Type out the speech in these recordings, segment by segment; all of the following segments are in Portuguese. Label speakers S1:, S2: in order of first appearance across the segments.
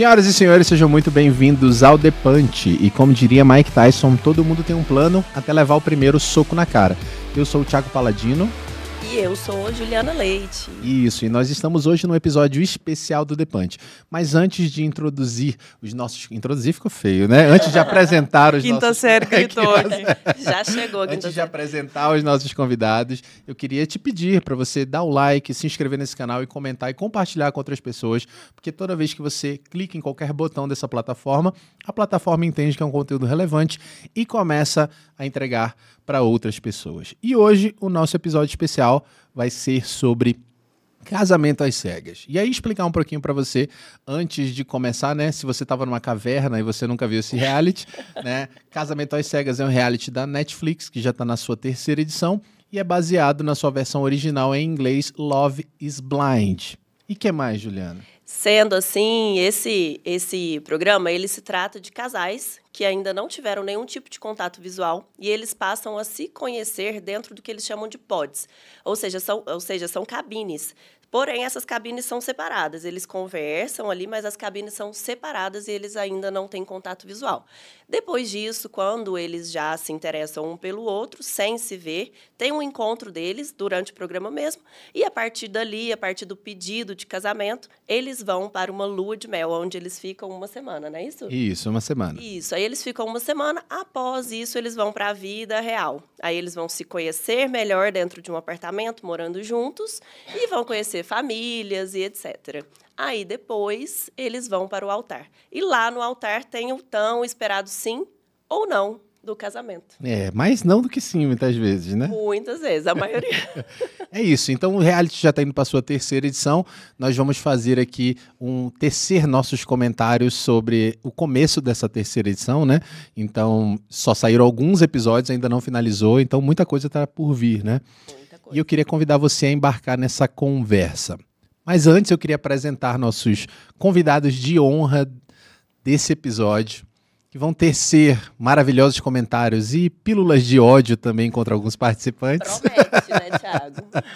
S1: Senhoras e senhores, sejam muito bem-vindos ao The Punch. E como diria Mike Tyson, todo mundo tem um plano até levar o primeiro soco na cara. Eu sou o Thiago Paladino.
S2: E eu sou Juliana Leite.
S1: Isso, e nós estamos hoje no episódio especial do Depante. Mas antes de introduzir os nossos. Introduzir ficou feio, né? Antes de apresentar os quinta nossos. Série gritou Já chegou, quinta Antes de série. apresentar os nossos convidados, eu queria te pedir para você dar o like, se inscrever nesse canal e comentar e compartilhar com outras pessoas, porque toda vez que você clica em qualquer botão dessa plataforma, a plataforma entende que é um conteúdo relevante e começa a entregar para outras pessoas. E hoje o nosso episódio especial vai ser sobre Casamento às cegas. E aí explicar um pouquinho para você antes de começar, né? Se você tava numa caverna e você nunca viu esse reality, né? Casamento às cegas é um reality da Netflix que já tá na sua terceira edição e é baseado na sua versão original em inglês Love is Blind. E que mais, Juliana?
S2: Sendo assim, esse esse programa, ele se trata de casais que ainda não tiveram nenhum tipo de contato visual e eles passam a se conhecer dentro do que eles chamam de pods, ou seja, são, ou seja, são cabines. Porém, essas cabines são separadas, eles conversam ali, mas as cabines são separadas e eles ainda não têm contato visual. Depois disso, quando eles já se interessam um pelo outro, sem se ver, tem um encontro deles durante o programa mesmo, e a partir dali, a partir do pedido de casamento, eles vão para uma lua de mel, onde eles ficam uma semana, não é isso? Isso,
S1: uma semana. Isso,
S2: aí eles ficam uma semana, após isso eles vão para a vida real. Aí eles vão se conhecer melhor dentro de um apartamento, morando juntos, e vão conhecer famílias e etc. Aí depois eles vão para o altar. E lá no altar tem o tão esperado sim ou não do casamento.
S1: É, mais não do que sim, muitas vezes, né?
S2: Muitas vezes, a maioria.
S1: é isso. Então o reality já está indo para sua terceira edição. Nós vamos fazer aqui um tecer nossos comentários sobre o começo dessa terceira edição, né? Então só saíram alguns episódios, ainda não finalizou, então muita coisa está por vir, né? Muita coisa. E eu queria convidar você a embarcar nessa conversa. Mas antes eu queria apresentar nossos convidados de honra desse episódio, que vão tecer maravilhosos comentários e pílulas de ódio também contra alguns participantes. Promete, né, Thiago?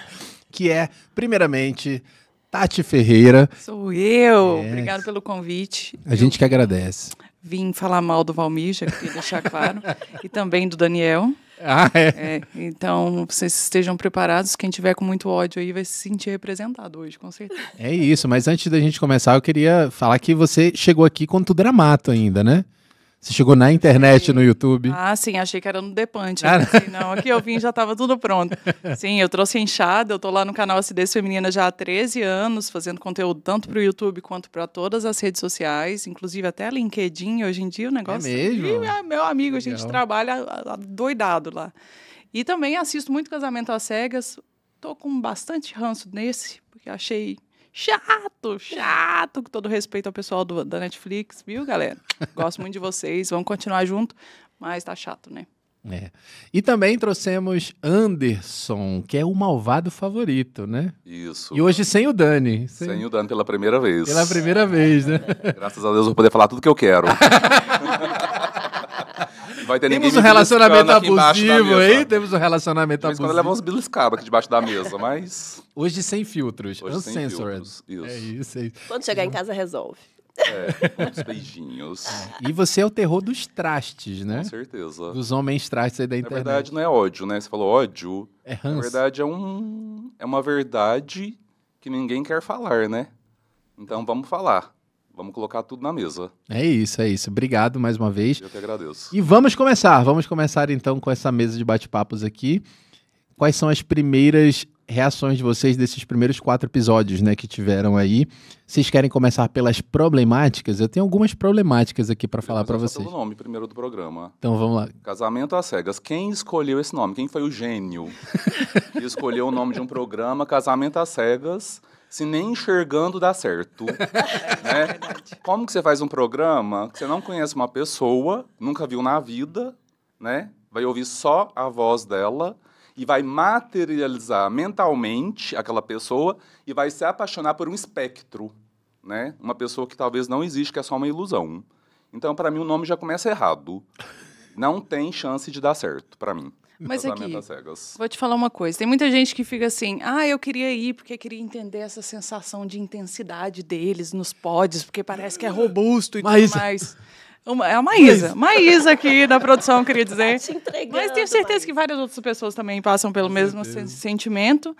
S3: que é, primeiramente,
S1: Tati Ferreira. Sou
S3: eu. É. Obrigado pelo convite. A gente
S1: que agradece.
S3: Vim falar mal do Valmir, já queria deixar claro, e também do Daniel. Ah, é. é. Então, vocês estejam preparados. Quem tiver com muito ódio aí vai se sentir representado hoje, com certeza.
S1: É isso, mas antes da gente começar, eu queria falar que você chegou aqui com tudo era mato ainda, né? Você chegou na internet, no YouTube? Ah,
S3: sim, achei que era no Depante. Ah, assim, não, aqui eu vim já estava tudo pronto. Sim, eu trouxe a enxada, eu estou lá no canal Acidez Feminina já há 13 anos, fazendo conteúdo tanto para o YouTube quanto para todas as redes sociais, inclusive até LinkedIn, hoje em dia o negócio... É mesmo? E, é, meu amigo, Legal. a gente trabalha doidado lá. E também assisto muito Casamento às Cegas, estou com bastante ranço nesse, porque achei chato, chato, com todo respeito ao pessoal do, da Netflix, viu, galera? Gosto muito de vocês, vamos continuar junto, mas tá chato, né?
S1: É. E também trouxemos Anderson, que é o malvado favorito, né? Isso. E hoje sem o Dani. Sem, sem o Dani
S4: pela primeira vez. Pela primeira vez, né? Graças a Deus eu vou poder falar tudo que eu quero. vai ter Temos um relacionamento abusivo, hein?
S1: Temos um relacionamento abusivo. Quando leva uns
S4: beliscados aqui debaixo da mesa, mas.
S1: Hoje sem filtros. Hoje
S4: Uncensored.
S1: Sem filtros. Isso. É isso, é isso.
S2: Quando chegar em casa, resolve. É,
S4: uns beijinhos.
S1: E você é o terror dos trastes, né? Com certeza. Dos homens trastes aí da internet. Na verdade,
S4: não é ódio, né? Você falou ódio. É ranço. Na verdade, é, um, é uma verdade que ninguém quer falar, né? Então vamos falar. Vamos colocar tudo na mesa.
S1: É isso, é isso. Obrigado mais uma vez. Eu que
S4: agradeço. E vamos
S1: começar. Vamos começar então com essa mesa de bate-papos aqui. Quais são as primeiras reações de vocês desses primeiros quatro episódios, né, que tiveram aí? Vocês querem começar pelas problemáticas? Eu tenho algumas problemáticas aqui para falar para vocês. Pelo
S4: nome primeiro do programa. Então vamos lá. Casamento às cegas. Quem escolheu esse nome? Quem foi o gênio que escolheu o nome de um programa Casamento às cegas? se nem enxergando dá certo. né? É Como que você faz um programa que você não conhece uma pessoa, nunca viu na vida, né? Vai ouvir só a voz dela e vai materializar mentalmente aquela pessoa e vai se apaixonar por um espectro, né? Uma pessoa que talvez não existe, que é só uma ilusão. Então, para mim, o nome já começa errado. Não tem chance de dar certo, para mim. Mas aqui,
S3: vou te falar uma coisa. Tem muita gente que fica assim, ah, eu queria ir porque queria entender essa sensação de intensidade deles nos pods, porque parece que é robusto e Maísa. tudo mais. Uma, é a Maísa. Maísa, aqui da produção, queria tá dizer. Tá te Mas tenho certeza Maísa. que várias outras pessoas também passam pelo Com mesmo sen sentimento.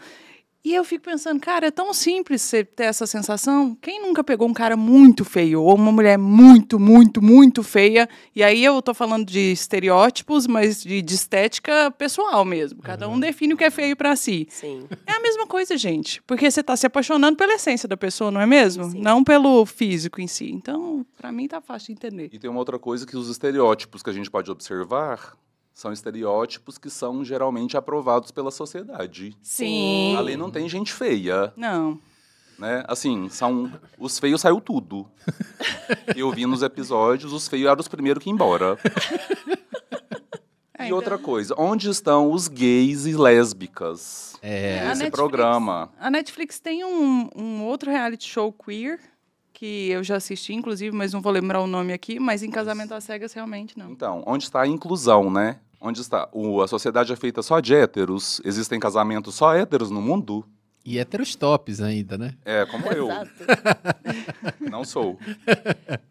S3: E eu fico pensando, cara, é tão simples você ter essa sensação. Quem nunca pegou um cara muito feio ou uma mulher muito, muito, muito feia? E aí eu tô falando de estereótipos, mas de, de estética pessoal mesmo. Cada um uhum. define o que é feio para si. Sim. É a mesma coisa, gente. Porque você tá se apaixonando pela essência da pessoa, não é mesmo? Sim. Não pelo físico em si. Então, para mim tá fácil de
S4: entender. E tem uma outra coisa que os estereótipos que a gente pode observar são estereótipos que são geralmente aprovados pela sociedade. Sim. Ali não tem gente feia. Não. Né? Assim, são os feios saiu tudo. Eu vi nos episódios, os feios eram os primeiros que ir embora. É, e outra então. coisa, onde estão os gays e lésbicas é. nesse programa?
S3: A Netflix tem um, um outro reality show queer que eu já assisti, inclusive, mas não vou lembrar o nome aqui, mas em Casamento às Cegas realmente não.
S4: Então, onde está a inclusão, né? Onde está? O, a sociedade é feita só de héteros, existem casamentos só
S1: héteros no mundo. E héteros tops ainda, né? É, como eu. não sou.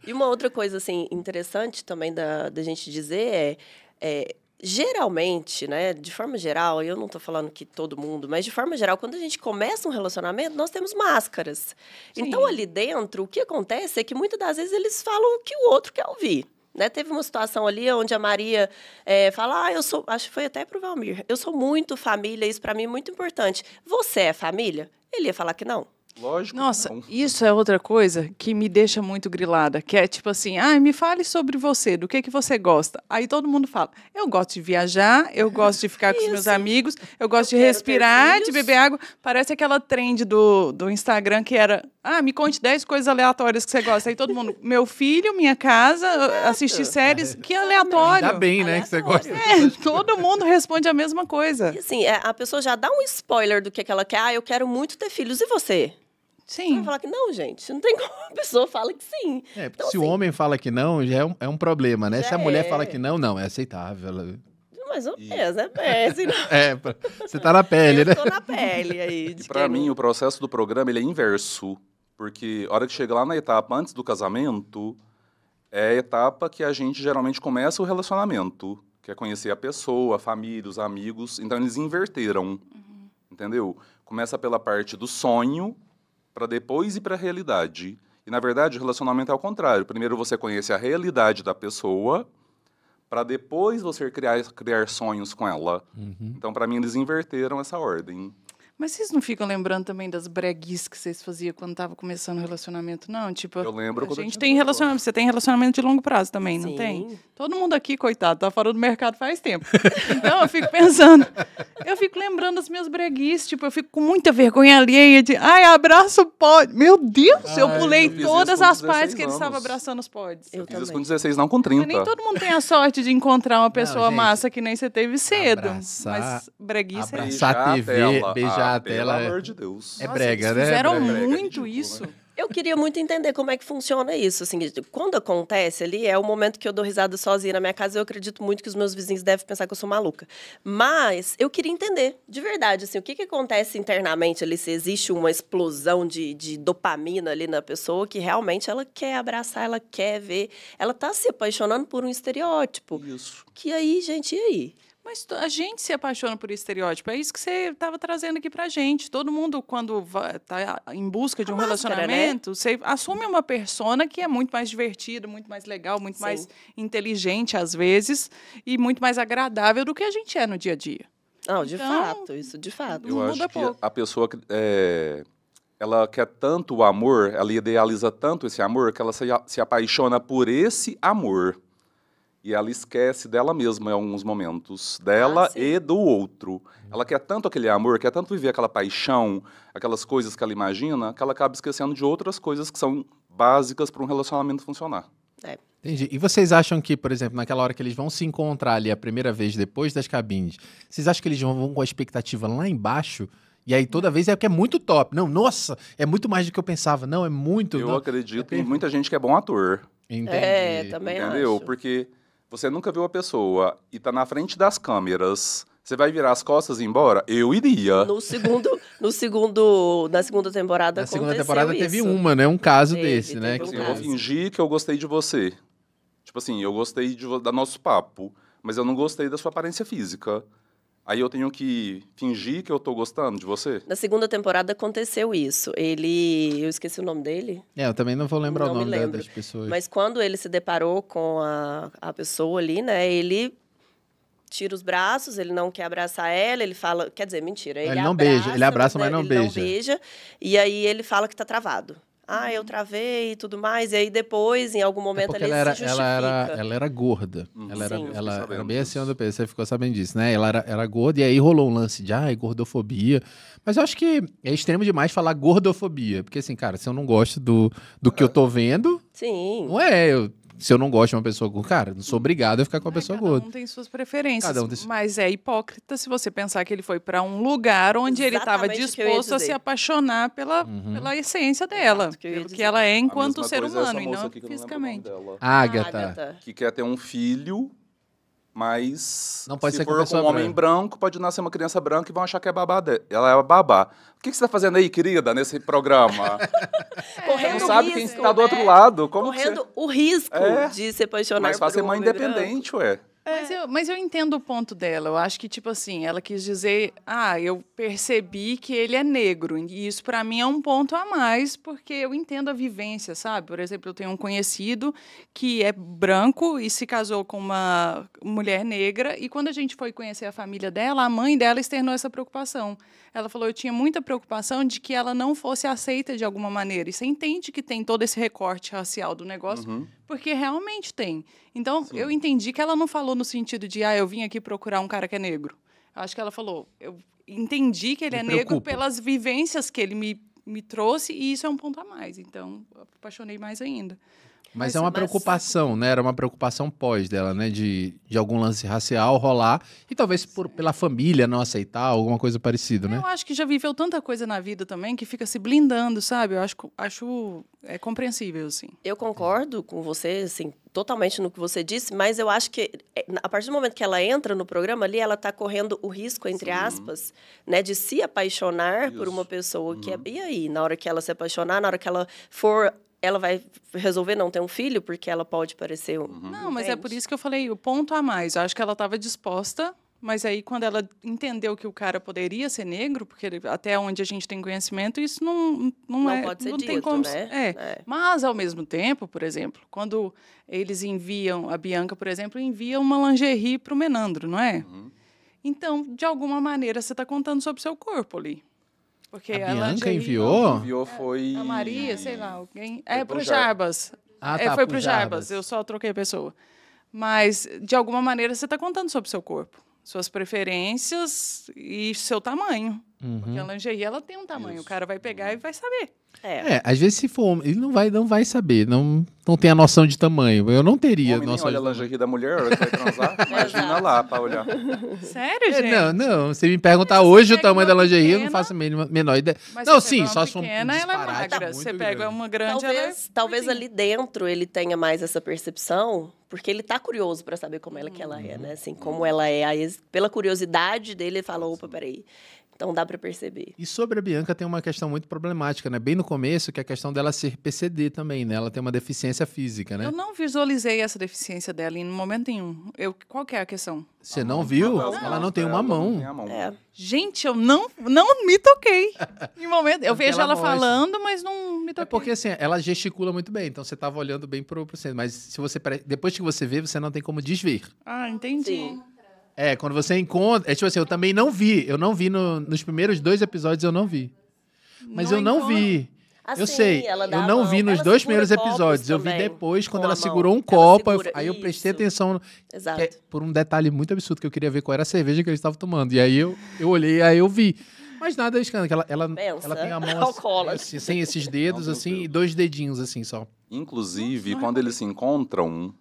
S2: E uma outra coisa, assim, interessante também da, da gente dizer é, é geralmente, né, de forma geral, eu não estou falando que todo mundo, mas de forma geral, quando a gente começa um relacionamento, nós temos máscaras. Então, Sim. Então ali dentro, o que acontece é que muitas das vezes eles falam o que o outro quer ouvir. Né? Teve uma situação ali onde a Maria é, fala, ah, eu sou, acho que foi até pro Valmir, eu sou muito família, isso para mim é muito importante. Você é família? Ele ia falar que não.
S3: Lógico. Nossa, isso é outra coisa que me deixa muito grilada, que é tipo assim, ah, me fale sobre você, do que que você gosta. Aí todo mundo fala, eu gosto de viajar, eu gosto de ficar com os meus amigos, eu gosto eu de respirar, de beber água. Parece aquela trend do, do Instagram que era, ah, me conte 10 coisas aleatórias que você gosta. Aí todo mundo, meu filho, minha casa, assistir é. séries, é. que aleatório. Ainda bem,
S1: né, que você gosta.
S2: É, todo mundo responde a mesma coisa. E assim, é, a pessoa já dá um spoiler do que, que ela quer, ah, eu quero muito ter filhos, e você? Sim. Vai falar que não, gente. Não tem como a pessoa fala que sim. É, então, se assim, o
S1: homem fala que não, já é um, é um problema, né? Se a mulher é. fala que não, não, é aceitável.
S2: Mais ou menos, né? É, senão... é,
S1: você tá na pele, eu né? Tô
S2: na pele aí. Para
S4: mim, o processo do programa ele é inverso. Porque a hora que chega lá na etapa antes do casamento, é a etapa que a gente geralmente começa o relacionamento, que é conhecer a pessoa, a família, os amigos. Então eles inverteram, uhum. entendeu? Começa pela parte do sonho, para depois ir para a realidade. E na verdade, o relacionamento é ao contrário. Primeiro você conhece a realidade da pessoa, para depois você criar, criar sonhos com ela. Uhum. Então, para mim, eles inverteram essa ordem.
S3: Mas vocês não ficam lembrando também das breguis que vocês faziam quando tava começando o relacionamento, não? Tipo, eu lembro a quando gente eu tem relacionamento, você tem relacionamento de longo prazo também, Sim. não tem? Todo mundo aqui, coitado, tá fora do mercado faz tempo. então eu fico pensando, eu fico lembrando das minhas breguis tipo, eu fico com muita vergonha alheia de, ai, abraço o pod. Meu Deus, ai, eu pulei eu todas as partes que ele estava abraçando os pods. Eu, eu fiz isso
S4: com 16, não com 30. Mas nem todo
S3: mundo tem a sorte de encontrar uma pessoa não, gente, massa que nem você teve cedo. Abraçar, mas breguice é abraçar a TV,
S2: beijar
S1: chata. Pelo é- amor é... de Deus. É
S4: Nossa, brega, ah, né? É
S3: fizeram muito
S2: tipo, isso. Eu queria muito entender como é que funciona isso. Assim, quando acontece ali, é o momento que eu dou risada sozinha na minha casa. Eu acredito muito que os meus vizinhos devem pensar que eu sou maluca. Mas eu queria entender, de verdade, assim, o que, que acontece internamente ali, se existe uma explosão de, de dopamina ali na pessoa que realmente ela quer abraçar, ela quer ver. Ela está se apaixonando por um estereótipo. Isso. Que aí, gente, e aí? Mas a gente se apaixona por estereótipo. É isso que você estava trazendo aqui
S3: para gente. Todo mundo, quando está em busca de a um máscara, né? relacionamento, né? você assume uma persona que é muito mais divertida, muito mais legal, muito Sim. mais inteligente, às vezes, e muito mais agradável do que a gente é no dia a dia.
S2: Não, de então, fato, isso de fato. Eu acho que pouco.
S4: a pessoa é, ela quer tanto o amor, ela idealiza tanto esse amor que ela se, se apaixona por esse amor e ela esquece dela mesma em alguns momentos, dela ah, e do outro. Ela quer tanto aquele amor, quer tanto viver aquela paixão, aquelas coisas que ela imagina, que ela acaba esquecendo de outras coisas que são básicas para um relacionamento funcionar.
S1: É. Entendi. E vocês acham que, por exemplo, naquela hora que eles vão se encontrar ali a primeira vez depois das cabines, vocês acham que eles vão com a expectativa lá embaixo? E aí toda vez é que é muito top. Não, nossa, é muito mais do que eu pensava. Não, é muito. Eu não,
S4: acredito é em muita gente que é bom ator. Entendi. É, também Entendeu? Acho. Porque você nunca viu a pessoa e tá na frente das câmeras. Você vai virar as costas e ir embora? Eu iria. No
S2: segundo, no segundo, na segunda temporada na segunda temporada isso. teve
S1: uma, né? Um caso teve, desse, né?
S4: teve né? Um assim, Eu vou fingir que eu gostei de você. Tipo assim, eu gostei de, da nosso papo, mas eu não gostei da sua aparência física. Aí eu tenho que fingir que eu tô gostando de
S1: você?
S2: Na segunda temporada aconteceu isso. Ele. Eu esqueci o nome dele.
S1: É, eu também não vou lembrar
S2: não o nome das pessoas. Mas quando ele se deparou com a, a pessoa ali, né? Ele tira os braços, ele não quer abraçar ela, ele fala. Quer dizer, mentira. Ele, ele não abraça, beija, ele abraça, mas, né, não ele beija. Não beija. E aí ele fala que tá travado. Ah, eu uhum. travei e tudo mais. E aí depois, em algum é momento, ele ela era, se justifica. Ela era,
S1: ela era gorda. Uhum. ela era, sim, ela era bem acima do peso. Você ficou sabendo disso, né? Ela era, era gorda e aí rolou um lance de, ah, gordofobia. Mas eu acho que é extremo demais falar gordofobia. Porque assim, cara, se eu não gosto do, do que eu tô vendo...
S3: Sim. Não
S1: é, eu se eu não gosto de uma pessoa gorda, cara, não sou obrigado a ficar com uma é, pessoa cada gorda. Cada um
S3: tem suas preferências. Cada um tem... Mas é hipócrita se você pensar que ele foi para um lugar onde Exatamente ele estava disposto a se apaixonar pela, uhum. pela essência dela, que pelo que ela é enquanto ser é humano, e não, fisicamente. Agatha.
S4: Que quer ter um filho mas não pode se ser for com um homem branco, pode nascer uma criança branca e vão achar que é babá. dela. Ela é babá. O que, que você está fazendo aí, querida, nesse programa? É,
S2: correndo não sabe risco, quem está do né? outro
S4: lado. Como Correndo você...
S3: o
S2: risco é. de
S4: se apaixonar por um homem Mas faz ser mãe independente, branco. ué.
S2: Mas,
S3: é. eu, mas eu entendo o ponto dela. Eu acho que, tipo assim, ela quis dizer: ah, eu percebi que ele é negro. E isso, para mim, é um ponto a mais, porque eu entendo a vivência, sabe? Por exemplo, eu tenho um conhecido que é branco e se casou com uma mulher negra. E quando a gente foi conhecer a família dela, a mãe dela externou essa preocupação. Ela falou: eu tinha muita preocupação de que ela não fosse aceita de alguma maneira. E você entende que tem todo esse recorte racial do negócio, uhum. porque realmente tem. Então, Sim. eu entendi que ela não falou no sentido de, ah, eu vim aqui procurar um cara que é negro. Acho que ela falou: eu entendi que ele me é preocupa. negro pelas vivências que ele me, me trouxe, e isso é um ponto a mais. Então, apaixonei mais ainda. Mas é uma mas...
S1: preocupação, né? Era uma preocupação pós dela, né? De, de algum lance racial rolar e talvez por, pela família não aceitar, alguma coisa parecida, né? Eu
S3: acho que já viveu tanta coisa na vida também que fica se blindando, sabe? Eu acho, acho é compreensível,
S2: assim. Eu concordo com você, assim, totalmente no que você disse, mas eu acho que é, a partir do momento que ela entra no programa ali, ela está correndo o risco, entre Sim. aspas, né, de se apaixonar Isso. por uma pessoa que é. Uhum. E aí, na hora que ela se apaixonar, na hora que ela for ela vai resolver não ter um filho, porque ela pode parecer um. Uhum. Não, mas é por isso que eu falei o ponto a mais. Eu
S3: acho que ela estava disposta, mas aí quando ela entendeu que o cara poderia ser negro, porque até onde a gente tem conhecimento, isso não, não, não é. Pode ser não dito, tem como. Né? É. é. Mas, ao mesmo tempo, por exemplo, quando eles enviam, a Bianca, por exemplo, envia uma lingerie para o Menandro, não é? Uhum. Então, de alguma maneira, você está contando sobre o seu corpo ali. Porque a, Bianca enviou?
S4: Não, enviou foi... A Maria,
S3: sei lá, alguém... Foi é, pro Jarbas. Jarbas. Ah, é, tá, é, foi pro Jarbas. Jarbas, eu só troquei a pessoa. Mas, de alguma maneira, você está contando sobre o seu corpo, suas preferências e seu tamanho. Uhum. Porque a uhum. lingerie, ela tem um tamanho. Isso. O cara vai pegar e vai saber. É. é.
S1: às vezes se for ele não vai, não vai saber, não, não tem a noção de tamanho. Eu não teria. Homem noção olha de...
S4: a lingerie da mulher,
S3: vai transar,
S4: imagina lá pra olhar.
S3: Sério, gente? É,
S1: não, não. Se me perguntar hoje o tamanho da lingerie, pequena, eu não faço a menor ideia. Mas não, sim, só se for pequena,
S3: ela é magra. Você pega grande. uma grande, Talvez,
S2: é... talvez ali dentro ele tenha mais essa percepção, porque ele tá curioso para saber como ela que ela é, uhum. né? Assim, como ela é. pela curiosidade dele, ele fala, opa, peraí. Então dá para perceber.
S1: E sobre a Bianca tem uma questão muito problemática, né? Bem no começo, que é a questão dela ser PCD também, né? Ela tem uma deficiência física, né? Eu
S3: não visualizei essa deficiência dela em momento nenhum. Eu, qual que é a questão?
S1: Você não viu? Não. Ela não tem uma mão.
S3: É. Gente, eu não, não me toquei. Em momento, eu vejo ela, ela falando, mas não me é toquei.
S1: É porque assim, ela gesticula muito bem, então você estava olhando bem pro, pro centro. Mas se você depois que você vê, você não tem como desver.
S3: Ah, entendi. Sim.
S1: É, quando você encontra. É tipo assim, eu também não vi. Eu não vi no, nos primeiros dois episódios, eu não vi.
S2: Mas não eu não vi. Assim, eu sei, eu não vi nos ela dois primeiros episódios.
S1: Eu vi depois, quando ela segurou um ela copo. Segura... aí eu prestei Isso. atenção. É, por um detalhe muito absurdo que eu queria ver qual era a cerveja que eles estava tomando. E aí eu, eu olhei, aí eu vi. Mas nada escândalo. Ela, ela, ela tem a mão assim, sem esses dedos, não, assim, e dois dedinhos, assim, só.
S4: Inclusive, quando eles se encontram,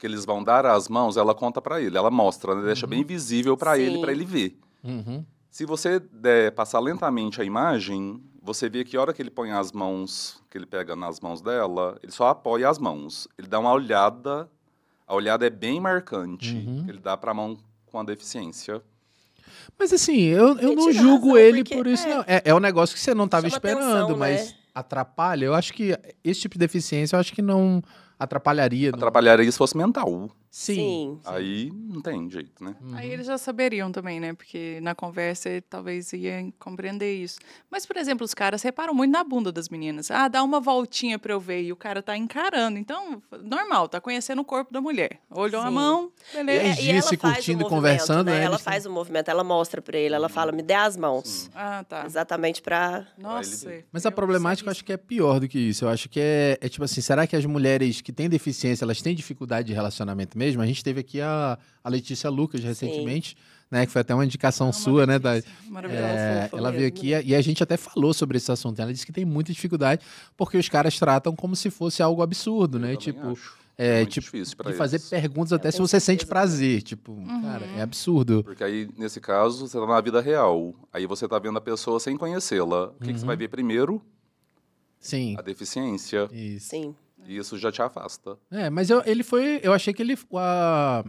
S4: que eles vão dar as mãos, ela conta para ele, ela mostra, né? deixa uhum. bem visível para ele, para ele ver. Uhum. Se você der, é, passar lentamente a imagem, você vê que a hora que ele põe as mãos, que ele pega nas mãos dela, ele só apoia as mãos. Ele dá uma olhada, a olhada é bem marcante, uhum. ele dá para a mão com a deficiência.
S1: Mas assim, eu, eu não julgo razão, ele por isso, é, não. É, é um negócio que você não estava esperando, atenção, mas né? atrapalha. Eu acho que esse tipo de deficiência, eu acho que não atrapalharia.
S4: Atrapalharia no... se fosse mental. Sim. Sim. Aí não tem jeito, né? Uhum. Aí eles
S3: já saberiam também, né? Porque na conversa talvez ia compreender isso. Mas, por exemplo, os caras reparam muito na bunda das meninas. Ah, dá uma voltinha pra eu ver. E o cara tá
S2: encarando. Então, normal, tá conhecendo o corpo da mulher. Olhou Sim. a mão, beleza. É e, é, e ela se curtindo, conversando, né? né? Ela faz o movimento, ela mostra pra ele, ela fala, me dê as mãos. Sim. Ah, tá. Exatamente pra. Nossa.
S1: Mas a problemática eu acho que é pior do que isso. Eu acho que é, é tipo assim, será que as mulheres que têm deficiência, elas têm dificuldade de relacionamento mesmo. A gente teve aqui a, a Letícia Lucas recentemente. Sim. Né, que foi até uma indicação ah, sua, né? Da, Maravilhosa. É, ela veio aqui né? e a gente até falou sobre esse assunto. Né? Ela disse que tem muita dificuldade porque os caras tratam como se fosse algo absurdo, Eu né? Tipo, acho. É, é tipo,
S4: difícil para fazer
S1: perguntas é, até se você certeza, sente né? prazer. Tipo, uhum. cara, é absurdo.
S4: Porque aí, nesse caso, você tá na vida real. Aí você tá vendo a pessoa sem conhecê-la. O que, que você vai uhum. ver primeiro? Sim. A deficiência. Isso. Sim. Isso já te afasta.
S1: É, mas eu, ele foi. Eu achei que ele. A,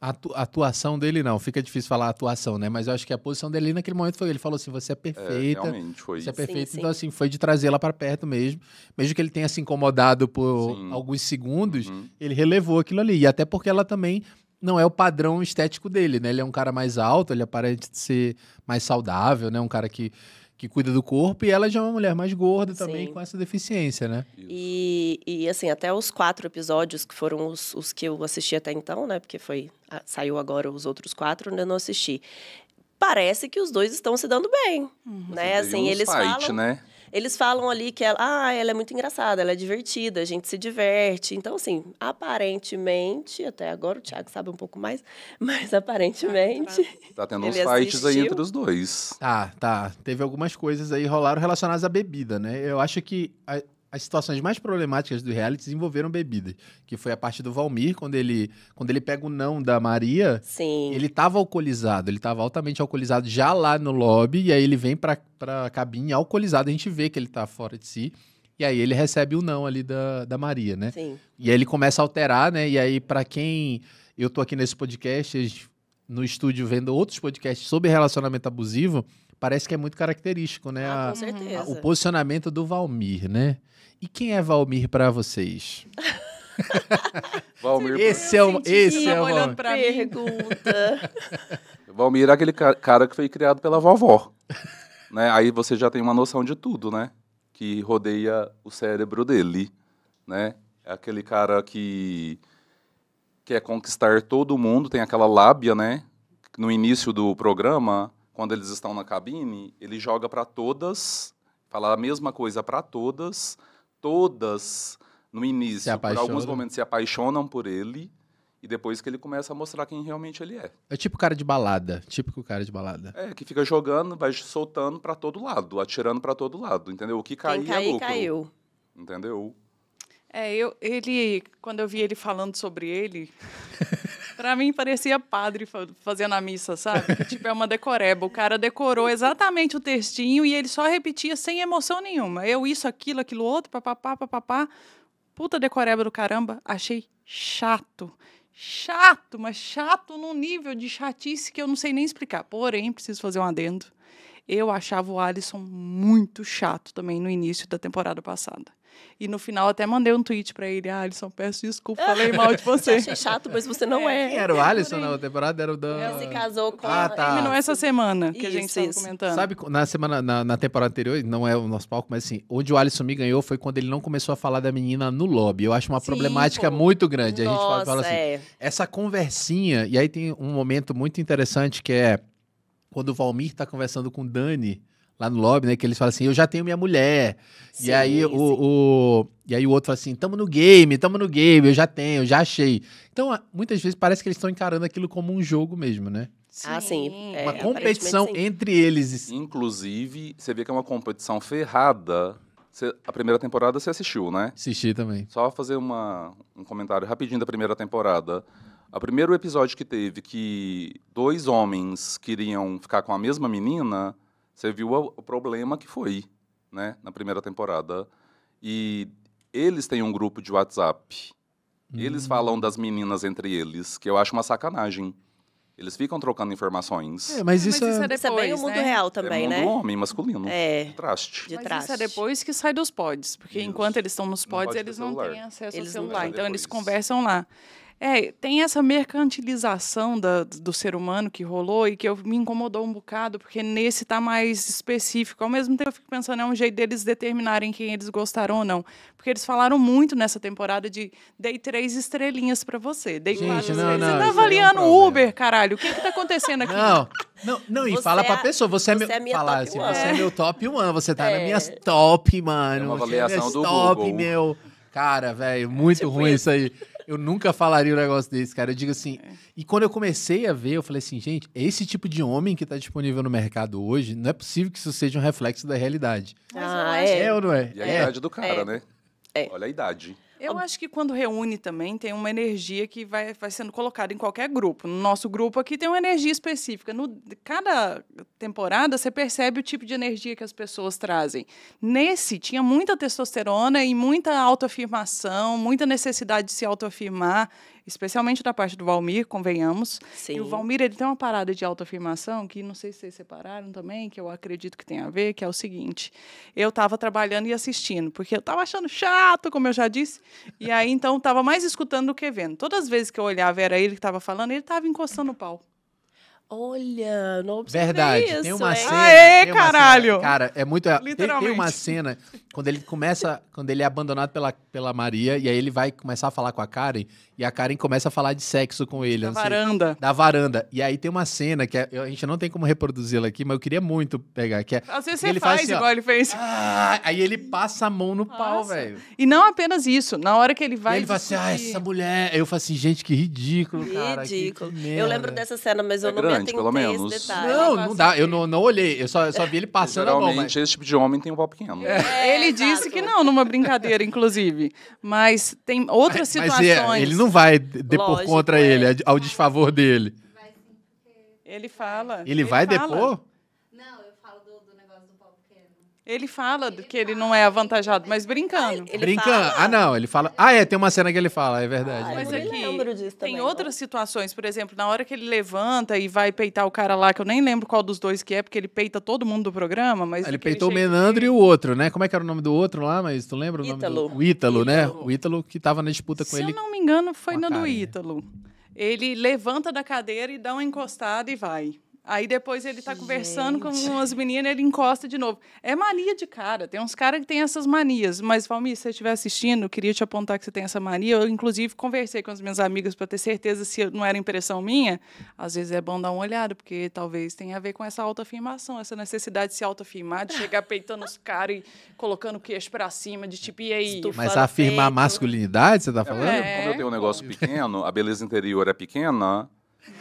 S1: a atuação dele não, fica difícil falar atuação, né? Mas eu acho que a posição dele naquele momento foi ele falou assim, você é, é perfeita, é, realmente foi você é isso. é perfeita, sim, então sim. assim foi de trazê-la para perto mesmo, mesmo que ele tenha se incomodado por sim. alguns segundos, uhum. ele relevou aquilo ali e até porque ela também não é o padrão estético dele, né? Ele é um cara mais alto, ele aparente ser mais saudável, né? Um cara que que cuida do corpo e ela já é uma mulher mais gorda também, Sim. com essa deficiência, né?
S2: E, e, assim, até os quatro episódios que foram os, os que eu assisti até então, né? Porque foi saiu agora os outros quatro, ainda não assisti. Parece que os dois estão se dando bem, uhum. né? Assim, eles fight, falam... Né? Eles falam ali que ela, ah, ela é muito engraçada, ela é divertida, a gente se diverte. Então, assim, aparentemente, até agora o Thiago sabe um pouco mais, mas aparentemente. Tá, tá. tá tendo uns fights aí entre os
S1: dois. Tá, tá. Teve algumas coisas aí rolaram relacionadas à bebida, né? Eu acho que. A as situações mais problemáticas do reality envolveram bebidas. Que foi a parte do Valmir, quando ele, quando ele pega o não da Maria. Sim. Ele estava alcoolizado, ele estava altamente alcoolizado já lá no lobby. E aí ele vem para pra cabine alcoolizado, a gente vê que ele está fora de si. E aí ele recebe o não ali da, da Maria, né? Sim. E aí ele começa a alterar, né? E aí, para quem. Eu tô aqui nesse podcast, no estúdio, vendo outros podcasts sobre relacionamento abusivo parece que é muito característico, né? Ah, com a, certeza. A, o posicionamento do Valmir, né? E quem é Valmir para vocês? Valmir, esse é o esse é o olhando
S4: pergunta. Valmir é aquele cara que foi criado pela vovó, né? Aí você já tem uma noção de tudo, né? Que rodeia o cérebro dele, né? É aquele cara que quer conquistar todo mundo, tem aquela lábia, né? No início do programa, quando eles estão na cabine, ele joga para todas, fala a mesma coisa para todas todas, no
S1: início, por alguns momentos,
S4: se apaixonam por ele. E depois que ele começa a mostrar quem realmente ele é.
S1: É tipo cara de balada, típico cara de balada.
S4: É, que fica jogando, vai soltando para todo lado, atirando para todo lado, entendeu? O que é cair, Quem cair é lucro. caiu. Entendeu?
S3: É, eu, ele, quando eu vi ele falando sobre ele, Pra mim parecia padre fazendo a missa, sabe? tipo, é uma decoreba. O cara decorou exatamente o textinho e ele só repetia sem emoção nenhuma. Eu isso, aquilo, aquilo outro, papapá, papapá. Puta decoreba do caramba. Achei chato. Chato, mas chato num nível de chatice que eu não sei nem explicar. Porém, preciso fazer um adendo. Eu achava o Alisson muito chato também no início da temporada passada. E no final até mandei um tweet pra ele. Ah, Alisson, peço desculpa, falei mal de você. achei chato, mas você não é. é. Era o Alisson na
S1: temporada? Era o Dan... Ela se
S3: casou com ah, tá. Terminou é essa semana que isso, a gente estava comentando. Sabe,
S1: na semana, na, na, temporada anterior, não é o nosso palco, mas assim, onde o Alisson me ganhou foi quando ele não começou a falar da menina no lobby. Eu acho uma Sim, problemática pô. muito grande. Nossa, a gente fala, fala assim, é. essa conversinha, e aí tem um momento muito interessante que é quando o Valmir está conversando com o Dani lá no lobby, né? Que eles falam assim, eu já tenho minha mulher. Sim, e, aí o, o, e aí o outro fala assim, tamo no game, tamo no game, eu já tenho, eu já achei. Então, muitas vezes parece que eles estão encarando aquilo como um jogo mesmo, né?
S4: Ah, sim. Ah, sim. É, uma competição entre eles. Inclusive, você vê que é uma competição ferrada. Você, a primeira temporada você assistiu, né?
S1: Assisti também.
S4: Só fazer uma, um comentário rapidinho da primeira temporada. O primeiro episódio que teve que dois homens queriam ficar com a mesma menina, você viu o problema que foi, né, na primeira temporada. E eles têm um grupo de WhatsApp.
S2: Hum. Eles falam
S4: das meninas entre eles, que eu acho uma sacanagem. Eles ficam trocando informações. É, mas
S2: isso, mas isso é... é... depois, isso é bem o mundo né? real também, é né? mundo né?
S4: homem, masculino. É. De traste. mas isso é
S3: depois que sai dos pods. Porque isso. enquanto eles estão nos pods, não eles não têm acesso eles ao celular. Então, eles conversam lá. É, tem essa mercantilização da, do ser humano que rolou e que eu, me incomodou um bocado, porque nesse tá mais específico. Ao mesmo tempo, eu fico pensando, é um jeito deles determinarem quem eles gostaram ou não. Porque eles falaram muito nessa temporada de dei três estrelinhas para você, dei Gente, quatro não, estrelinhas. Não, você tá avaliando é um Uber, caralho. O que é que tá acontecendo aqui? Não, não,
S1: não e você fala é, pra pessoa, você, é é você é meu. É assim, one. você é meu top one, você tá é. na minha top, mano. É uma avaliação do top, Google. meu. Cara, velho, muito tipo ruim isso aí. Eu nunca falaria um negócio desse, cara. Eu digo assim. É. E quando eu comecei a ver, eu falei assim, gente, esse tipo de homem que está disponível no mercado hoje, não é possível que isso seja um reflexo da realidade.
S2: Ah, é. é ou não é? E é a é. idade
S3: do cara, é. né? Olha a idade. Eu acho que quando reúne também tem uma energia que vai, vai sendo colocada em qualquer grupo. No nosso grupo aqui tem uma energia específica. No, cada temporada você percebe o tipo de energia que as pessoas trazem. Nesse tinha muita testosterona e muita autoafirmação, muita necessidade de se autoafirmar especialmente da parte do Valmir, convenhamos. Sim. E o Valmir ele tem uma parada de autoafirmação que não sei se vocês separaram também, que eu acredito que tem a ver, que é o seguinte: eu estava trabalhando e assistindo, porque eu estava achando chato, como eu já disse, e aí então estava mais escutando do que vendo. Todas as vezes que eu olhava era ele que estava falando, ele estava encostando o
S2: pau. Olha, não observei Verdade, isso, tem uma hein? cena. Aê, tem uma caralho! Cena,
S1: cara, é muito. Literalmente. Tem, tem, uma cena quando ele começa. quando ele é abandonado pela, pela Maria, e aí ele vai começar a falar com a Karen, e a Karen começa a falar de sexo com ele. Da varanda. Sei, da varanda. E aí tem uma cena que a, é, a gente não tem como reproduzi-la aqui, mas eu queria muito pegar. Que é, Às vezes você ele faz, faz assim, igual ó, ele
S3: fez. Ah, aí ele passa a mão no Nossa. pau, velho. E não apenas isso. Na
S2: hora que ele vai. E ele fala assim, ah, essa mulher.
S1: Eu falo assim, gente, que ridículo, cara.
S2: Ridículo. eu lembro dessa cena, mas eu é não grande, me atentei pelo menos. Detalhe, não, não
S1: dá. Eu não, não olhei. Eu só, eu só vi ele passando a mão. Mas... esse tipo de homem tem um pau pequeno. É.
S3: É, ele exato. disse que não, numa brincadeira, inclusive. Mas tem outras é, situações. Mas ele não
S1: não vai depor Lógico, contra é. ele, é ao desfavor dele.
S3: Ele fala. Ele, ele vai fala. depor? Ele fala que ele não é avantajado, mas brincando. Ele brincando.
S1: Ah, não, ele fala. Ah, é, tem uma cena que ele fala, é verdade. Ah, mas
S3: aqui é tem outras situações, por exemplo, na hora que ele levanta e vai peitar o cara lá, que eu nem lembro qual dos dois que é, porque ele peita todo mundo do programa, mas ele peitou ele o
S1: Menandro e o outro, né? Como é que era o nome do outro lá? Mas tu lembra o Ítalo. nome do... O Ítalo, né? Ítalo, né? O Ítalo que tava na disputa Se com ele. Se eu não
S3: me engano, foi na do Ítalo. Ele levanta da cadeira e dá uma encostada e vai. Aí depois ele tá Gente. conversando com umas meninas, ele encosta de novo. É mania de cara. Tem uns caras que têm essas manias. Mas, Valmir, se você estiver assistindo, eu queria te apontar que você tem essa mania. Eu, inclusive, conversei com as minhas amigas para ter certeza se não era impressão minha. Às vezes é bom dar uma olhada, porque talvez tenha a ver com essa autoafirmação, essa necessidade de se autoafirmar, de chegar peitando os caras e colocando o queixo para cima, de tipo, e aí? Mas afirmar
S1: a masculinidade, você tá falando? É, quando eu tenho um negócio
S4: é. pequeno, a beleza interior é pequena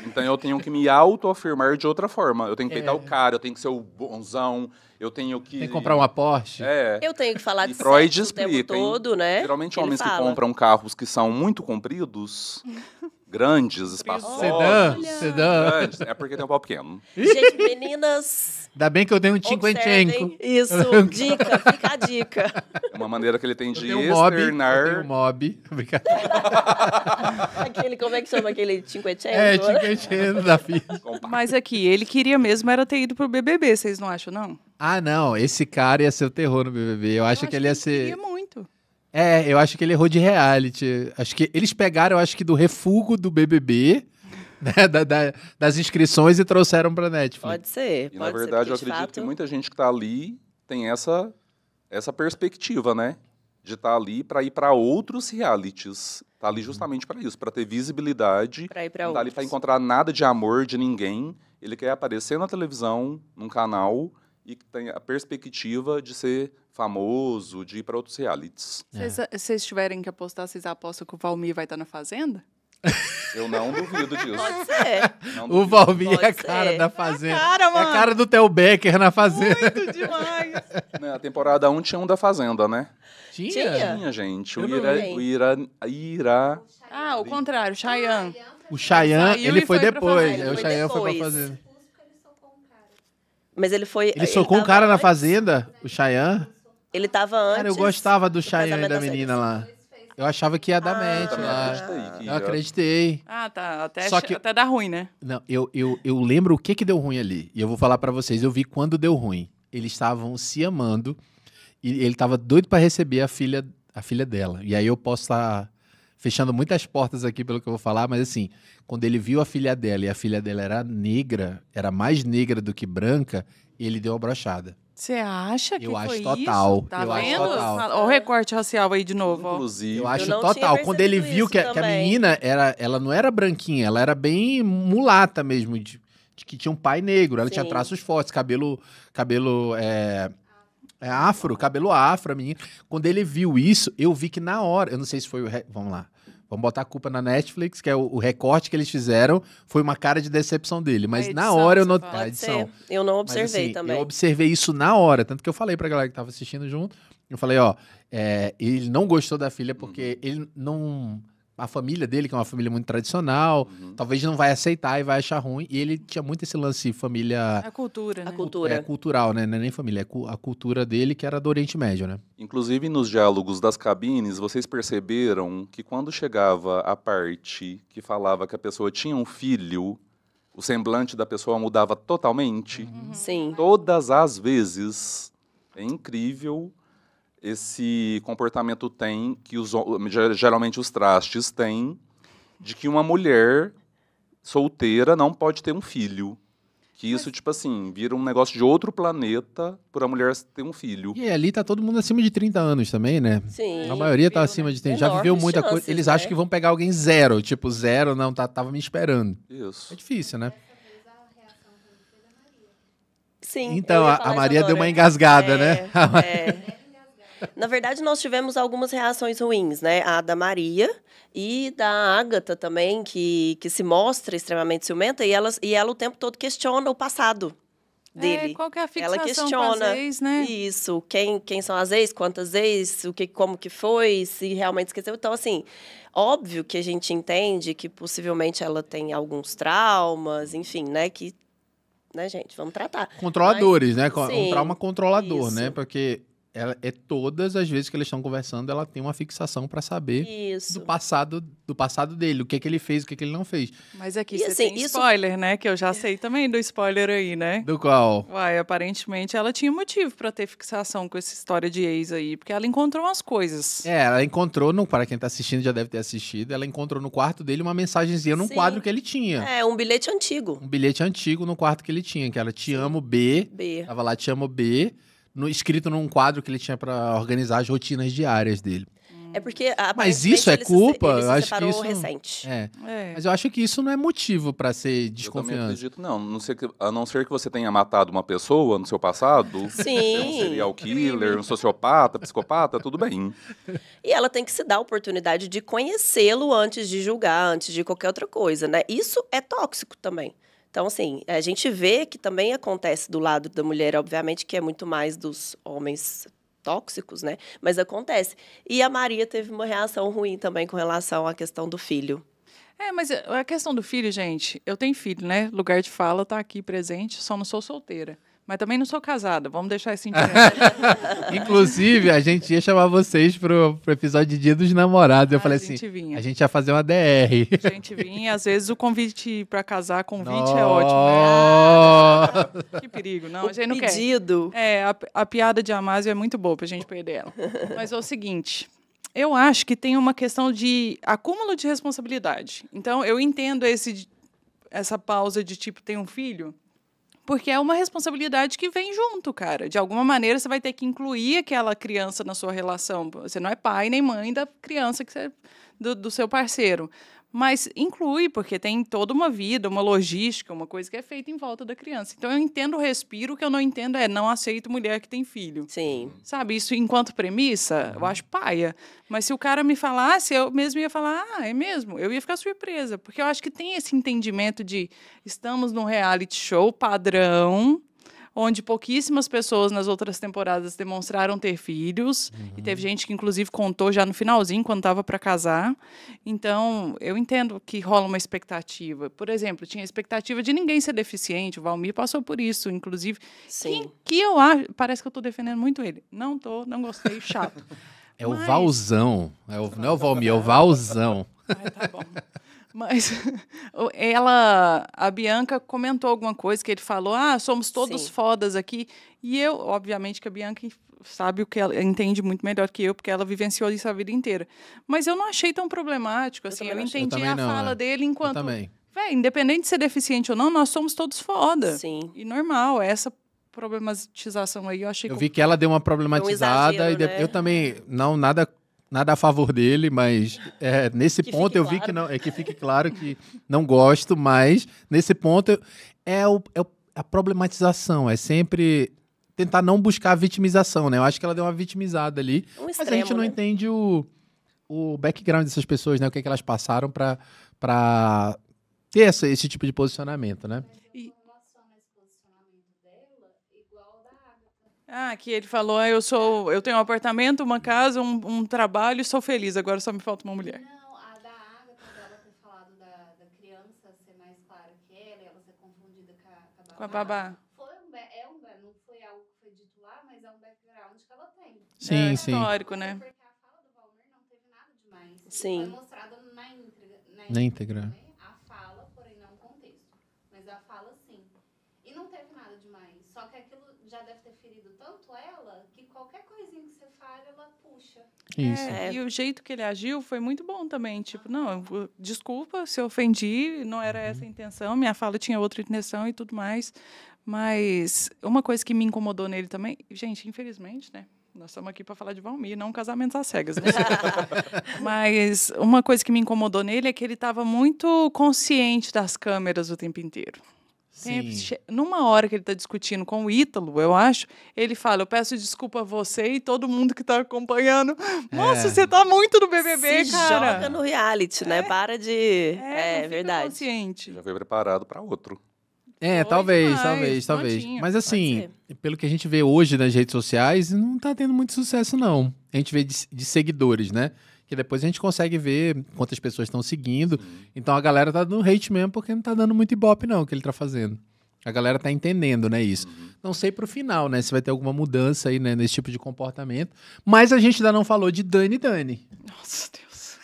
S4: então eu tenho que me autoafirmar de outra forma. Eu tenho que peitar é. o cara, eu tenho que ser o bonzão, eu tenho que. Tem que comprar uma Porsche. É. Eu
S2: tenho que falar de e Freud explica, o tempo todo, né? Geralmente Ele homens que compram
S4: carros que são muito compridos grandes, espaçosos. Sedã, sedã. Grandes. É porque tem um pau pequeno.
S2: Gente, meninas...
S1: Ainda bem que eu tenho um
S2: cinquentenco.
S1: Isso, dica, fica a dica. É uma maneira que ele tem de um mob, externar... Mob, eu um mob,
S2: aquele, como é que chama aquele cinquentenco? É, cinquentenco
S3: da filha. Mas aqui, ele queria mesmo era ter ido pro BBB, vocês não acham, não?
S1: Ah, não, esse cara ia ser o terror no BBB. Eu, eu acho, acho que ele ia ser... queria muito. É, eu acho que ele errou de reality. Acho que eles pegaram, acho que do refugo do BBB, né, da, da, das inscrições e trouxeram pra Netflix.
S4: Pode ser, e, Na verdade, ser, eu acredito fato... que muita gente que tá ali tem essa, essa perspectiva, né? De estar tá ali para ir para outros realities. Tá ali uhum. justamente para isso, para ter visibilidade. Pra ir pra não tá ali para encontrar nada de amor de ninguém. Ele quer aparecer na televisão, num canal, e tem a perspectiva de ser famoso, de ir para outros realities. é.
S3: Se vocês tiverem que apostar, vocês apostam que o Valmir vai estar na Fazenda?
S4: Eu não duvido disso. Pode
S1: ser.
S3: duvido. O Valmir Pode é a cara ser. da Fazenda. É a cara, mano. É a cara
S1: do Theo Becker na Fazenda. Muito
S3: demais.
S4: Na a temporada 1 tinha um da Fazenda, né? Tinha? Tinha, gente. o Ira, o Ira, Ira...
S2: Ah, o contrário, Chayanne.
S4: O Chayanne, ele, ele foi, depois. o Chayanne foi pra Fazenda.
S2: Mas ele foi... Ele socou ele um cara na
S1: Fazenda, o Chayanne?
S2: Ele tava antes. Cara, eu gostava do Cheyenne da,
S1: menina lá. Eu achava que ia dar ah, match lá. Eu, eu acreditei.
S3: Ah, tá. Até, Só que... até dá ruim, né?
S1: Não, eu, eu, eu lembro o que, que deu ruim ali. E eu vou falar para vocês. Eu vi quando deu ruim. Eles estavam se amando. E ele tava doido para receber a filha, a filha dela. E aí eu posso estar tá fechando muitas portas aqui pelo que eu vou falar, mas assim, quando ele viu a filha dela e a filha dela era negra, era mais negra do que branca, ele deu a brochada.
S3: Você acha que eu acho total. Isso? Tá eu vendo? Acho total. Olha o recorte racial aí de novo. Inclusive. Ó. Eu acho eu total. Quando ele viu que a, que a, menina
S1: era, ela não era branquinha, ela era bem mulata mesmo, de, de que tinha um pai negro. Ela Sim. tinha traços fortes, cabelo, cabelo é, é afro, cabelo afro, a menina. Quando ele viu isso, eu vi que na hora, eu não sei se foi o, re... vamos lá. Vamos botar a culpa na Netflix, que é o, o, recorte que eles fizeram, foi uma cara de decepção dele. Mas é, edição, na hora eu notei. edição.
S2: Eu não observei Mas, assim, também. Eu
S1: observei isso na hora, tanto que eu falei pra galera que tava assistindo junto. Eu falei, ó, é, ele não gostou da filha porque hum. ele não a família dele, que é uma família muito tradicional, uhum. talvez não vai aceitar e vai achar ruim. E ele tinha muito esse lance família.
S3: A cultura. Né? A cultura. É
S1: cultural, né? Não é nem família, é a cultura dele que era do Oriente Médio, né?
S4: Inclusive nos diálogos das cabines, vocês perceberam que quando chegava a parte que falava que a pessoa tinha um filho, o semblante da pessoa mudava totalmente. Uhum. Sim. Todas as vezes. É incrível esse comportamento tem, que os, geralmente os trastes têm, de que uma mulher solteira não pode ter um filho. Que isso, Mas... tipo assim, vira um negócio de outro planeta a mulher ter um filho.
S1: E ali tá todo mundo acima de 30 anos também, né? Sim. A maioria tá acima né? de 30. Já viveu muita coisa. Eles né? acham que vão pegar alguém zero. Tipo, zero, não, tá, tava me esperando. Isso. É difícil, né?
S2: Sim. Então, a, a, Maria deu uma engasgada, é, né? É. Na verdade, nós tivemos algumas reações ruins, né? A da Maria e da Ágata também, que, que se mostra extremamente ciumenta e, elas, e ela o tempo todo questiona o passado é, dele. É, qual
S3: que é a fixação Ela questiona ex,
S2: né? isso, quem, quem são as ex, quantas ex, o que, como que foi, se realmente esqueceu. Então, assim, óbvio que a gente entende que possivelmente ela tem alguns traumas, enfim, né, que né, gente? Vamos tratar. Controladores, Mas, né? Sim, um trauma
S1: controlador, né? isso. né? Porque ela é todas as vezes que eles estão conversando, ela tem uma fixação para saber isso. do passado do passado dele, o que que ele fez, o que que ele não fez.
S3: Mas aqui e você assim, tem isso... spoiler, né? Que eu já é. sei também do spoiler aí, né?
S1: Do qual?
S3: Uai, aparentemente ela tinha motivo para ter fixação com essa história de ex aí, porque ela encontrou umas coisas.
S1: É, ela encontrou, no, para quem tá assistindo já deve ter assistido, ela encontrou no quarto dele uma mensagenzinha num Sim. quadro que ele tinha.
S2: É, um bilhete antigo.
S1: Um bilhete antigo no quarto que ele tinha, que era Te amo B. B. Tava lá, Te amo B no, escrito num quadro que ele tinha para organizar as rotinas diárias dele.
S2: Hum. É porque Mas isso é culpa? Se, acho que isso recente. É. é. Mas eu
S1: acho que isso não é motivo para ser
S2: desconfiança. Eu
S4: acredito não, não sei que, a não ser que você tenha matado uma pessoa no seu passado, Sim. um então serial killer, um sociopata, psicopata, tudo bem.
S2: E ela tem que se dar a oportunidade de conhecê-lo antes de julgar, antes de qualquer outra coisa, né? Isso é tóxico também. Então, assim, a gente vê que também acontece do lado da mulher, obviamente, que é muito mais dos homens tóxicos, né? Mas acontece. E a Maria teve uma reação ruim também com relação à questão do filho. É, mas a questão do filho, gente, eu tenho filho,
S3: né? Lugar de fala está aqui presente, só não sou solteira. Mas também não sou casada, vamos deixar isso em Inclusive,
S1: a gente ia chamar vocês pro, pro episódio de Dia dos Namorados. Eu ah, falei assim, vinha. a gente ia fazer uma DR. A gente
S3: vinha, às vezes o convite para casar, convite Nossa. é ótimo. Né? Ah, que perigo, não, o a gente não pedido. quer. É, a, a piada de Amásio é muito boa pra gente perder ela. Mas é o seguinte, eu acho que tem uma questão de acúmulo de responsabilidade. Então, eu entendo esse, essa pausa de tipo, tem um filho? porque é uma responsabilidade que vem junto, cara. De alguma maneira você vai ter que incluir aquela criança na sua relação. Você não é pai nem mãe da criança que você, do, do seu parceiro mas inclui, porque tem toda uma vida, uma logística, uma coisa que é feita em volta da criança. Então eu entendo o respiro, o que eu não entendo é não aceito mulher que tem filho. Sim. Sabe, isso enquanto premissa, eu uhum. acho paia. Mas se o cara me falasse, eu mesmo ia falar, ah, é mesmo? Eu ia ficar surpresa, porque eu acho que tem esse entendimento de estamos num reality show padrão, onde pouquíssimas pessoas nas outras temporadas demonstraram ter filhos. Uhum. E teve gente que, inclusive, contou já no finalzinho, quando estava para casar. Então, eu entendo que rola uma expectativa. Por exemplo, tinha expectativa de ninguém ser deficiente. O Valmir passou por isso, inclusive. Sim. Que, que eu acho. Parece que eu estou defendendo muito ele. Não tô, não gostei, chato. É Mas... o
S1: Valzão. É o, não é o Valmir, é o Valzão. Ah, tá bom.
S3: Mas ela, a Bianca comentou alguma coisa que ele falou: ah, somos todos Sim. fodas aqui. E eu, obviamente, que a Bianca sabe o que ela entende muito melhor que eu, porque ela vivenciou isso a vida inteira. Mas eu não achei tão problemático, assim, eu, entendi eu a não, fala é. dele enquanto. Véi, independente de ser deficiente ou não, nós somos todos foda. Sim. E normal, essa problematização aí, eu achei Eu vi que
S1: ela deu uma problematizada um exagero, e de... né? eu também não nada nada a favor dele, mas é, nesse que ponto eu claro. vi que não. É que fique claro que não gosto, mas nesse ponto eu, é, o, é a problematização. É sempre tentar não buscar a vitimização, né? Eu acho que ela deu uma vitimizada ali. Um mas a gente não né? entende o, o background dessas pessoas, né? O que, é que elas passaram para ter essa, esse tipo de posicionamento, né?
S3: E, Ah, que ele falou, ah, eu sou, eu tenho um apartamento, uma casa, um, um trabalho, sou feliz. Agora só me falta uma mulher. Não, a da ela ter falado da, criança ser mais clara que ela, ela ser confundida com a, babá. Com a babá. Foi um, é um, não foi algo que foi
S1: dito lá, mas é um background que ela tem. Sim, é, sim.
S3: Histórico, né? Porque a fala do Valmir não teve nada demais. Sim. Foi mostrada
S1: na íntegra. Na, na íntegra. Né?
S3: Isso. É, e o jeito que ele agiu foi muito bom também. Tipo, não, desculpa se eu ofendi, não era uhum. essa a uhum. intenção, minha fala tinha outra intenção e tudo mais. Mas uma coisa que me incomodou nele também, gente, infelizmente, né? Nós estamos aqui para falar de Valmir, não casamentos às cegas. Né? Mas uma coisa que me incomodou nele é que ele estava muito consciente das câmeras o tempo inteiro sim numa hora que ele está discutindo com o Ítalo, eu acho, ele fala: Eu peço desculpa a você e todo mundo que está acompanhando. Nossa, é. você está muito no BBB, Se cara. joga
S2: no reality, né? é. né? Para de. É, é, é verdade. Consciente.
S4: Já foi preparado para outro.
S1: É, Foi talvez, demais, talvez, talvez. Mas assim, pelo que a gente vê hoje nas redes sociais, não tá tendo muito sucesso, não. A gente vê de, de seguidores, né? que depois a gente consegue ver quantas pessoas estão seguindo. Então a galera tá dando hate mesmo porque não tá dando muito ibope, não, o que ele tá fazendo. A galera tá entendendo, né, isso. Uhum. Não sei pro final, né, se vai ter alguma mudança aí, né, nesse tipo de comportamento. Mas a gente ainda não falou de Dani Dani. Nossa, Deus.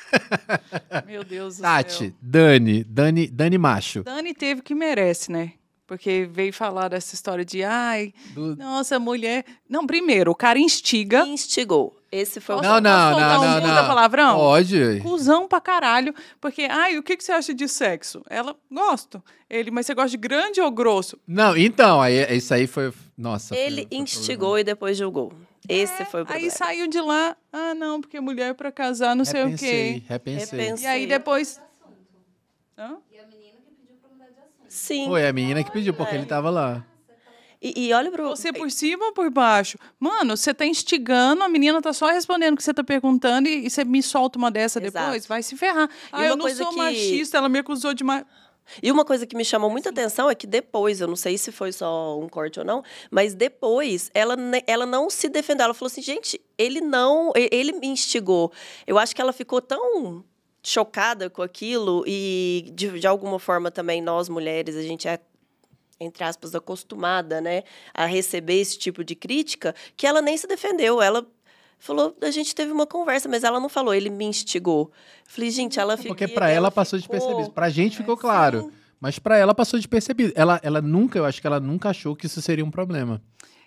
S3: Meu Deus do Tati, céu.
S1: Dani, Dani, Dani macho.
S3: Dani teve o que merece, né? Porque veio falar dessa história de, ai, Do... nossa, mulher. Não, primeiro, o cara
S2: instiga. Instigou.
S3: Esse foi o Não, não, não, um não, não. palavrão?
S2: Pode.
S3: Cusão pra caralho. Porque, ai, o que, que você acha de sexo? Ela, gosto. Ele, mas você gosta de grande ou grosso?
S1: Não, então, aí, isso aí foi. Nossa.
S3: Ele foi, instigou e depois julgou.
S2: Esse é, foi o problema. Aí
S3: saiu de lá, ah, não, porque mulher é pra casar, não repensei, sei o quê. Repensei, repensei. E aí depois. Hã? Sim. Foi a menina que pediu, porque é. ele tava lá. E, e olha pro. Você por cima ou por baixo? Mano, você tá instigando, a menina tá só respondendo o que você tá perguntando e, e você me solta uma dessa Exato. depois? Vai se ferrar.
S2: Ah, eu não sou que... machista, ela me acusou de. Ma... E uma coisa que me chamou muita atenção é que depois, eu não sei se foi só um corte ou não, mas depois ela, ela não se defendeu. Ela falou assim, gente, ele não, ele me instigou. Eu acho que ela ficou tão chocada com aquilo e de, de alguma forma também nós mulheres a gente é entre aspas acostumada, né, a receber esse tipo de crítica, que ela nem se defendeu, ela falou, a gente teve uma conversa, mas ela não falou, ele me instigou. falei, gente, ela ficou é Porque para ela, ela, passou ficou... despercebido,
S1: para gente ficou é, claro. Sim. Mas para ela passou de perceber Ela, ela nunca, eu acho que ela nunca achou que isso seria um problema.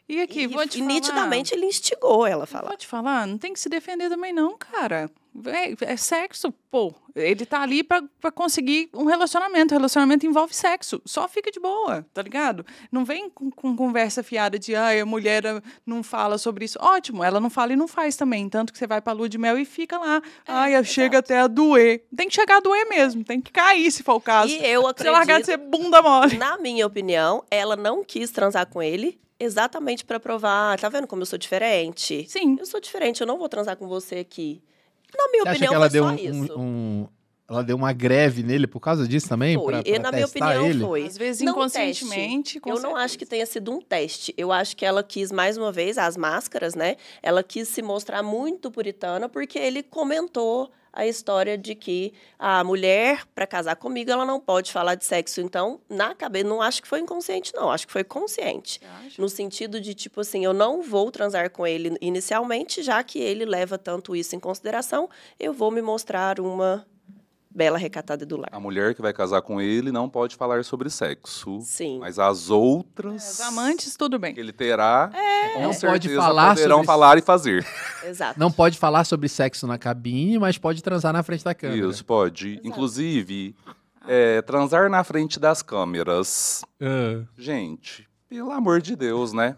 S2: E aqui, e, vou te e falar. nitidamente
S3: ele instigou ela a falar. Vou te falar, não tem que se defender também, não, cara. É, é sexo, pô. Ele tá ali pra, conseguir um relacionamento. O relacionamento envolve sexo. Só fica de boa, tá ligado? Não vem com, com conversa fiada de, ai, a mulher ah, não fala sobre isso. Ótimo, ela não fala e não faz também. Tanto que você vai pra lua de mel e fica lá. É, ai, é chega até a
S2: doer. Tem que chegar a doer mesmo. Tem que cair, se for o caso. E eu acredito. Você largar de ser bunda mole. Na minha opinião, ela não quis transar com ele exatamente para provar, ah, tá vendo como eu sou diferente? Sim. Eu sou diferente, eu não vou transar com você aqui. Na minha você opinião, acha que ela foi deu um, isso.
S1: Um, um, ela deu uma greve nele por causa disso também? Foi. Pra, pra e, na minha opinião, ele? foi.
S2: Às vezes, não inconscientemente. eu não acho que tenha sido um teste. Eu acho que ela quis, mais uma vez, as máscaras, né? Ela quis se mostrar muito puritana porque ele comentou a história de que a mulher, para casar comigo, ela não pode falar de sexo. Então, na cabeça, não acho que foi inconsciente, não. Acho que foi consciente. No sentido de, tipo assim, eu não vou transar com ele inicialmente, já que ele leva tanto isso em consideração, eu vou me mostrar uma bela recatada do lar. A
S4: mulher que vai casar com ele não pode falar sobre sexo. Sim. Mas as outras.
S2: As é, amantes, tudo bem.
S4: Que ele terá.
S2: É. Com não pode falar
S4: poderão sobre... falar e fazer.
S1: Exato. Não pode falar sobre sexo na cabine, mas pode transar na frente da câmera.
S4: Isso, pode. Exato. Inclusive, é, transar na frente das câmeras. É. Gente, pelo amor de Deus, né?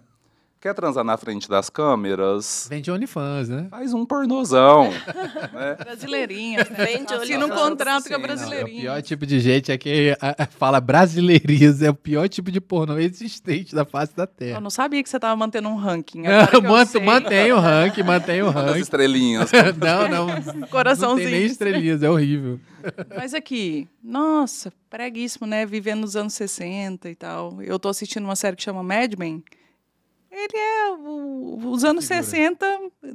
S4: Quer transar na frente das
S1: câmeras? Vende OnlyFans, né?
S4: Faz um pornozão.
S3: né? Brasileirinha. Vende OnlyFans. Se não contrato Sim, com a brasileirinha.
S1: Não, o pior tipo de gente é quem é, é, fala brasileirias. É o pior tipo de pornô existente da face da Terra. Eu
S3: não sabia que você estava mantendo um ranking. Manto, mantém
S1: o ranking, mantém o ranking. As estrelinhas. não, não. Coraçãozinho. Não tem nem estrelinhas, é horrível.
S3: Mas aqui, nossa, preguíssimo, né? Vivendo nos anos 60 e tal. Eu tô assistindo uma série que chama Mad Men ele é o, os anos Segura. 60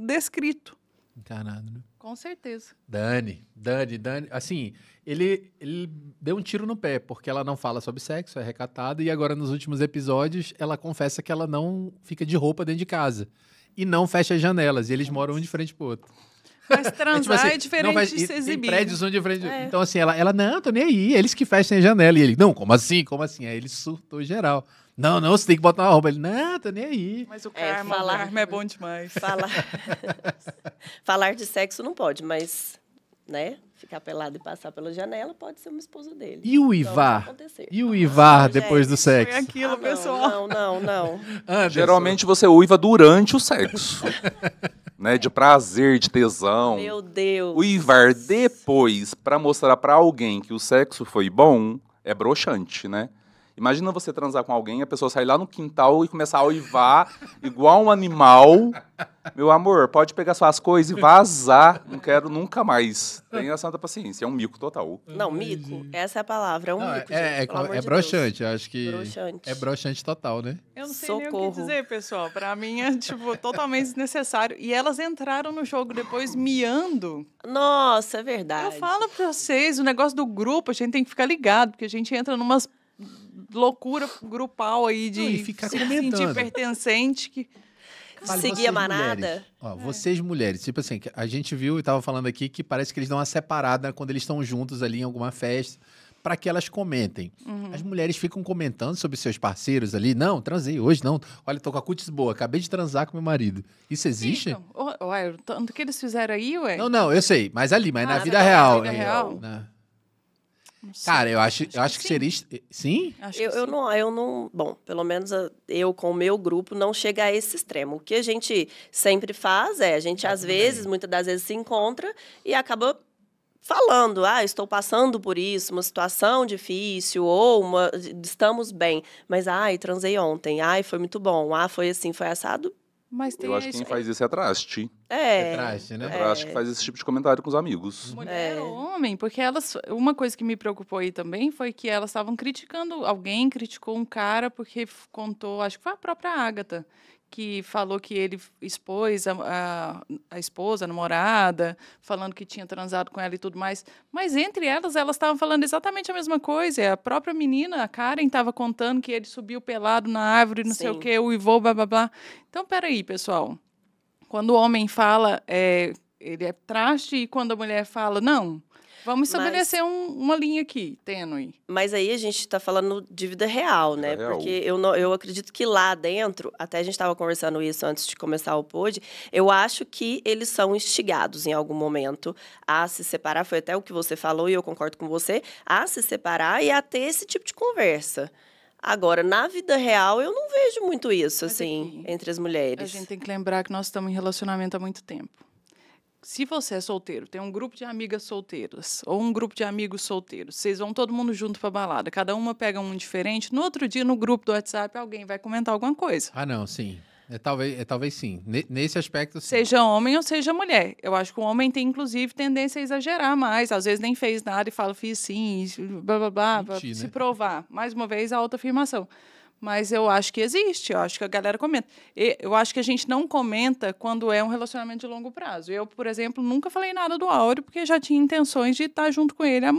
S3: descrito. Encarnado, né? Com certeza. Dani,
S1: Dani, Dani. Assim, ele, ele deu um tiro no pé, porque ela não fala sobre sexo, é recatada, e agora nos últimos episódios ela confessa que ela não fica de roupa dentro de casa. E não fecha as janelas, e eles Nossa. moram um de frente pro outro.
S3: Mas transar é, tipo assim, é diferente não, de se exibir. Tem prédios um de frente. É.
S1: Então, assim, ela, ela, não, tô nem aí, eles que fecham a janela. E ele, não, como assim? Como assim? Aí ele surtou geral. Não, não, você tem que botar uma roupa. Ele, não,
S3: tá nem aí.
S2: Mas o é, karma, falar, o né? é bom demais. Falar, falar de sexo não pode, mas, né? Ficar pelado e passar pela janela pode ser uma esposa dele. E o então, Ivar? Então, e o Ivar depois gente, do sexo? aquilo, ah, não, pessoal. Não, não, não.
S4: Ah, Geralmente você é uiva durante o sexo. né? De prazer, de tesão. Meu
S2: Deus. O
S4: Ivar depois, para mostrar para alguém que o sexo foi bom, é broxante, né? Imagina você transar com alguém, a pessoa sair lá no quintal e começar a uivar igual um animal. Meu amor, pode pegar suas coisas e vazar. Não quero nunca mais. Tenha santa paciência. É um mico total.
S2: Não, mico. Essa é a palavra. É um não, mico. É, gente, é, é, é broxante.
S1: Acho
S4: que.
S3: Broxante. É broxante
S1: total, né?
S2: Eu não sei Socorro. nem o que dizer, pessoal. Pra mim é, tipo, totalmente
S3: desnecessário. E elas entraram no jogo depois miando. Nossa, é verdade. Eu falo pra vocês, o negócio do grupo, a gente tem que ficar ligado, porque a gente entra numas loucura grupal aí de Não, ficar se comentando. sentir pertencente que Fale seguir manada. Mulheres.
S1: Ó, é. Vocês mulheres, tipo assim, a gente viu e tava falando aqui que parece que eles dão uma separada quando eles estão juntos ali em alguma festa para que elas comentem. Uhum. As mulheres ficam comentando sobre seus parceiros ali. Não, transei hoje, não. Olha, tô com a cutis boa, acabei de transar com meu marido. Isso existe? Então,
S3: ué, tanto que eles fizeram aí, ué? Não,
S1: não, eu sei. Mas ali, mas ah, na, vida na, vida real. Na vida real. Cara, eu acho, eu acho que, seria. Sim?
S2: eu, eu não, eu não. Bom, pelo menos ah, eu com o meu grupo não chega a esse extremo. O que a gente sempre faz é, a gente é às vezes, muitas das vezes, se encontra e acaba falando, ah, estou passando por isso, uma situação difícil, ou uma, estamos bem, mas ai, transei ontem, ai, foi muito bom, ah, foi assim, foi assado. Mas tem Eu acho que quem faz
S4: é isso é traste. É. É traste, né? É traste que faz esse tipo de comentário com os amigos.
S2: Mulher é.
S3: homem, porque elas. Uma coisa que me preocupou aí também foi que elas estavam criticando. Alguém criticou um cara porque contou, acho que foi a própria Agatha, que falou que ele expôs a, a, a, esposa, a namorada, falando que tinha transado com ela e tudo mais. Mas entre elas, elas estavam falando exatamente a mesma coisa. A própria menina, a Karen, estava contando que ele subiu pelado na árvore, não Sim. sei o quê, o Ivô, blá blá blá. Então, peraí, pessoal. Quando o homem fala, é, ele é traste, e quando a mulher fala, não
S2: Vamos estabelecer mas, um, uma linha aqui, tênue. Mas aí a gente está falando de vida real, né? É real. Porque eu, não, eu acredito que lá dentro, até a gente estava conversando isso antes de começar o pod, eu acho que eles são instigados em algum momento a se separar. Foi até o que você falou e eu concordo com você, a se separar e a ter esse tipo de conversa. Agora, na vida real, eu não vejo muito isso, mas assim, aqui, entre as mulheres. A gente tem que lembrar que
S3: nós estamos em relacionamento há muito tempo
S2: se você é solteiro, tem um grupo de amigas solteiras
S3: ou um grupo de amigos solteiros, vocês vão todo mundo junto para balada, cada uma pega um diferente, no outro dia no grupo do WhatsApp alguém vai comentar alguma coisa. Ah, não, sim. É, talvez, é, talvez sim. N
S1: nesse aspecto, sim.
S3: Seja homem ou seja mulher. Eu acho que o homem tem, inclusive, tendência a exagerar mais. Às vezes nem fez nada e fala, fiz sim, blá, blá, blá, Mentir, pra né? se provar. Mais uma vez, a autoafirmação. afirmação mas eu acho que existe, eu acho que a galera comenta. eu acho que a gente não comenta quando é um relacionamento de longo prazo. Eu, por exemplo, nunca falei nada do Áureo, porque já tinha intenções de estar junto com ele a,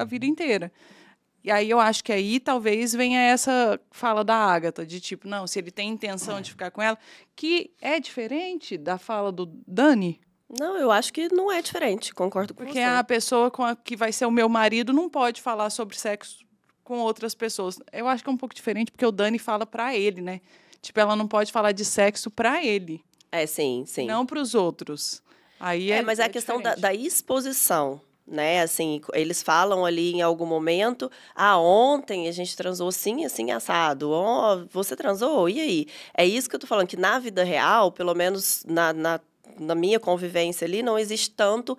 S3: a vida inteira. E aí eu acho que aí talvez venha essa fala da Ágata, de tipo, não, se ele tem intenção de ficar com ela, que é diferente da fala do Dani. Não, eu acho que não é diferente, concordo com Porque você. Porque a pessoa com a que vai ser o meu marido não pode falar sobre sexo com outras pessoas. Eu acho que é um pouco diferente, porque o Dani fala para ele, né? Tipo, ela não pode falar de sexo para ele. É,
S2: sim, sim. Não para os outros. Aí é, é mas é a questão da, da exposição né? Assim, eles falam ali em algum momento, ah, ontem a gente transou sim, assim, assado. Oh, você transou? E aí? É isso que eu tô falando, que na vida real, pelo menos na, na, na minha convivência ali, não existe tanto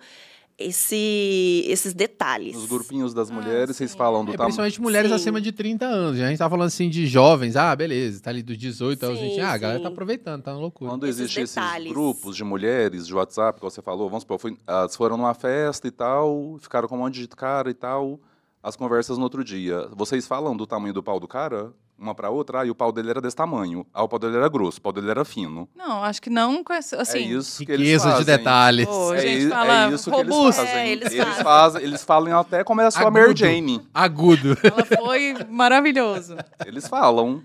S2: esse, esses detalhes. Os
S1: grupinhos
S4: das ah, mulheres, ah, vocês falam do é, tamanho. Principalmente mulheres sim.
S1: acima de 30 anos. Né? A gente tá falando assim de jovens, ah, beleza, tá ali dos 18 aos 20. Ah, a galera tá aproveitando, tá na loucura. Quando existem esses, esses grupos
S4: de mulheres de WhatsApp, que você falou, vamos supor, fui, elas foram numa festa e tal, ficaram com um monte de cara e tal, as conversas no outro dia. Vocês falam do tamanho do pau do cara? uma para outra, ah, e o pau dele era desse tamanho, ah, o pau dele era grosso, o pau dele era fino.
S3: Não, acho que não, assim... É isso
S4: Riqueza eles fazem. de detalhes. É, é, fala, é isso robusto. que eles fazem. É, eles, eles, fazem. eles falam até como é a sua Mary Jane. Agudo. Ela
S3: foi maravilhoso.
S4: Eles falam.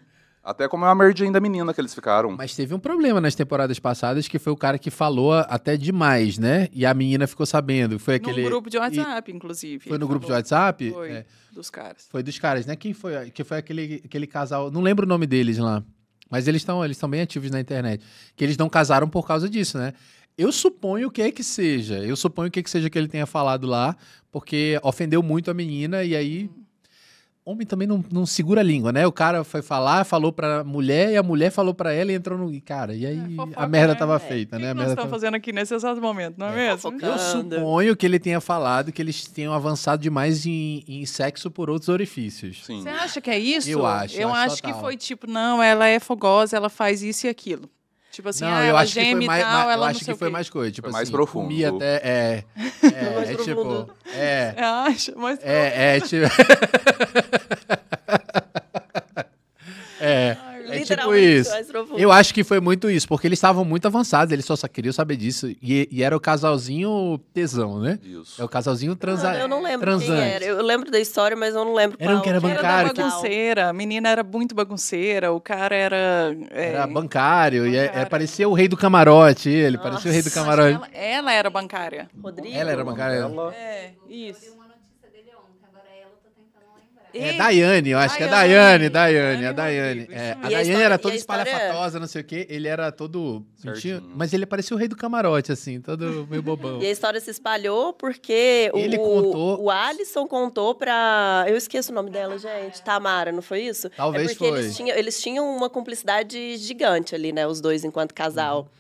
S4: Até como é uma merdinha da menina que eles ficaram.
S1: Mas teve um problema nas temporadas passadas que foi o cara que falou até demais, né? E a menina ficou sabendo. Foi aquele. No grupo
S3: de WhatsApp, e... inclusive. Foi no falou. grupo de WhatsApp? Foi. É. Dos caras.
S1: Foi dos caras, né? Quem foi? Que foi aquele, aquele casal. Não lembro o nome deles lá. Mas eles estão eles bem ativos na internet. Que eles não casaram por causa disso, né? Eu suponho o que é que seja. Eu suponho o que é que seja que ele tenha falado lá, porque ofendeu muito a menina e aí. Hum homem também não, não segura a língua, né? O cara foi falar, falou pra mulher, e a mulher falou pra ela e entrou no. E, cara, e aí é, fofoca, a merda né? tava é. feita, né? O que, né? que nós tava...
S3: fazendo aqui nesse exato momento, não é, é mesmo? Fofocando.
S1: Eu suponho que ele tenha falado que eles tenham avançado demais em, em sexo por outros orifícios. Sim. Você
S3: acha que é isso? Eu acho. Eu acho, acho que foi tipo, não, ela é fogosa, ela faz isso e aquilo. Tipo assim, não, ah, eu acho que foi mais, tal, eu acho que
S1: foi mais coisa. Tipo foi mais assim, profundo. Comia até, é, é, tipo, é tipo, é, eu acho mais é, é, tipo... tipo isso. Eu acho que foi muito isso, porque eles estavam muito avançados, eles só queriam saber disso. E, e era o casalzinho tesão, né? Isso. É o casalzinho transa... Não, ah, eu não lembro transante. quem era.
S2: Eu lembro da história, mas eu não lembro era qual. Um que era bancário. Era bagunceira, a menina
S3: era muito bagunceira, o cara era... É... Era
S1: bancário, bancário. e é, é, parecia o rei do camarote, ele Nossa, parecia o rei do camarote. Ela,
S3: ela, era bancária. Rodrigo. Ela era bancária. Ela... É, isso. É Daiane, eu acho Daiane. que é Daiane,
S1: Daiane, é Daiane. É, é a Daiane era toda é espalhafatosa, não sei o quê. Ele era todo. Tinha, mas ele parecia o rei do camarote, assim, todo meio bobão. e a
S2: história se espalhou porque ele o, contou... o Alisson contou pra. Eu esqueço o nome dela, gente. Tamara, não foi isso? Talvez é porque foi. Eles tinham, eles tinham uma cumplicidade gigante ali, né? Os dois enquanto casal. Uhum.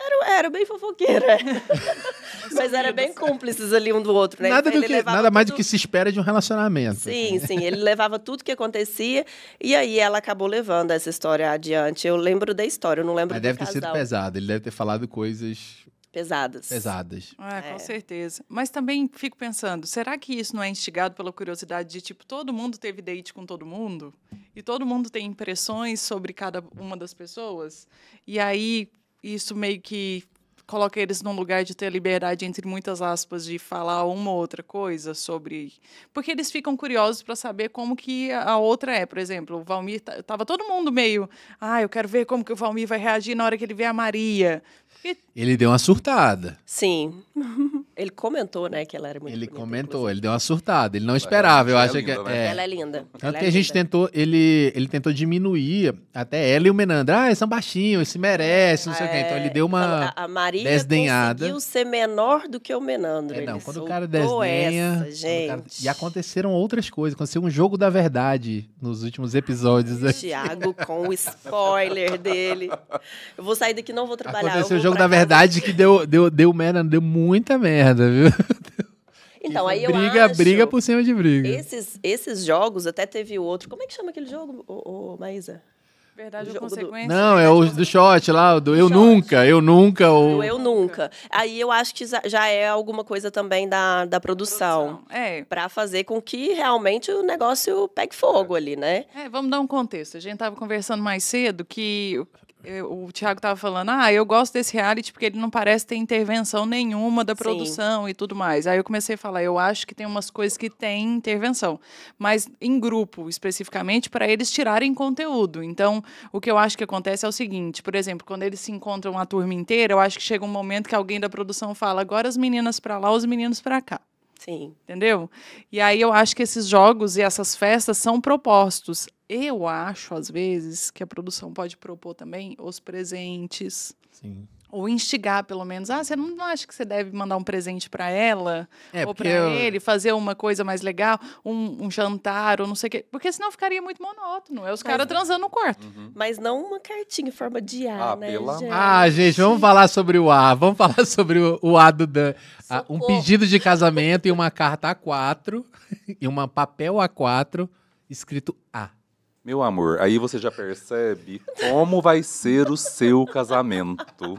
S2: Era, era bem fofoqueira. É. Mas era bem cúmplices ali um do outro, né? Nada, então, que,
S1: nada mais do que se espera de um relacionamento.
S2: Sim, sim. Ele levava tudo que acontecia e aí ela acabou levando essa história adiante. Eu lembro da história, eu não lembro Mas deve casal. ter sido
S1: pesado. Ele deve ter falado coisas
S2: pesadas. Pesadas. É, com é. certeza.
S3: Mas também fico pensando, será que isso não é instigado pela curiosidade de tipo todo mundo teve date com todo mundo e todo mundo tem impressões sobre cada uma das pessoas? E aí isso meio que coloca eles num lugar de ter a liberdade, entre muitas aspas, de falar uma ou outra coisa sobre. Porque eles ficam curiosos para saber como que a outra é. Por exemplo, o Valmir. Tá, tava todo mundo meio. Ah, eu quero ver como que o Valmir vai reagir na hora que ele vê a Maria.
S2: Porque...
S1: Ele deu uma surtada.
S2: Sim. Ele comentou, né, que ela era muito Ele
S1: bonita, comentou, inclusive. ele deu uma surtada, ele não ela é esperava, é, eu acho é que linda, é. Né? Ela é
S2: linda. Tanto ela é que a gente
S1: tentou, ele, ele tentou diminuir até ela e o Menandro. Ah, eles são baixinhos, se merecem, não sei o quê. Então ele é, deu uma a, a Maria desdenhada. conseguiu
S2: ser menor do que o Menandro. É, não, ele quando o cara desdenha, essa, gente. Cara... E
S1: aconteceram outras coisas, aconteceu um jogo da verdade nos últimos episódios aqui. Tiago
S2: com o spoiler dele. Eu vou sair daqui, não vou trabalhar. Aconteceu o jogo da casa.
S1: verdade que deu deu deu Menandro, deu muita merda merda, viu? Então, aí briga, eu briga, acho... Briga por cima de briga.
S2: Esses, esses jogos, até teve outro... Como é que chama aquele jogo, ô, ô, Maísa? Verdade ou consequência? Do... Não,
S1: é o do shot lá, do, Eu shot. Nunca, Eu Nunca. Ou... Do Eu
S2: Nunca. Aí eu acho que já é alguma coisa também da, da produção. produção. É. Pra fazer com que realmente o negócio pegue fogo é. ali, né? É, vamos dar um
S3: contexto. A gente tava conversando mais cedo que eu, o Thiago tava falando, ah, eu gosto desse reality porque ele não parece ter intervenção nenhuma da produção Sim. e tudo mais. Aí eu comecei a falar, eu acho que tem umas coisas que tem intervenção, mas em grupo especificamente para eles tirarem conteúdo. Então, o que eu acho que acontece é o seguinte, por exemplo, quando eles se encontram a turma inteira, eu acho que chega um momento que alguém da produção fala, agora as meninas para lá, os meninos para cá. Sim. Entendeu? E aí eu acho que esses jogos e essas festas são propostos eu acho, às vezes, que a produção pode propor também os presentes. Sim. Ou instigar, pelo menos. Ah, você não acha que você deve mandar um presente para ela? É, ou para eu... ele? Fazer uma coisa mais legal? Um, um, jantar, ou não sei o quê. Porque senão ficaria muito
S2: monótono. É os caras transando no quarto. Uhum. Mas não uma cartinha em forma de A, ah, né, pela... gente? Ah,
S3: gente, vamos falar
S1: sobre o A. Vamos falar sobre o, o A do Dan. Ah, um pedido de casamento e uma carta A4. e um papel A4 escrito A. Meu amor,
S4: aí você já percebe como vai ser o seu casamento.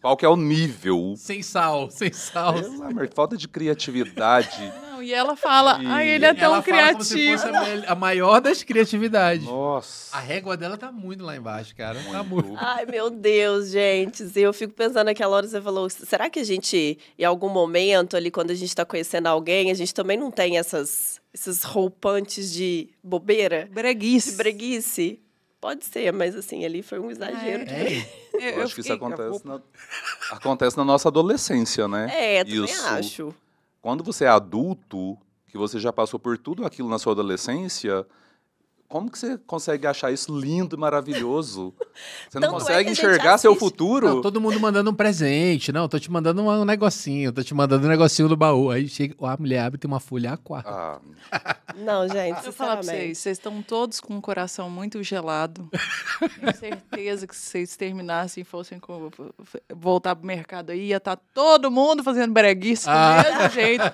S4: Qual que é o nível? Sem sal, sem sal. Meu amor, falta de criatividade.
S2: Não, e ela fala, ai, ele é tão
S1: criativo. a maior das criatividades. Nossa. A régua dela tá muito lá embaixo, cara. Tá muito.
S2: Ai, meu Deus, gente. Eu fico pensando naquela hora, você falou, será que a gente, em algum momento ali, quando a gente tá conhecendo alguém, a gente também não tem essas, esses roupantes de bobeira? Breguice. De breguice. Pode ser, mas assim, ali foi um exagero. é. De... Eu, eu acho que isso acontece na,
S4: acontece na nossa adolescência, né? É, também isso. acho. Quando você é adulto, que você já passou por tudo aquilo na sua adolescência, como que você consegue achar isso lindo e maravilhoso? Você não Tanto consegue é enxergar seu futuro? Não, todo
S1: mundo mandando um presente. Não, tô te mandando um, um negocinho, tô te mandando um negocinho do baú. Aí chega, a mulher abre tem uma folha A4. Ah.
S3: Não, gente, eu falar pra vocês, vocês estão todos com o um coração muito gelado. Tenho certeza que se vocês terminassem e fossem com, voltar pro mercado aí, ia estar tá todo mundo fazendo breguice do ah. mesmo jeito.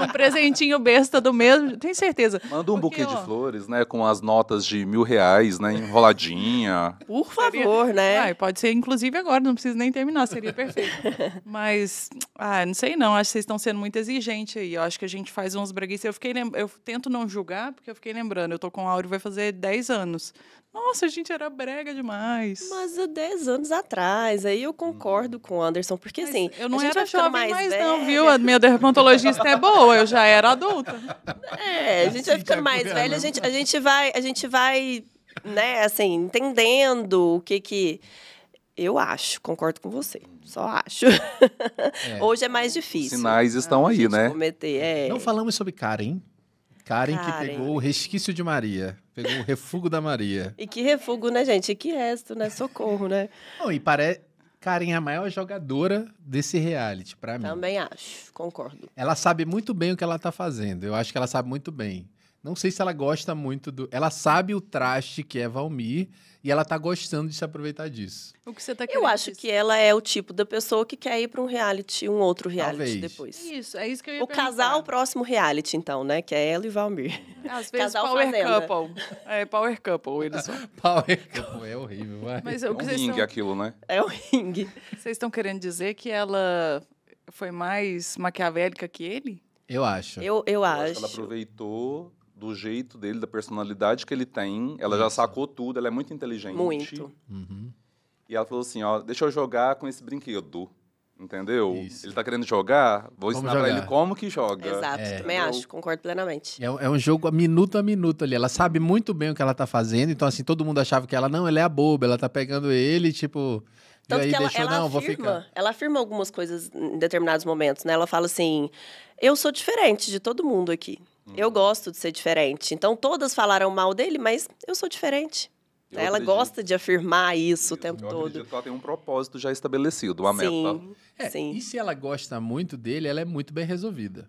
S3: Um presentinho besta do mesmo. Tenho certeza. Manda um Porque, buquê ó, de flores,
S4: né, com as notas notas de mil reais, né? Enroladinha.
S3: Por favor, né? Ah, pode ser, inclusive, agora, não precisa nem terminar, seria perfeito. Mas, ah, não sei não, acho que vocês estão sendo muito exigentes aí. Eu acho que a gente faz uns breguices. Eu fiquei lem... eu tento não julgar, porque eu fiquei lembrando, eu tô com o Áureo vai fazer 10 anos.
S2: Nossa, a gente era brega demais. Mas há 10 anos atrás, aí eu concordo com o Anderson, porque Mas assim. Eu não era jovem mais, mais não, viu? A minha dermatologista é boa, eu já era adulta. É, a é gente vai assim ficando mais velha, a gente, né? a gente vai, a gente vai, né, assim, entendendo o que que. Eu acho, concordo com você. Só acho.
S4: É.
S2: Hoje é mais difícil. Os sinais estão aí, né? Cometer, é. Não
S1: falamos sobre Karen. Karen, que pegou o resquício de Maria. Pegou o refugo da Maria.
S2: E que refugo, né, gente? E que resto, né? Socorro, né? Não, e parece. Karen é a maior jogadora desse reality, para mim. Também acho, concordo.
S1: Ela sabe muito bem o que ela tá fazendo. Eu acho que ela sabe muito bem. Não sei se ela gosta muito do. Ela sabe o traste que é Valmir e ela tá gostando de se aproveitar disso.
S2: O que você tá Eu acho dizer? que ela é o tipo da pessoa que quer ir para um reality, um outro reality Talvez. depois. Isso, é isso que eu ia O perguntar. casal próximo reality então, né, que é ela e Valmir.
S3: Às vezes casal power fazenda. couple. É power couple, eles são.
S1: power couple é horrível, vai. mas é um ringue aquilo, né?
S3: É um ringue. Vocês estão querendo dizer que ela foi mais maquiavélica que ele? Eu acho. Eu, eu, eu acho.
S2: acho. Ela
S4: aproveitou do jeito dele, da personalidade que ele tem. Ela Isso. já sacou tudo, ela é muito inteligente. Muito. Uhum. E ela falou assim: ó, deixa eu jogar com esse brinquedo. Entendeu? Isso. Ele tá querendo jogar, vou Vamos ensinar jogar. pra ele como que joga. Exato, é. também acho,
S2: concordo plenamente.
S1: É, é, um jogo a minuto a minuto ali. Ela sabe muito bem o que ela tá fazendo, então assim, todo mundo achava que ela, não, ela é a boba, ela tá pegando ele, tipo.
S2: Tanto e aí que ela, deixou, ela não, afirma, vou ficar. ela afirma algumas coisas em determinados momentos, né? Ela fala assim: eu sou diferente de todo mundo aqui. Hum. Eu gosto de ser diferente. Então todas falaram mal dele, mas eu sou diferente. Eu Ela acredito. gosta de afirmar isso o tempo
S4: eu todo. Acredito, ela tem um propósito já estabelecido, uma sim, meta.
S1: É, sim. E se ela gosta muito dele, ela é muito bem resolvida.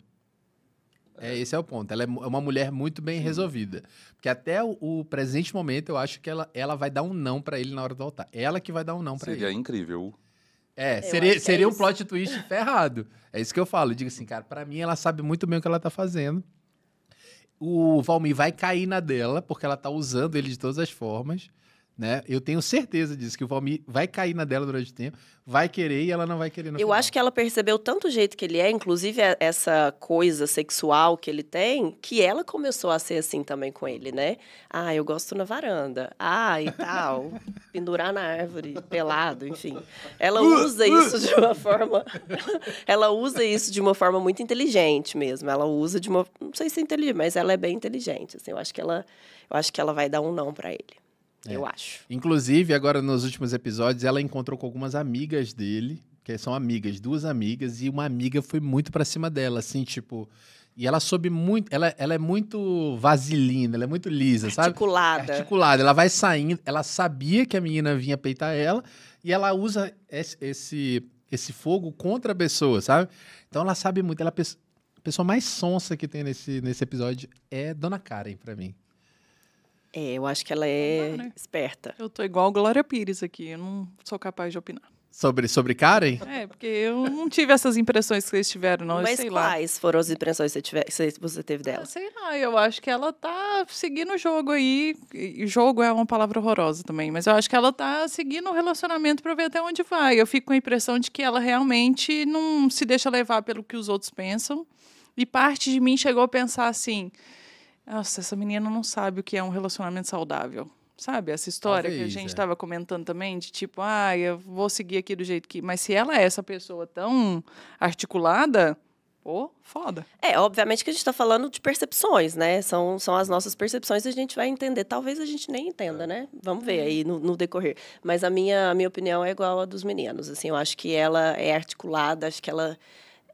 S1: É, é. esse é o ponto. Ela é, é uma mulher muito bem Sim. resolvida. Porque até o, o, presente momento, eu acho que ela, ela vai dar um não para ele na hora do altar. Ela que vai dar um não para ele. Seria incrível. É, eu seria, é seria é um plot twist ferrado. É isso que eu falo. Eu digo assim, cara, para mim ela sabe muito bem o que ela tá fazendo o Valmir vai cair na dela, porque ela tá usando ele de todas as formas né? Eu tenho certeza disso, que o Valmir vai cair na dela durante o tempo, vai querer e ela não vai querer.
S2: eu final. acho que ela percebeu tanto o jeito que ele é, inclusive é, essa coisa sexual que ele tem, que ela começou a ser assim também com ele, né? Ah, eu gosto na varanda. Ah, e tal. pendurar na árvore, pelado, enfim. Ela uh, usa uh. isso de uma forma. ela usa isso de uma forma muito inteligente mesmo. Ela usa de uma. Não sei se é inteligente, mas ela é bem inteligente. Assim, eu acho que ela. Eu acho que ela vai dar um não para ele. É. Eu acho.
S1: Inclusive, agora nos últimos episódios, ela encontrou com algumas amigas dele, que são amigas, duas amigas, e uma amiga foi muito para cima dela, assim, tipo. E ela soube muito. Ela, ela é muito vaselina, ela é muito lisa, sabe? Articulada. Articulada. Ela vai saindo. Ela sabia que a menina vinha peitar ela, e ela usa esse, esse, esse fogo contra a pessoa, sabe? Então ela sabe muito. Ela, é a pessoa mais sonsa que tem nesse, nesse episódio
S3: é Dona Karen, para mim.
S2: É, eu acho que ela
S3: é não, né? esperta. Eu tô igual Glória Pires aqui, eu não sou capaz de opinar.
S1: Sobre, sobre
S2: Karen?
S3: É, porque eu não
S2: tive essas impressões que vocês tiveram, não. Mas sei quais lá. foram as impressões que você, tiver, que você teve ah, dela? Ah, sei
S3: lá, eu acho que ela tá seguindo o jogo aí. E jogo é uma palavra horrorosa também, mas eu acho que ela tá seguindo o relacionamento para ver até onde vai. Eu fico com a impressão de que ela realmente não se deixa levar pelo que os outros pensam. E parte de mim chegou a pensar assim: nossa, essa menina não sabe o que é um relacionamento saudável. Sabe? Essa história Talvez, que a gente estava é. comentando também, de tipo, ah, eu vou seguir aqui do jeito que. Mas se ela é essa pessoa tão articulada, pô,
S2: foda. É, obviamente que a gente está falando de percepções, né? São, são as nossas percepções e a gente vai entender. Talvez a gente nem entenda, é. né? Vamos ver é. aí no, no decorrer. Mas a minha, a minha opinião é igual a dos meninos. Assim, eu acho que ela é articulada, acho que ela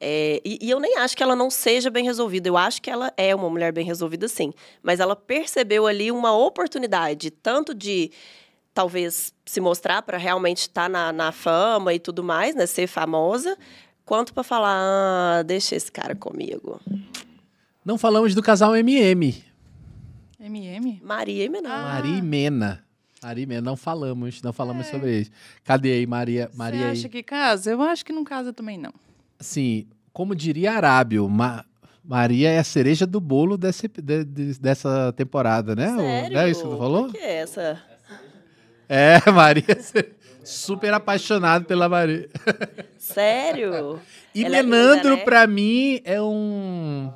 S2: é, e, e, eu nem acho que ela não seja bem resolvida. Eu acho que ela é uma mulher bem resolvida, sim. Mas ela percebeu ali uma oportunidade, tanto de talvez se mostrar para realmente estar tá na, na, fama e tudo mais, né? Ser famosa, quanto para falar, ah, deixa esse cara comigo.
S1: Não falamos do casal MM.
S2: MM? Maria e Mena. Ah. Maria
S1: e Mena. Maria e Mena, não falamos, não falamos é. sobre isso. Cadê aí, Maria? Maria Você acha aí?
S3: que casa? Eu acho que não casa também, não
S1: assim, como diria Arábio, ma Maria é a cereja do bolo desse, de, de, dessa temporada, né? Sério? Não é isso que tu falou? O
S2: que é essa?
S1: É, Maria. É super apaixonado pela Maria.
S2: Sério? e Ela Menandro, é né? pra
S1: mim, é um.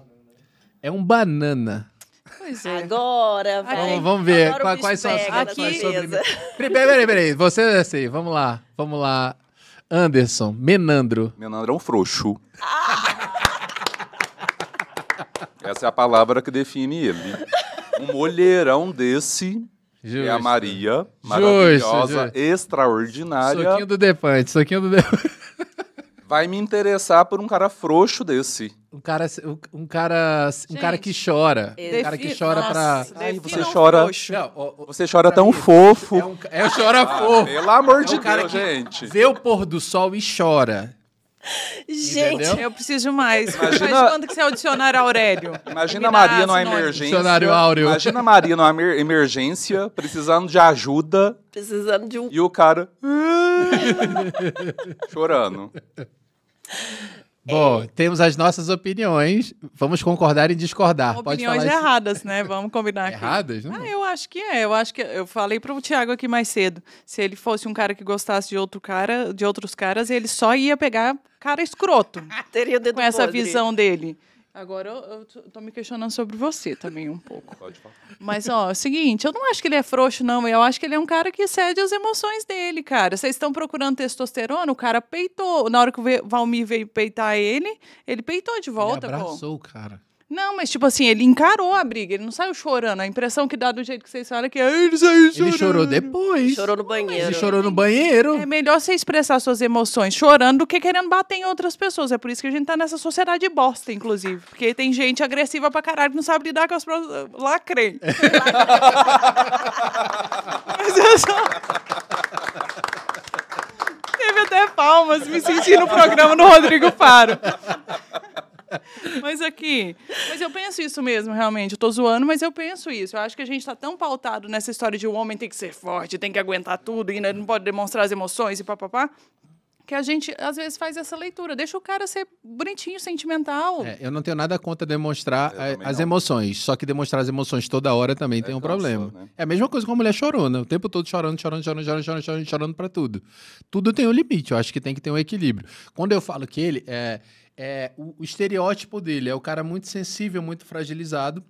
S1: É um banana.
S2: Pois é. Agora, velho. Vamos, vamos ver Agora quais, são as, Aqui. Sobre...
S1: Peraí, peraí, peraí. Você é assim, vamos lá. Vamos lá. Anderson, Menandro. Menandro
S4: é um frouxo. Ah! Essa é a palavra que define ele. Um olheirão desse Justo. é a Maria, maravilhosa, Justo, extraordinária. Soquinho
S1: do Defante, soquinho do Defante.
S4: vai me interessar por um cara frouxo desse.
S1: Um cara, um cara, Gente, um cara que chora. Defi... Um cara que chora Nossa, pra. Ai, você chora. Não, o, o, você chora tão mim, fofo. É, um,
S4: é chora ah, fofo. Pelo amor é de um Deus,
S3: gente. Vê o pôr do sol e chora. Gente, Entendeu? eu preciso mais. Imagina... Mas quando que você audicionar Aurélio? Imagina a Maria numa emergência.
S4: Dicionário Áureo. Imagina a Maria numa emergência, precisando
S1: de ajuda.
S4: Precisando de um. E o cara.
S1: chorando. Bom, é. temos as nossas opiniões. Vamos concordar e discordar. Opiniões
S3: erradas, isso. né? Vamos combinar aqui. Erradas? Não. Ah, eu acho que é. Eu acho que eu falei para o Thiago aqui mais cedo. Se ele fosse um cara que gostasse de outro cara, de outros caras, ele só ia pegar cara escroto. Teria dedo com essa visão dele. Agora eu, eu tô me questionando sobre você também um pouco. Pode falar. Mas, ó, é o seguinte, eu não acho que ele é frouxo, não. Eu acho que ele é um cara que cede as emoções dele, cara. Vocês estão procurando testosterona, o cara peitou. Na hora que o Valmir veio peitar ele, ele peitou de volta, ele abraçou pô. cara. Não, mas tipo assim, ele encarou a briga, ele não saiu chorando. A impressão que dá do jeito que vocês falam é que ele saiu chorando. Ele chorou depois.
S2: Chorou no banheiro. Ele chorou no banheiro. É
S3: melhor você expressar suas emoções chorando do que querendo bater em outras pessoas. É por isso que a gente tá nessa sociedade bosta, inclusive. Porque tem gente agressiva pra caralho que não sabe lidar com as próprias. Lacrei. mas eu só. Teve até palmas, me senti no programa do Rodrigo Faro
S2: mas aqui.
S3: Mas eu penso isso mesmo, realmente. Eu tô zoando, mas eu penso isso. Eu acho que a gente tá tão pautado nessa história de o um homem tem que ser forte, tem que aguentar tudo e né, não pode demonstrar as emoções e papapá, que a gente às vezes faz essa leitura. Deixa o cara ser bonitinho, sentimental. É,
S1: eu não tenho nada contra demonstrar é, a, as emoções, só que demonstrar as emoções toda hora também é, tem um então, problema. né? É a mesma coisa com a mulher chorona, o tempo todo chorando, chorando, chorando, chorando, chorando, chorando, chorando para tudo. Tudo tem um limite, eu acho que tem que ter um equilíbrio. Quando eu falo que ele é, é o, o estereótipo dele é o cara muito sensível, muito fragilizado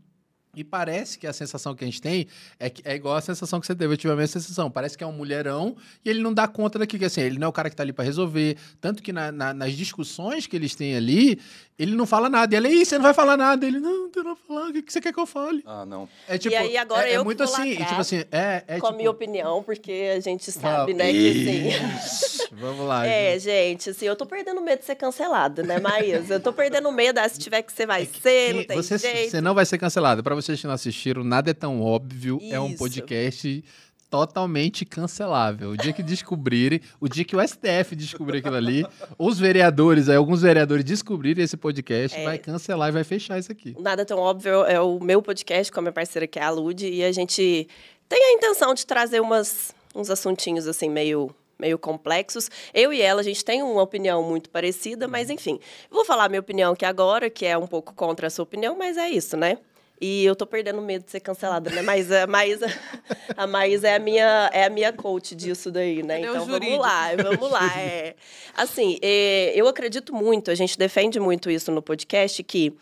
S1: e parece que a sensação que a gente tem é que é igual a sensação que você teve. Eu tive a mesma sensação. Parece que é um mulherão e ele não dá conta daquilo. Que, assim, ele não é o cara que está ali para resolver. Tanto que na, na, nas discussões que eles têm ali, ele não fala nada. E ela, Ih, você não vai falar nada. Ele,
S2: não, não vai falar. O que você quer que eu fale? Ah,
S1: não. É tipo, e aí agora é, é eu é muito assim. E, tipo assim, é, é Com tipo... a minha
S2: opinião, porque a gente ah, sabe, ah, né? Que,
S1: assim... Vamos lá. é,
S2: gente. assim, eu tô perdendo medo de ser cancelado, né, Maísa? Eu tô perdendo medo. Ah, se tiver que você vai é ser, que, não tem você, jeito. Você
S1: não vai ser cancelado. Pra você vocês não assistiram, nada é tão óbvio. Isso. É um podcast totalmente cancelável. O dia que descobrirem, o dia que o STF descobrir aquilo ali, os vereadores, aí alguns vereadores descobrirem esse podcast, é... vai cancelar e vai fechar isso aqui.
S2: Nada tão óbvio é o meu podcast com a minha parceira que é a Lud e a gente tem a intenção de trazer umas uns assuntinhos assim meio meio complexos. Eu e ela, a gente tem uma opinião muito parecida, mas uhum. enfim. Vou falar minha opinião aqui agora, que é um pouco contra a sua opinião, mas é isso, né? E eu tô perdendo medo de ser cancelada, né? Mas a Maísa, a Maísa é, a minha, é a minha coach disso daí, né? É então vamos lá, vamos lá. É. Assim, é, eu acredito muito, a gente defende muito isso no podcast, que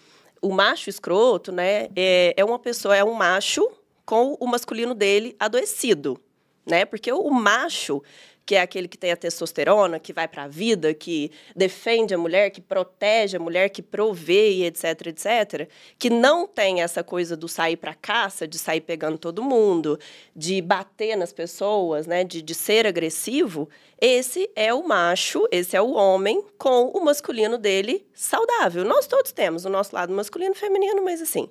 S2: o macho escroto, né? É, é uma pessoa, é um macho com o masculino dele adoecido, né? Porque o macho, que é aquele que tem a testosterona, que vai para a vida, que defende a mulher, que protege a mulher, que provê, etc, etc, que não tem essa coisa do sair para caça, de sair pegando todo mundo, de bater nas pessoas, né, de, de ser agressivo, esse é o macho, esse é o homem com o masculino dele saudável. Nós todos temos o nosso lado masculino e feminino, mas assim,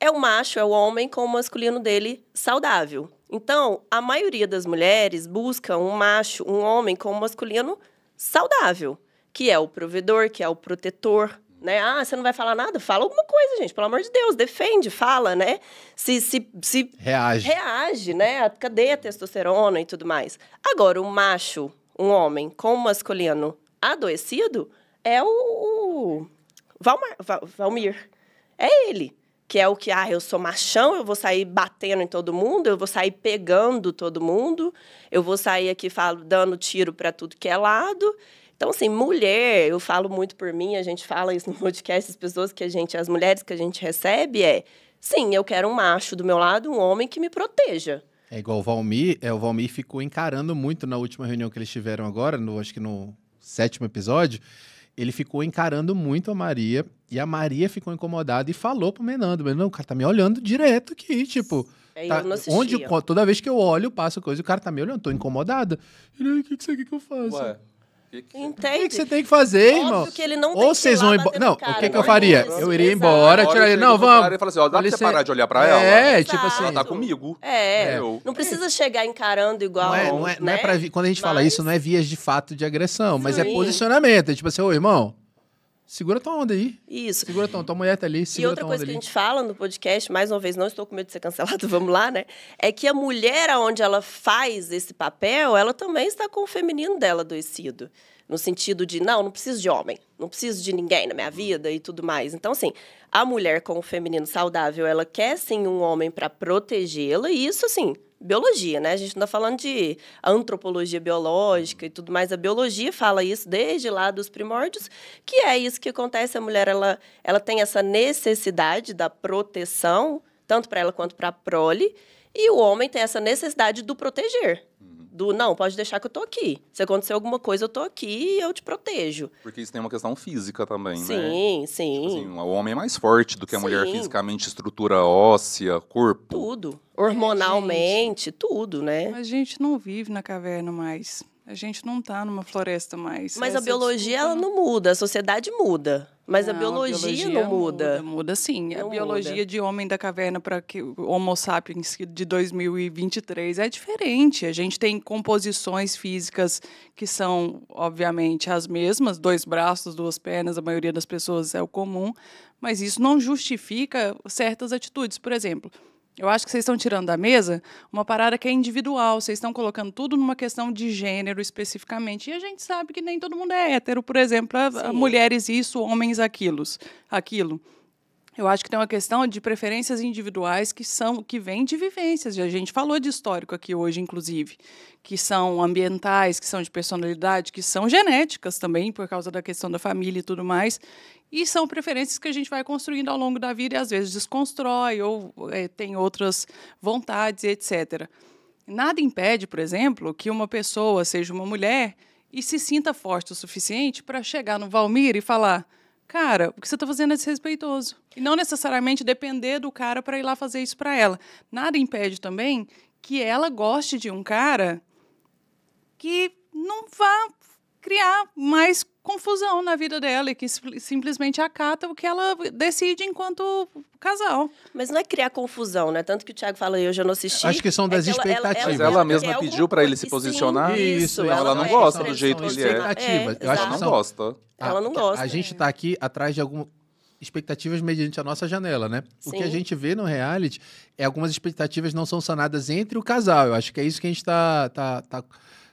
S2: é o macho, é o homem com o masculino dele saudável. Então, a maioria das mulheres busca um macho, um homem com um masculino saudável, que é o provedor, que é o protetor, né? Ah, você não vai falar nada? Fala alguma coisa, gente, pelo amor de Deus, defende, fala, né? Se, se, se reage. Reage, né? Cadê a testosterona e tudo mais? Agora, um macho, um homem com um masculino adoecido é o, Valmar, Val, Valmir. É ele que é o que, ah, eu sou machão, eu vou sair batendo em todo mundo, eu vou sair pegando todo mundo, eu vou sair aqui falo, dando tiro para tudo que é lado. Então, assim, mulher, eu falo muito por mim, a gente fala isso no podcast, as pessoas que a gente, as mulheres que a gente recebe é, sim, eu quero um macho do meu lado, um homem que me proteja.
S1: É igual o Valmir, é, o Valmir ficou encarando muito na última reunião que eles tiveram agora, no, acho que no sétimo episódio, ele ficou encarando muito a Maria e a Maria ficou incomodada e falou pro Menando, mas não, o cara tá me olhando direto aqui, tipo, é, tá eu tá, onde toda vez que eu olho, passo coisa, o cara tá me olhando, tô incomodada. Ele, o que que você quer que eu faça? Ué.
S2: Que que Entende? O que, você tem
S1: que fazer, Óbvio irmão? Que ele não Ou vocês vão embora. Não, o que, que eu faria? eu iria embora, Não, vamos. Cara, ele
S4: fala assim: ó, dá pra você parar de olhar pra ela? É,
S1: tipo assim. Ela tá comigo.
S2: É. é. Não precisa chegar encarando igual. Não é, não é, não é pra. Né?
S1: Quando a gente fala isso, não é vias de fato de agressão, mas é posicionamento. É tipo assim, ô irmão.
S2: Segura tua onda aí. Isso. Segura tua onda, tua mulher tá ali, segura E outra coisa que ali. a gente fala no podcast, mais uma vez, não estou com medo de ser cancelado, vamos lá, né? É que a mulher, aonde ela faz esse papel, ela também está com o feminino dela adoecido. No sentido de, não, não preciso de homem, não preciso de ninguém na minha vida e tudo mais. Então, assim, a mulher com o feminino saudável, ela quer sim um homem para protegê-la, e isso, assim, biologia, né? A gente não está falando de antropologia biológica e tudo mais. A biologia fala isso desde lá dos primórdios, que é isso que acontece. A mulher ela, ela tem essa necessidade da proteção, tanto para ela quanto para a prole, e o homem tem essa necessidade do proteger do não, pode deixar que eu tô aqui. Se acontecer alguma coisa, eu tô aqui e eu te protejo.
S4: Porque isso tem uma questão física também, sim, né?
S2: Sim, sim. Tipo assim, o homem é mais
S4: forte do que a sim. mulher fisicamente, estrutura óssea, corpo.
S2: Tudo. Hormonalmente, tudo, né?
S3: A gente não vive na caverna mais. A gente não está numa floresta mais. Mas Essa a biologia ela
S2: não muda, a sociedade muda. Mas não, a, biologia a, biologia não muda. Muda, muda sim.
S3: Não a biologia muda. de homem da caverna para Homo sapiens de 2023 é diferente. A gente tem composições físicas que são, obviamente, as mesmas: dois braços, duas pernas, a maioria das pessoas é o comum. Mas isso não justifica certas atitudes. Por exemplo, eu acho que vocês estão tirando da mesa uma parada que é individual, vocês estão colocando tudo numa questão de gênero especificamente. E a gente sabe que nem todo mundo é hétero, por exemplo, Sim. mulheres isso, homens aquilo. aquilo. Eu acho que tem uma questão de preferências individuais que são que vêm de vivências. E a gente falou de histórico aqui hoje, inclusive, que são ambientais, que são de personalidade, que são genéticas também por causa da questão da família e tudo mais. E são preferências que a gente vai construindo ao longo da vida e às vezes desconstrói ou é, tem outras vontades, etc. Nada impede, por exemplo, que uma pessoa seja uma mulher e se sinta forte o suficiente para chegar no Valmir e falar: Cara, o que você está fazendo é desrespeitoso. E não necessariamente depender do cara para ir lá fazer isso para ela. Nada impede também que ela goste de um cara que não vá criar mais confusão na vida dela e que simplesmente acata o que ela decide enquanto
S2: casal. Mas não é criar confusão, né? Tanto que o Thiago fala, eu já não assisti. Acho que são é das é expectativas. Ela, ela, ela, ela mesma é
S4: pediu para ele se assim. posicionar. Sim, isso, ela, não é, gosta do jeito que ele é. Expectativas. É, eu acho que ela não gosta. Ela não gosta. A, né? gente
S1: está aqui atrás de algumas expectativas mediante a nossa janela, né? Sim. O que a gente vê no reality é algumas expectativas não são sanadas entre o casal. Eu acho que é isso que a gente está tá, tá, tá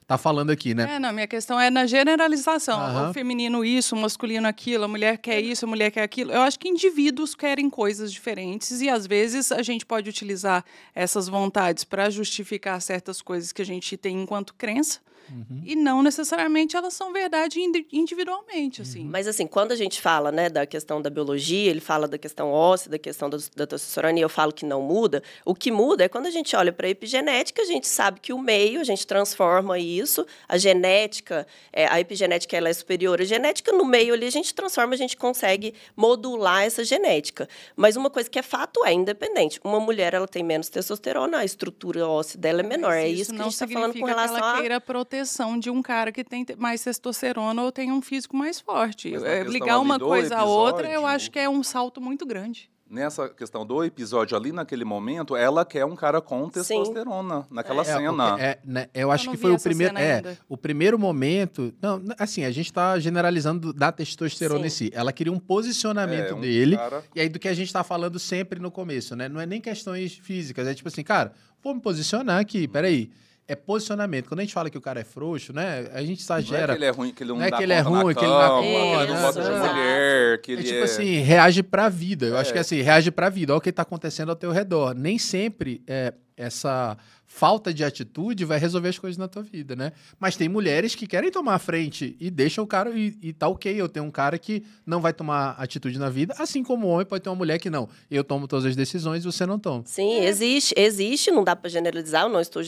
S1: tá falando aqui, né?
S3: É, não, minha questão é na generalização. Uhum. O feminino isso, o masculino aquilo, a mulher quer isso, a mulher quer aquilo. Eu acho que indivíduos querem coisas diferentes e às vezes a gente pode utilizar essas vontades para justificar certas coisas que a gente tem enquanto crença. Uhum. E não necessariamente elas são verdade individualmente, assim.
S2: Uhum. Mas, assim, quando a gente fala, né, da questão da biologia, ele fala da questão óssea, da questão da, da testosterona, e eu falo que não muda, o que muda é quando a gente olha para a epigenética, a gente sabe que o meio, a gente transforma isso, a genética, é, a epigenética, ela é superior à genética, no meio ali a gente transforma, a gente consegue modular essa genética. Mas uma coisa que é fato é independente. Uma mulher, ela tem menos testosterona, a estrutura óssea dela é menor. é isso, que a gente está falando com relação que ela a... queira
S3: proteção de um cara que tem mais testosterona ou tem um físico mais forte. É, ligar uma coisa episódio, outra, eu acho que é um salto muito grande
S4: nessa questão do episódio ali naquele momento, ela quer um cara com testosterona Sim. naquela é, é cena. É,
S1: né, eu acho que foi o primeiro, é, o primeiro momento. Não, assim, a gente está generalizando da testosterona Sim. em si. Ela queria um posicionamento é, um dele. Cara... E aí do que a gente está falando sempre no começo, né? Não é nem questões físicas, é tipo assim, cara, vou me posicionar aqui, uhum. peraí. aí é posicionamento. Quando a gente fala que o cara é frouxo, né? A gente exagera. Não é que ele é ruim, que ele não, não é que ele é ruim, que ele não acorda, é, ele não bota
S4: de mulher, que é ele tipo é tipo assim, reage para a vida. Eu é. acho que é assim,
S1: reage para a vida, olha o que está acontecendo ao teu redor. Nem sempre é essa falta de atitude vai resolver as coisas na tua vida, né? Mas tem mulheres que querem tomar a frente e deixa o cara e, e tá ok. Eu tenho um cara que não vai tomar atitude na vida, assim como o homem pode ter uma mulher que não. Eu tomo todas as decisões e você não toma.
S2: Sim, é. existe, existe. Não dá para generalizar. Eu não estou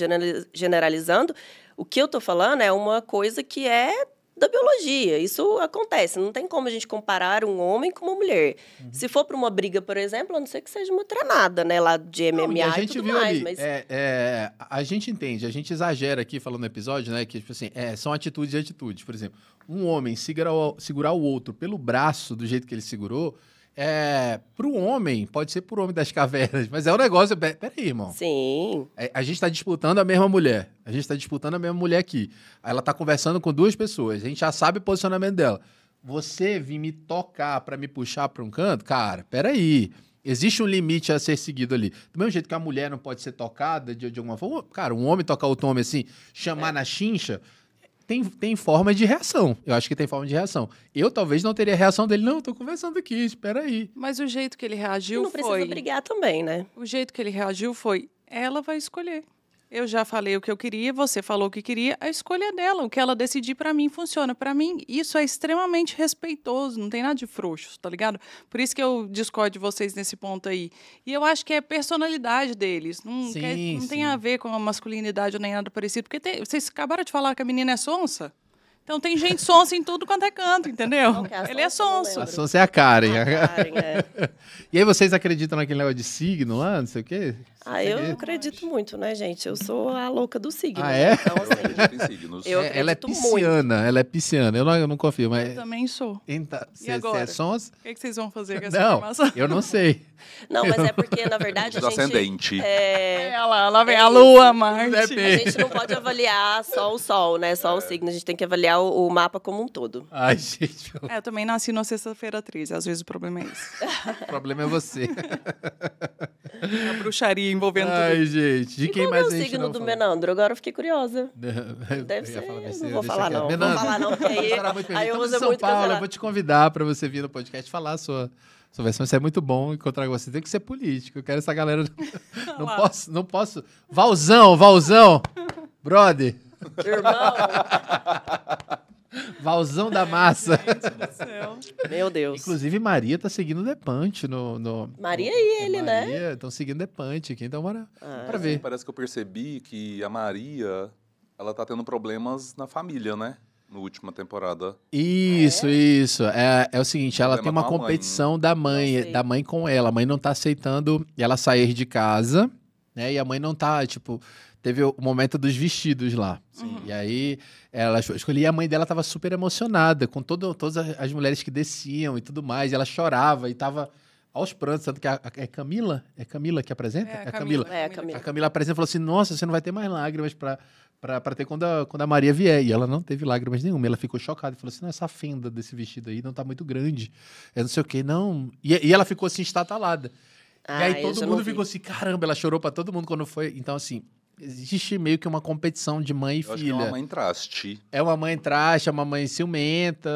S2: generalizando. O que eu estou falando é uma coisa que é da biologia. Isso acontece. Não tem como a gente comparar um homem com uma mulher. Uhum. Se for para uma briga, por exemplo, a não ser que seja uma treinada, né? Lá de MMA não, e, a gente e tudo viu mais. Ali, mas... é,
S1: é, a gente entende, a gente exagera aqui falando no episódio, né? Que, tipo assim, é, são atitudes e atitudes. Por exemplo, um homem segurar o, segurar o outro pelo braço do jeito que ele segurou é, pro homem, pode ser pro homem das cavernas, mas é um negócio. Peraí, irmão. Sim. A, é, a gente tá disputando a mesma mulher. A gente tá disputando a mesma mulher aqui. Ela tá conversando com duas pessoas. A gente já sabe o posicionamento dela. Você vir me tocar para me puxar pra um canto, cara, peraí. Existe um limite a ser seguido ali. Do mesmo jeito que a mulher não pode ser tocada de, de alguma forma. Cara, um homem tocar outro homem assim, chamar é. na chincha, tem, tem forma de reação. Eu acho que tem forma de reação. Eu talvez não teria reação dele, não, tô conversando aqui, espera aí.
S3: Mas o jeito que ele reagiu foi. Não precisa brigar também, né? O jeito que ele reagiu foi: ela vai escolher. Eu já falei o que eu queria, você falou o que queria, a escolha é dela, o que ela decidir para mim funciona. Para mim, isso é extremamente respeitoso, não tem nada de frouxo, tá ligado? Por isso que eu discordo de vocês nesse ponto aí. E eu acho que é personalidade deles, não, sim, quer, não tem a ver com a masculinidade ou nem nada parecido, porque tem, vocês acabaram de falar que a menina é sonsa. Então tem gente sonsa em tudo quanto é
S2: canto, entendeu? É Ele é sonso. A sonsa
S1: é a Karen. A é. Karen é. e aí vocês acreditam naquele negócio de signo lá, não sei o quê?
S2: Ah, eu não acredito muito, né, gente? Eu sou a louca do signo. Ah, é? Então, assim, eu é, ela é pisciana,
S1: muito. ela é pisciana. Eu não, eu não confio, mas... Eu
S3: também sou. Então, e é agora? é sons... O que, é que, vocês vão fazer com essa não, informação? eu não sei. Não, mas é porque, na verdade, a gente... ascendente.
S2: É... é ela, lá, lá vem é, a lua, Marte. A gente não pode avaliar só o sol, né? Só o signo. A gente tem que avaliar o, o mapa como um todo. Ai,
S3: gente... Eu, eu também nasci na sexta-feira 13. Às vezes o problema é isso. o problema é você. a bruxaria envolvendo Ai, tudo. gente, de e quem mais é o signo do
S2: Menandro? Agora eu fiquei curiosa. Deve ser. Falar, não vou falar não. Menandro, vou falar não, porque aí, aí eu uso São muito Paulo, eu vou
S1: te convidar para você vir no podcast falar a sua sua versão. Isso é muito bom encontrar você. Tem que ser político. Eu quero essa galera. Não, não posso, não posso. Valzão, Valzão. Brother. Irmão. Valzão da massa. Meu Deus. Inclusive, Maria tá seguindo o Depante no, no. Maria e ele, Maria, né? Estão seguindo Depante aqui, então bora,
S4: ah. ver. Parece que eu percebi que a Maria, ela tá tendo problemas na família, né? na última temporada.
S1: Isso, é? isso. É, é o seguinte, ela tem uma competição mãe, da mãe, da mãe com ela. A mãe não tá aceitando ela sair de casa, né? E a mãe não tá, tipo, teve o momento dos vestidos lá. Sim. E aí ela escolhi a mãe dela estava super emocionada com todo, todas as mulheres que desciam e tudo mais. E ela chorava e estava aos prantos, tanto que a, a, é Camila, é Camila que apresenta? É, é a Camila. É, a Camila. A Camila apresenta e falou assim: "Nossa, você não vai ter mais lágrimas para para ter quando a, quando a Maria vier. E ela não teve lágrimas nenhuma. Ela ficou chocada e falou assim: não, essa fenda desse vestido aí não tá muito grande. É não sei o que, não. E, e ela ficou assim, estatalada. Ah, e aí todo mundo ficou assim: caramba, ela chorou para todo mundo quando foi. Então, assim, existe meio que uma competição de mãe e eu filha. é uma mãe traste. É uma mãe traste, é uma mãe ciumenta,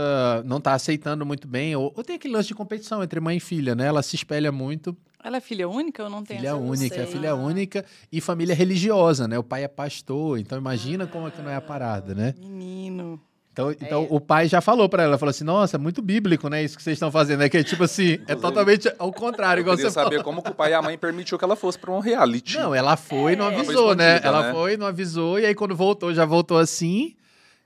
S1: não tá aceitando muito bem. Ou, ou, tem aquele lance de competição entre mãe e filha, né? Ela se espelha muito.
S3: Ela é filha única ou não tem? Filha única, é filha ah.
S1: única e família religiosa, né? O pai é pastor, então imagina ah, como é que não é a parada, né? Ah,
S3: menino.
S1: Então, é então o pai já falou para ela, falou assim, nossa, é muito bíblico, né, isso que vocês estão fazendo, é que tipo assim, é totalmente
S3: ao contrário, eu igual você saber
S1: falou.
S4: como que o pai e a mãe permitiu que ela fosse para um reality. Não,
S1: ela foi e é. não avisou, né? né? Ela foi não avisou, e aí quando voltou, já voltou assim,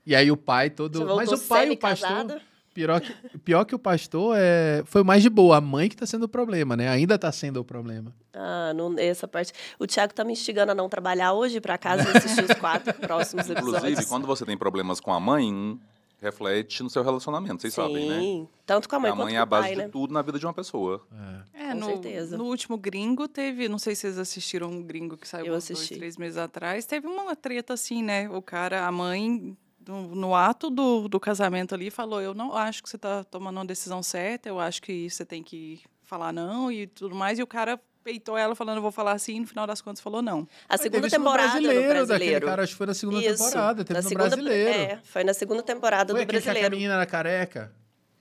S1: e aí o pai todo... Mas o pai, o
S2: pastor... Casado?
S1: Pior que, pior que o pastor é, foi mais de boa. A mãe que está sendo o problema, né? Ainda está sendo o problema.
S2: Ah, não, essa parte. O Tiago tá me instigando a não trabalhar hoje para casa e assistir os quatro próximos episódios. Inclusive, quando
S4: você tem problemas com a mãe, reflete no seu relacionamento, vocês Sim. sabem, né? Sim,
S2: tanto com a mãe a quanto mãe com é o pai, A mãe é a base né? de
S4: tudo na vida de uma pessoa.
S2: É, é com no, certeza. No
S3: último Gringo teve, não sei se vocês assistiram um Gringo que saiu Eu assisti. dois, três meses atrás, teve uma treta assim, né? O cara, a mãe no, no ato do, do casamento ali, falou: Eu não acho que você está tomando uma decisão certa, eu acho que você tem que falar não e tudo mais. E o cara peitou ela falando, vou falar assim, e no final das contas falou não. A segunda temporada brasileiro, do Brasileiro. Cara, acho
S1: que foi na segunda Isso, temporada, teve na no segunda, Brasileiro. É,
S3: foi
S2: na segunda temporada Ué, do é Brasileiro. Que a
S1: menina era careca?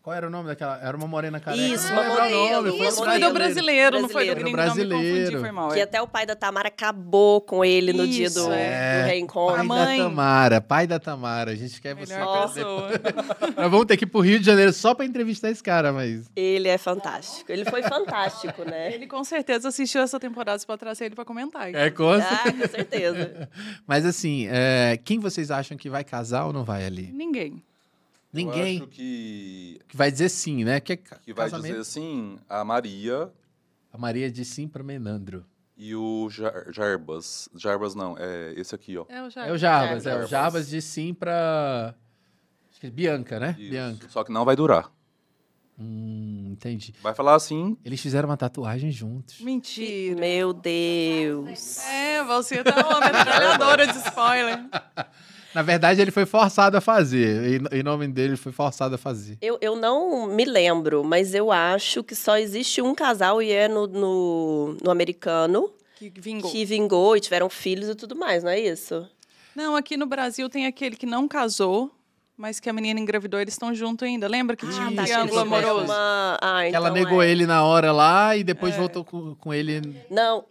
S1: Qual era o nome daquela? Era uma morena careca. Isso, não uma morena. Nome, isso, foi, do brasileiro, brasileiro, não foi do gringo. Brasileiro. Não, confundi, foi mal. Que é. até
S2: o pai da Tamara acabou com ele no isso, dia do, é. do é, reencontro. Pai mãe. da
S1: Tamara, pai da Tamara. A gente quer você.
S2: Nós
S1: vamos ter que ir pro Rio de Janeiro só pra entrevistar esse cara, mas...
S2: Ele é fantástico. Ele foi fantástico, né? Ele com
S3: certeza assistiu essa temporada, se pode trazer ele pra comentar. Então. É, com, então. ah, com certeza.
S1: mas assim, é... quem vocês acham que vai casar ou não vai ali?
S3: Ninguém. Ninguém. Eu acho
S4: que.
S1: Que vai dizer sim, né? Que, é que vai dizer sim a
S4: Maria.
S1: A Maria diz sim para Menandro.
S4: E o Jar Jarbas. Jarbas não, é esse aqui, ó. É o é
S1: Jarbas. É o Jarbas, Jarbas. É, o Jarbas diz sim para Acho que é Bianca, né? Isso. Bianca. Só que não vai durar. Hum, entendi. Vai falar assim. Eles fizeram uma tatuagem juntos.
S2: Mentira. Meu Deus. É, você tá uma metralhadora de spoiler.
S1: Na verdade, ele foi forçado a fazer. Em nome dele, ele foi forçado a fazer.
S2: Eu, eu não me lembro, mas eu acho que só existe um casal e é no, no, no americano. Que vingou. Que vingou e tiveram filhos e tudo mais, não é isso?
S3: Não, aqui no Brasil tem aquele que não casou, mas que a menina engravidou, eles estão juntos ainda. Lembra que ah, tinha um tá, triângulo amoroso? Uma... Ah, então ela negou é. ele
S1: na hora lá e depois é. voltou com, com ele.
S3: Não,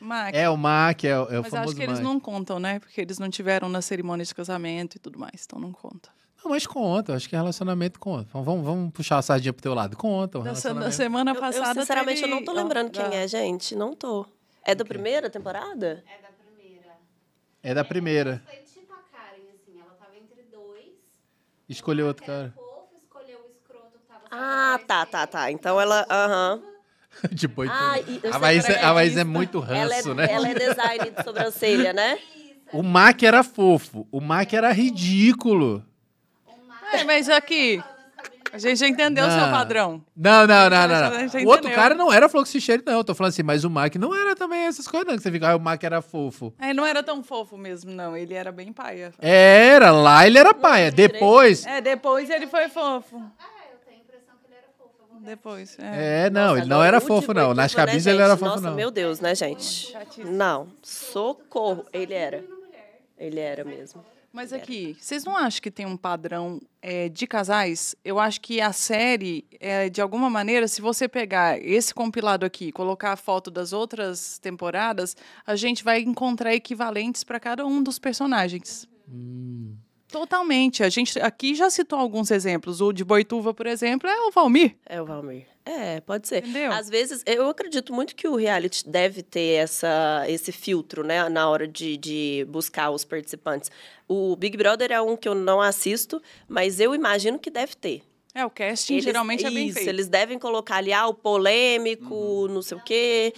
S3: Mac. É, o
S1: Mac, é, o, é o Mas acho que eles não
S3: contam, né? Porque eles não tiveram na cerimônia de casamento e tudo mais, então não conta.
S1: Não, mas conta, acho que é relacionamento conta. Então, vamos, vamos puxar a sardinha pro teu lado. Conta. o da, da
S2: semana passada. Eu, eu sinceramente, teve... eu não tô lembrando quem da... é, gente. Não tô. É da primeira temporada? É da primeira.
S1: É da é, primeira.
S2: É, foi tipo a Karen, assim, ela tava
S1: entre dois. Escolheu outro cara. Fofo, escolheu
S2: o escroto que tava Ah, tá, tá, tá. Então ela. Aham. Uh -huh.
S1: de Ah, né? a ah, Maís, é, a ah, Maís é, é muito é ranço, ela é, né? Ela é
S2: design de sobrancelha, né?
S1: O Mac era fofo, o Mac era ridículo.
S2: É, mas aqui,
S3: a gente já entendeu não. o seu padrão. Não, não, não, não. não. O outro cara não era
S1: fluxicheiro, não. Eu tô falando assim, mas o Mac não era também essas coisas, não. Que você fica, ah, o Mac era fofo.
S3: É, não era tão fofo mesmo, não. Ele era bem paia. Era, lá ele era paia. Depois. É, depois ele foi
S2: fofo depois. É, é não, Nossa, ele não era fofo, não. Nas camisas né, ele era fofo, Nossa, não. meu Deus, né, gente? Não, socorro. Ele era. Ele era mesmo.
S3: Mas aqui, vocês não acham que tem um padrão é, de casais? Eu acho que a série, é, de alguma maneira, se você pegar esse compilado aqui e colocar a foto das outras temporadas, a gente vai encontrar equivalentes para cada um dos personagens. Hum. Totalmente. A gente aqui já citou alguns exemplos. O de Boituva, por exemplo, é o Valmir.
S2: É o Valmir. É, pode ser. Entendeu? Às vezes, eu acredito muito que o reality deve ter essa, esse filtro, né, na hora de, de buscar os participantes. O Big Brother é um que eu não assisto, mas eu imagino que deve ter. É, o casting eles, geralmente é bem isso, feito. Eles devem colocar ali, ah, o polêmico, uhum. não sei o quê.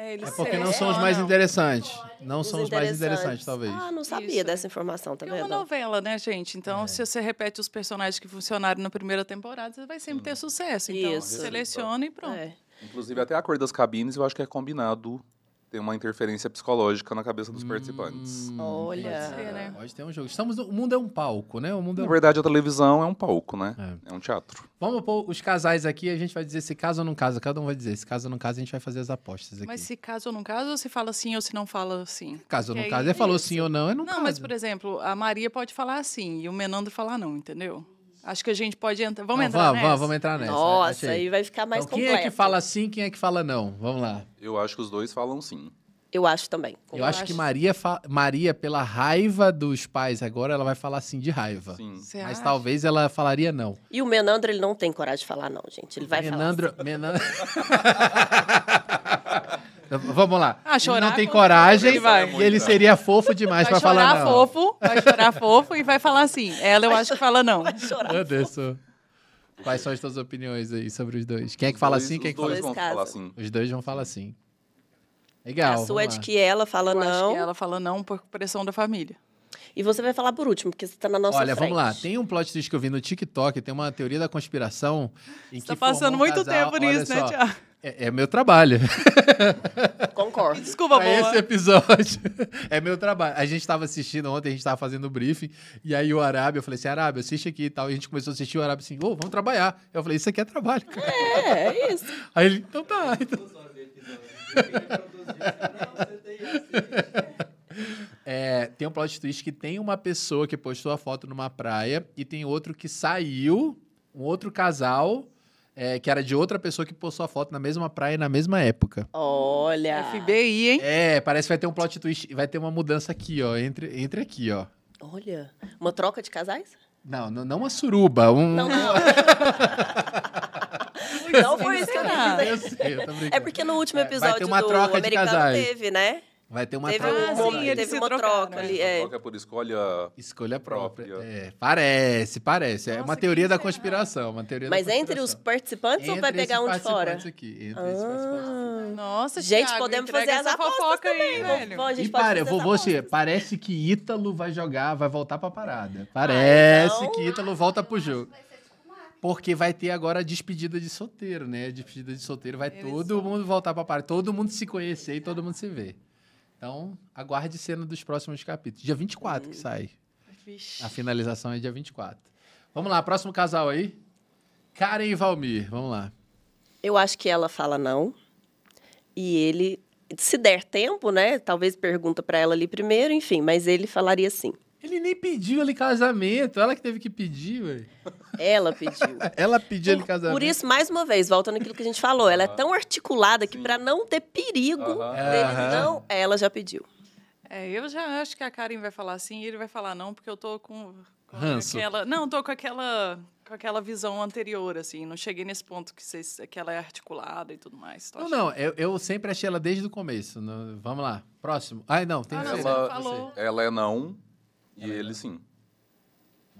S2: É, é porque não são os é mais não. interessantes. Não os são os mais interessantes,
S1: talvez. Ah,
S3: não sabia Isso. dessa informação também. Tá é uma novela, né, gente? Então, é. se você repete os personagens que funcionaram na primeira temporada, você vai sempre ter hum. sucesso. Então, Isso. seleciona e pronto. É.
S1: Inclusive,
S4: até a cor das cabines eu acho que é combinado tem uma interferência psicológica na cabeça dos hum, participantes.
S1: Olha. Pode, ser, né? É, pode ter um jogo. Estamos no, o mundo é um palco, né? O mundo é um... Na verdade, a televisão é um palco, né? É. é. um teatro. Vamos pôr os casais aqui, a gente vai dizer se casa ou não casa. Cada um vai dizer se casa ou não casa, a gente vai fazer as apostas aqui. Mas se
S3: casa ou não casa, ou se fala sim ou se não fala sim? Caso ou não casa. Ele falou é sim ou
S1: não, é não Não, casa. mas por
S3: exemplo, a Maria pode falar sim e o Menando falar não, entendeu? Acho que a gente pode entrar. Vamos não, entrar vamos, nessa? Vamos entrar nessa. Nossa, aí vai ficar mais então, completo. Quem é que
S1: fala sim, quem é que fala não? Vamos lá. Eu acho que os
S4: dois
S2: falam sim. Eu acho também. Eu, eu acho, acho, que
S1: Maria, fa... Maria, pela raiva dos pais agora, ela vai falar sim de raiva. Sim. Você Mas acha? talvez ela falaria não.
S2: E o Menandro, ele não tem coragem de falar não, gente. Ele vai Menandro... falar sim. Menandro...
S1: Vamos lá. Ah, chorar, ele não tem coragem, vai. e ele seria fofo demais para falar não.
S3: Fofo, vai chorar fofo e vai falar assim. Ela eu vai acho que fala não. Vai chorar
S1: Anderson, quais são as tuas opiniões aí sobre os dois? Quem é que fala assim, quem é que fala assim? Os dois vão falar assim. Legal. A sua é de
S2: que ela fala eu não. ela fala não por pressão da família. E você vai falar por último, porque você está na nossa Olha, frente. vamos lá.
S1: Tem um plot twist que eu vi no TikTok, tem uma teoria da conspiração. Em você tá passando um muito casal, tempo nisso, né, Tiago? É, é meu trabalho. Concordo. Desculpa, pra boa. esse episódio. É meu trabalho. A gente estava assistindo ontem, a gente estava fazendo o briefing, e aí o Arábia, eu falei assim, Arábia, assiste aqui e tal. E a gente começou a assistir o Arábia assim, ô, oh, vamos trabalhar. Eu falei, isso aqui é trabalho, cara. É, é isso. Aí ele, então tá. Então... Assim. É, tem um plot twist que tem uma pessoa que postou a foto numa praia e tem outro que saiu, um outro casal é, que era de outra pessoa que postou a foto na mesma praia na mesma época. Olha! FBI, hein? É, parece que vai ter um plot twist, vai ter uma mudança aqui, ó, entre, entre aqui, ó.
S2: Olha, uma troca de casais?
S1: Não, não, não uma suruba, um... Não, não.
S2: não foi isso que eu Eu sei, eu tô É porque no último é, episódio é, do Americano teve, né? Vai ter uma troca. Ah, sim, ele teve uma troca ali. Né? Né? É. Troca por escolha, escolha própria. própria.
S1: É, parece, parece. É Nossa, é uma teoria da conspiração. Uma teoria Mas entre os
S2: participantes entre ou vai pegar um de fora? Aqui, entre ah. esses
S3: participantes.
S2: Nossa, Gente, Thiago, podemos fazer essa fofoca aí, também. velho. Pô, e para,
S1: vou, você, parece que Ítalo vai jogar, vai voltar pra parada. Parece que Ítalo volta pro jogo. Porque vai ter agora a despedida de solteiro, né? A despedida de solteiro vai Eles todo são... mundo voltar pra parada, todo mundo se conhecer e todo mundo se ver. Então, aguarde cena dos próximos capítulos. Dia 24 hum. que sai. Vixe. A finalização é dia 24. Vamos lá, próximo casal aí. Karen e Valmir, vamos lá.
S2: Eu acho que ela fala não. E ele, se der tempo, né? Talvez pergunta para ela ali primeiro, enfim, mas ele falaria sim. Ele nem pediu ali casamento, ela que teve que pedir, velho. Ela pediu. ela pediu ele casamento. Por isso, mais uma vez, voltando àquilo que a gente falou, ela é tão articulada que para não ter perigo uhum. dele, não, ela já pediu. É,
S3: eu já acho que a Karen vai falar sim e ele vai falar não, porque eu tô com,
S2: com aquela.
S3: Não, tô com aquela com aquela visão anterior, assim. Não cheguei nesse ponto que, vocês, que ela é articulada e tudo mais. Não, não.
S1: Eu, eu, sempre achei ela desde o começo. No, né, vamos lá. Próximo. Ai, não. Tem ah, não, ela,
S3: ela,
S2: é não
S4: e ela é ele sim.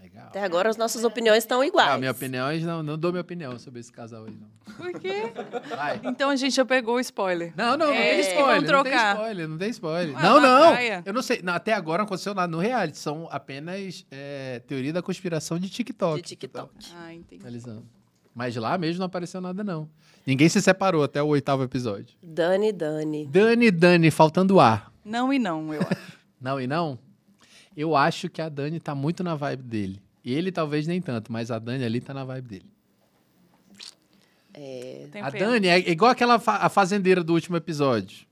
S2: Legal. Até agora as nossas opiniões estão ah, iguais. a
S1: minha opinião, não, não dou minha opinião sobre esse casal aí, não.
S2: Por quê? Vai. Então a gente já
S3: pegou o spoiler. Não, não, não é. tem spoiler. Vamos trocar. Não tem spoiler, não tem spoiler. Ah, não, não. Praia.
S1: Eu não sei. Não, até agora não aconteceu nada no reality. São apenas é, teoria da conspiração de TikTok. De TikTok.
S2: Tá ah, entendi. Analisando.
S1: Mas lá mesmo não apareceu nada, não. Ninguém se separou até o oitavo episódio.
S2: Dani, Dani.
S1: Dani, Dani, faltando ar.
S2: Não e não, eu acho.
S1: não e não? eu acho que a Dani tá muito na vibe dele. Ele talvez nem tanto, mas a Dani ali tá na vibe dele.
S2: É... A Dani é
S1: igual aquela fa a fazendeira do último episódio.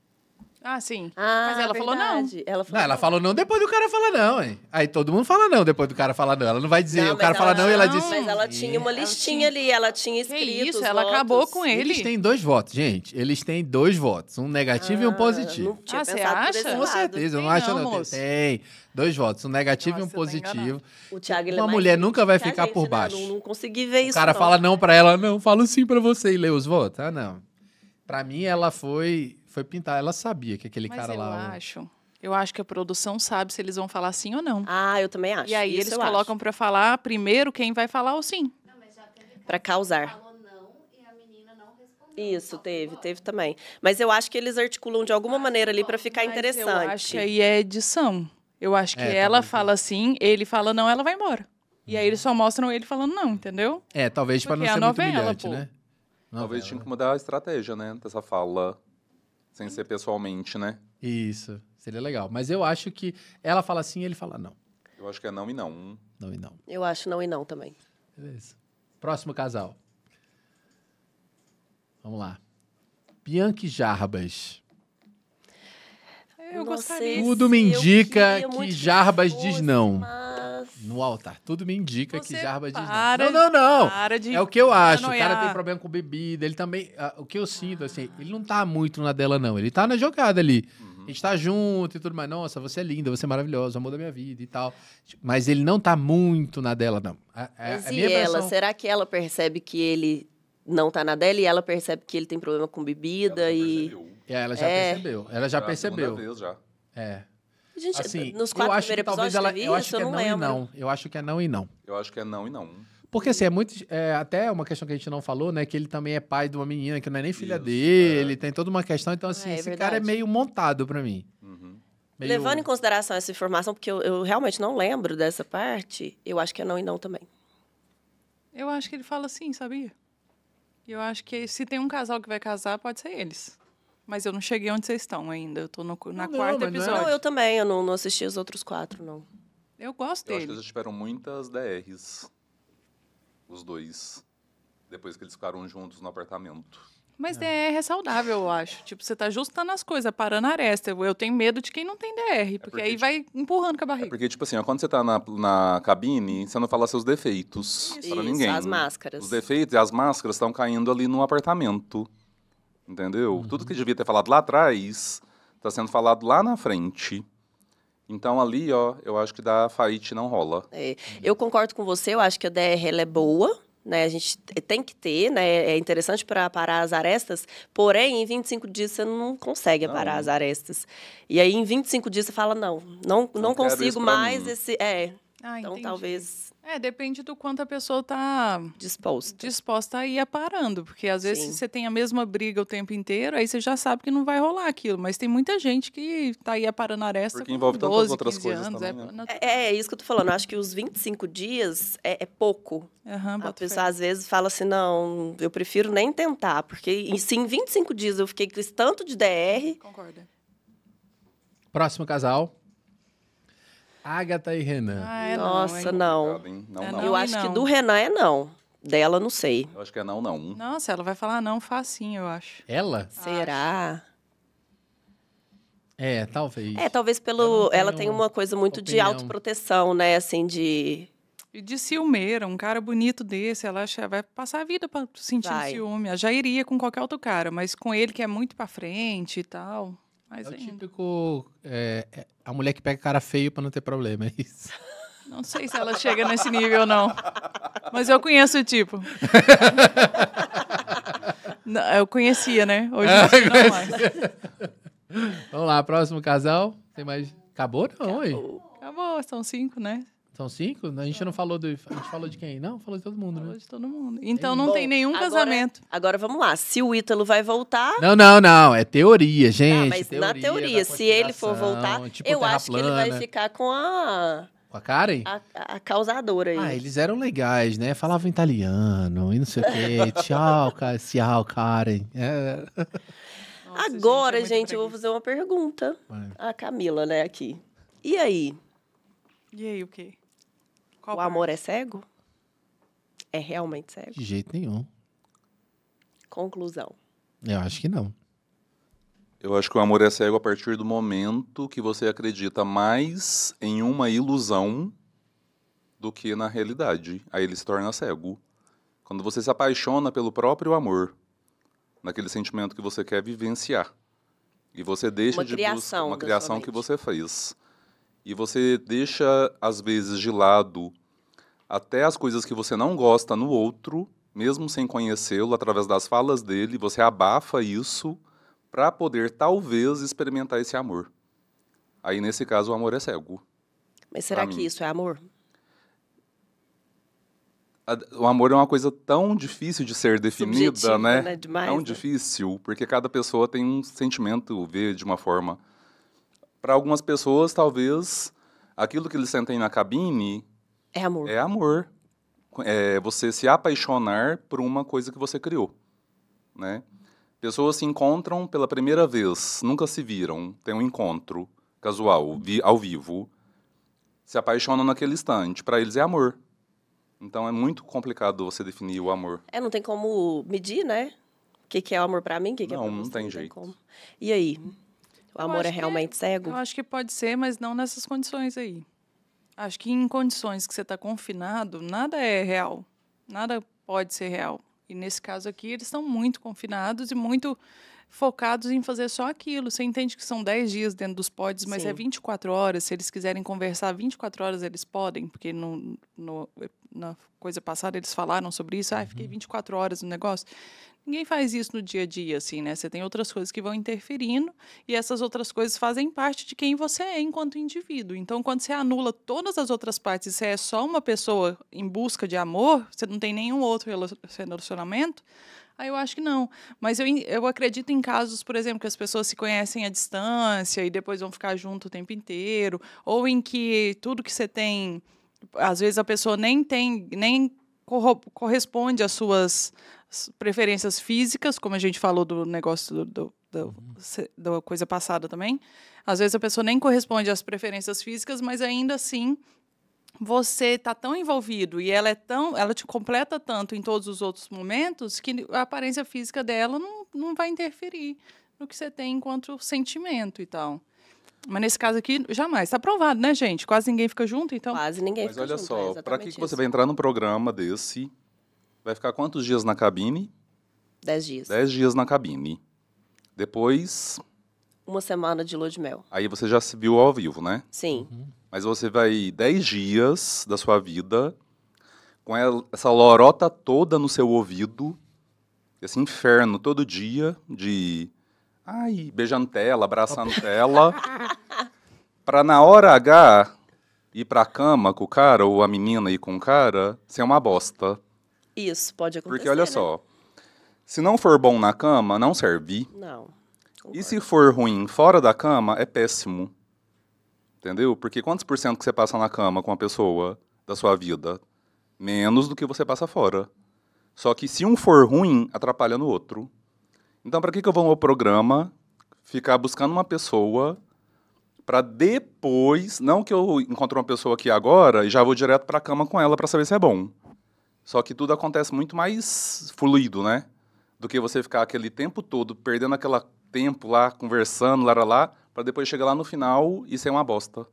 S3: Ah, sim. Ah, mas ela verdade. falou não. Ela falou não, ela não.
S1: falou não depois do cara falar não, hein? Aí todo mundo fala não depois do cara falar não. Ela não vai dizer, não, o cara fala não, e ela disse...
S2: Mas ela tinha uma listinha tinha... ali, ela tinha escrito que isso, ela votos. acabou com ele. Eles têm
S1: dois votos, gente. Eles têm dois votos, um negativo ah, e um ah, positivo. ah,
S2: você acha? Com certeza, eu não acho não. Tem.
S1: Dois votos, um negativo Nossa, e um positivo.
S2: O Thiago, é Uma é mulher nunca vai ficar gente, por baixo. Né? Não, não, consegui ver o isso. O cara não. fala não
S1: para ela, não, falo sim para você e lê os votos. Ah, não. Para mim, ela foi foi pintar. Ela sabia que aquele Mas cara eu lá. Eu acho.
S3: Eu acho que a produção sabe se eles vão falar sim ou não. Ah, eu também acho. E aí isso eles colocam para falar primeiro quem vai falar o sim.
S2: Para causar. Isso, teve, teve também. Mas eu acho que eles articulam de alguma ah, maneira ali para ficar mas interessante. Eu acho que aí é
S3: edição. Eu acho que é, ela fala sim, ele fala não, ela vai embora. E aí eles só mostram ele falando não, entendeu? É, talvez para não é ser novela, muito humilhante, pô. né?
S4: Novela. Talvez tinha que mudar a estratégia, né? Dessa fala, sem ser pessoalmente, né?
S1: Isso, seria legal. Mas eu acho que ela fala sim ele fala não.
S2: Eu acho que é não e
S4: não.
S1: Não e não.
S2: Eu acho não e não também.
S1: Beleza. Próximo casal. Vamos lá. Bianca Jarbas.
S3: Eu não gostaria. Tudo me indica
S1: que Jarbas diz não. Mas... No altar, tudo me indica Você que Jarbas diz não. Não, não, não. é o que eu acho. Anoiar. O cara tem problema com bebida. Ele também. Ah, o que eu sinto, assim, ele não tá muito na dela, não. Ele tá na jogada ali. Uhum. a gente tá junto e tudo mais. Nossa, você é linda, você é maravilhosa, amor da minha vida e tal. Mas ele não tá muito na dela, não. É, é, é e se Mas e ela?
S2: Impressão... Será que ela percebe que ele não tá na dela e ela percebe que ele tem problema com bebida ela e... Percebeu. Ela já é. percebeu.
S1: Ela já, já percebeu. Vez, já. É. Gente, assim, nos quatro eu acho que talvez ela, eu acho isso, que é não, não e não.
S4: Eu acho que é não e não. Eu acho que é não e não.
S1: Porque assim, é muito. É, até uma questão que a gente não falou, né? Que ele também é pai de uma menina que não é nem filha isso, dele, é. tem toda uma questão. Então, assim, é, esse verdade. cara é meio montado para mim. Uhum.
S2: Meio... Levando em consideração essa informação, porque eu, eu, realmente não lembro dessa parte, eu acho que é não e não também.
S3: Eu acho que ele fala assim, sabia? Eu acho que se tem um casal que vai casar, pode ser eles. Mas eu não cheguei onde vocês estão ainda.
S2: Eu tô no, na não, quarta não, é episódio. Não, eu também. Eu não, não, assisti os outros quatro, não. Eu gosto eu dele. Eu acho que
S4: eles tiveram muitas DRs. Os dois. Depois que eles ficaram juntos no apartamento. Mas é.
S3: DR é saudável, eu acho. Tipo, você tá ajustando as coisas, parando a aresta. Eu tenho medo de quem não tem DR, é porque, é porque aí tipo, vai empurrando com a barriga. É
S4: porque, tipo assim, quando você tá na, na cabine, você não fala seus defeitos Isso. para Isso, ninguém. as
S2: máscaras. Os
S4: defeitos e as máscaras estão caindo ali no apartamento entendeu? Uhum. Tudo que devia ter falado lá atrás está sendo falado lá na frente. Então ali, ó, eu acho que da Farit não rola.
S2: É. Eu concordo com você, eu acho que a DR é boa, né? A gente tem que ter, né? É interessante para parar as arestas, porém, em 25 dias você não consegue não. parar as arestas. E aí, em 25 dias, você fala: não, não, não, não consigo mais mim. esse. É. Ah, então, entendi. talvez
S3: é, depende do quanto a pessoa tá disposta. Disposta a ir aparando, porque às vezes Sim. você tem a mesma briga o tempo inteiro, aí você já sabe que não vai rolar aquilo, mas tem muita gente que tá aí aparando a aresta porque envolve 12, tantas outras coisas anos, também, é, né?
S2: é, é, é, isso que eu tô falando, acho que os 25 dias é, é pouco. Uhum, a pessoa às vezes fala assim, não, eu prefiro nem tentar, porque se em 25 dias eu fiquei com esse tanto de DR... Concorda.
S1: Próximo casal.
S2: Agatha e Renan. Ah, é Nossa, é não. não. não, é não. Eu é acho que do Renan é não. Dela, não sei. Eu acho que é não, não.
S3: Nossa, ela vai falar não facinho, eu acho.
S2: Ela? Será? Acho.
S1: É, talvez.
S3: É,
S2: talvez pelo. Ela tem uma coisa muito opinião. de autoproteção, né? Assim, de. E de ciúmeira, um cara bonito
S3: desse, ela acha, vai passar a vida pra, sentindo vai. ciúme. Ela já iria com qualquer outro cara, mas com ele que é muito pra frente e tal. Mais é ainda. o
S1: típico. É, é, a mulher que pega cara feio para não ter problema, é isso.
S3: Não sei se ela chega nesse nível, não. Mas eu conheço o tipo. não, eu conhecia, né? Hoje ah, não mais.
S1: Vamos lá, próximo casal. Tem mais. Acabou não, Acabou.
S2: Acabou, são cinco, né?
S1: São cinco? A gente não falou do. A gente falou de quem? Não, falou de todo mundo,
S2: falou né? de todo mundo. Então não Bom, tem nenhum agora- casamento. Agora vamos lá. Se o Ítalo vai voltar. Não, não,
S1: não. É teoria, tá, gente. mas na
S2: teoria, se ele for voltar, tipo eu acho que ele vai ficar com a, Com a Karen? a, a causadora aí. Ah, eles
S1: eram legais, né? Falavam italiano e não sei o quê. tchau, Tchau, Karen. É,
S2: Nossa, Agora, é gente, eu vou fazer uma pergunta. a Camila, né, aqui. E aí? E aí, o quê? Qual o amor é parte? é cego? É realmente cego? De jeito nenhum. Conclusão.
S1: Eu acho que não.
S4: Eu acho que o amor é cego a partir do momento que você acredita mais em uma ilusão do que na realidade. Aí ele se torna cego. Quando você se apaixona pelo próprio amor, naquele sentimento que você quer vivenciar. E você deixa uma de criação buscar uma criação que você fez e você deixa, às vezes, de lado até as coisas que você não gosta no outro, mesmo sem conhecê-lo, através das falas dele, você abafa isso para poder, talvez, experimentar esse amor. Aí, nesse caso, o amor é cego.
S2: Mas será que isso é amor?
S4: o amor é uma coisa tão difícil de ser definida, Subjetiva, né? né? Demais, tão né? difícil, porque cada pessoa tem um sentimento, vê de uma forma para algumas pessoas, talvez aquilo que eles sentem na cabine é amor. É amor. É você se apaixonar por uma coisa que você criou, né? Pessoas se encontram pela primeira vez, nunca se viram, tem um encontro casual, vi, ao vivo, se apaixonam naquele instante. Para eles é amor. Então é muito complicado você definir o amor.
S2: É, não tem como medir, né? O que, que é o amor para mim, o que, que é não, é pra você. Não, tem não jeito. e aí? O amor é realmente que, cego? Eu acho que pode ser, mas não nessas condições
S3: aí. Acho que em condições que você está confinado, nada é real. Nada pode ser real. E nesse caso aqui, eles estão muito confinados e muito focados em fazer só aquilo. Você entende que são 10 dias dentro dos pods, mas é Sim. é 24 horas. Se eles quiserem conversar 24 horas, eles podem, porque no, no na coisa passada eles falaram sobre isso. Ah, fiquei 24 uhum. horas no negócio ninguém faz isso no dia a dia, assim, né? Você tem outras coisas que vão interferindo e essas outras coisas fazem parte de quem você é enquanto indivíduo. Então, quando você anula todas as outras partes e você é só uma pessoa em busca de amor, você não tem nenhum outro relacionamento, Aí eu acho que não. Mas eu, eu acredito em casos, por exemplo, que as pessoas se conhecem à distância e depois vão ficar junto o tempo inteiro, ou em que tudo que você tem, às vezes a pessoa nem tem, nem corresponde às suas preferências físicas, como a gente falou do negócio do, do, do uhum. da coisa passada também. Às vezes a pessoa nem corresponde às preferências físicas, mas ainda assim você está tão envolvido e ela é tão, ela te completa tanto em todos os outros momentos que a aparência física dela não, não vai interferir no que você tem enquanto sentimento e tal. Mas nesse caso aqui, jamais. Está provado, né, gente? Quase ninguém fica junto, então. Quase ninguém Mas fica olha só, é para que,
S4: que, você vai entrar num programa desse Vai ficar quantos dias na cabine?
S2: Dez dias. Dez dias
S4: na cabine. Depois.
S2: Uma semana de lua de mel.
S4: Aí você já se viu ao vivo, né? Sim. Uhum. Mas você vai dez dias da sua vida com essa lorota toda no seu ouvido, esse inferno todo dia de. Ai, beijando tela, abraçando tá tela. para na hora H ir pra cama com o cara ou a menina ir com o cara ser é uma bosta.
S2: Isso, pode acontecer. Porque olha né? só,
S4: se não for bom na cama, não serve. Não. Concordo. E se for ruim fora da cama, é péssimo. Entendeu? Porque quantos por cento que você passa na cama com uma pessoa da sua vida? Menos do que você passa fora. Só que se um for ruim, atrapalha no outro. Então, para que, que eu vou no programa ficar buscando uma pessoa para depois, não que eu encontre uma pessoa aqui agora e já vou direto para a cama com ela para saber se é bom. Só que tudo acontece muito mais fluido, né? Do que você ficar aquele tempo todo perdendo aquele tempo lá, conversando, lá, lá, lá, para depois chegar lá no final e ser uma bosta.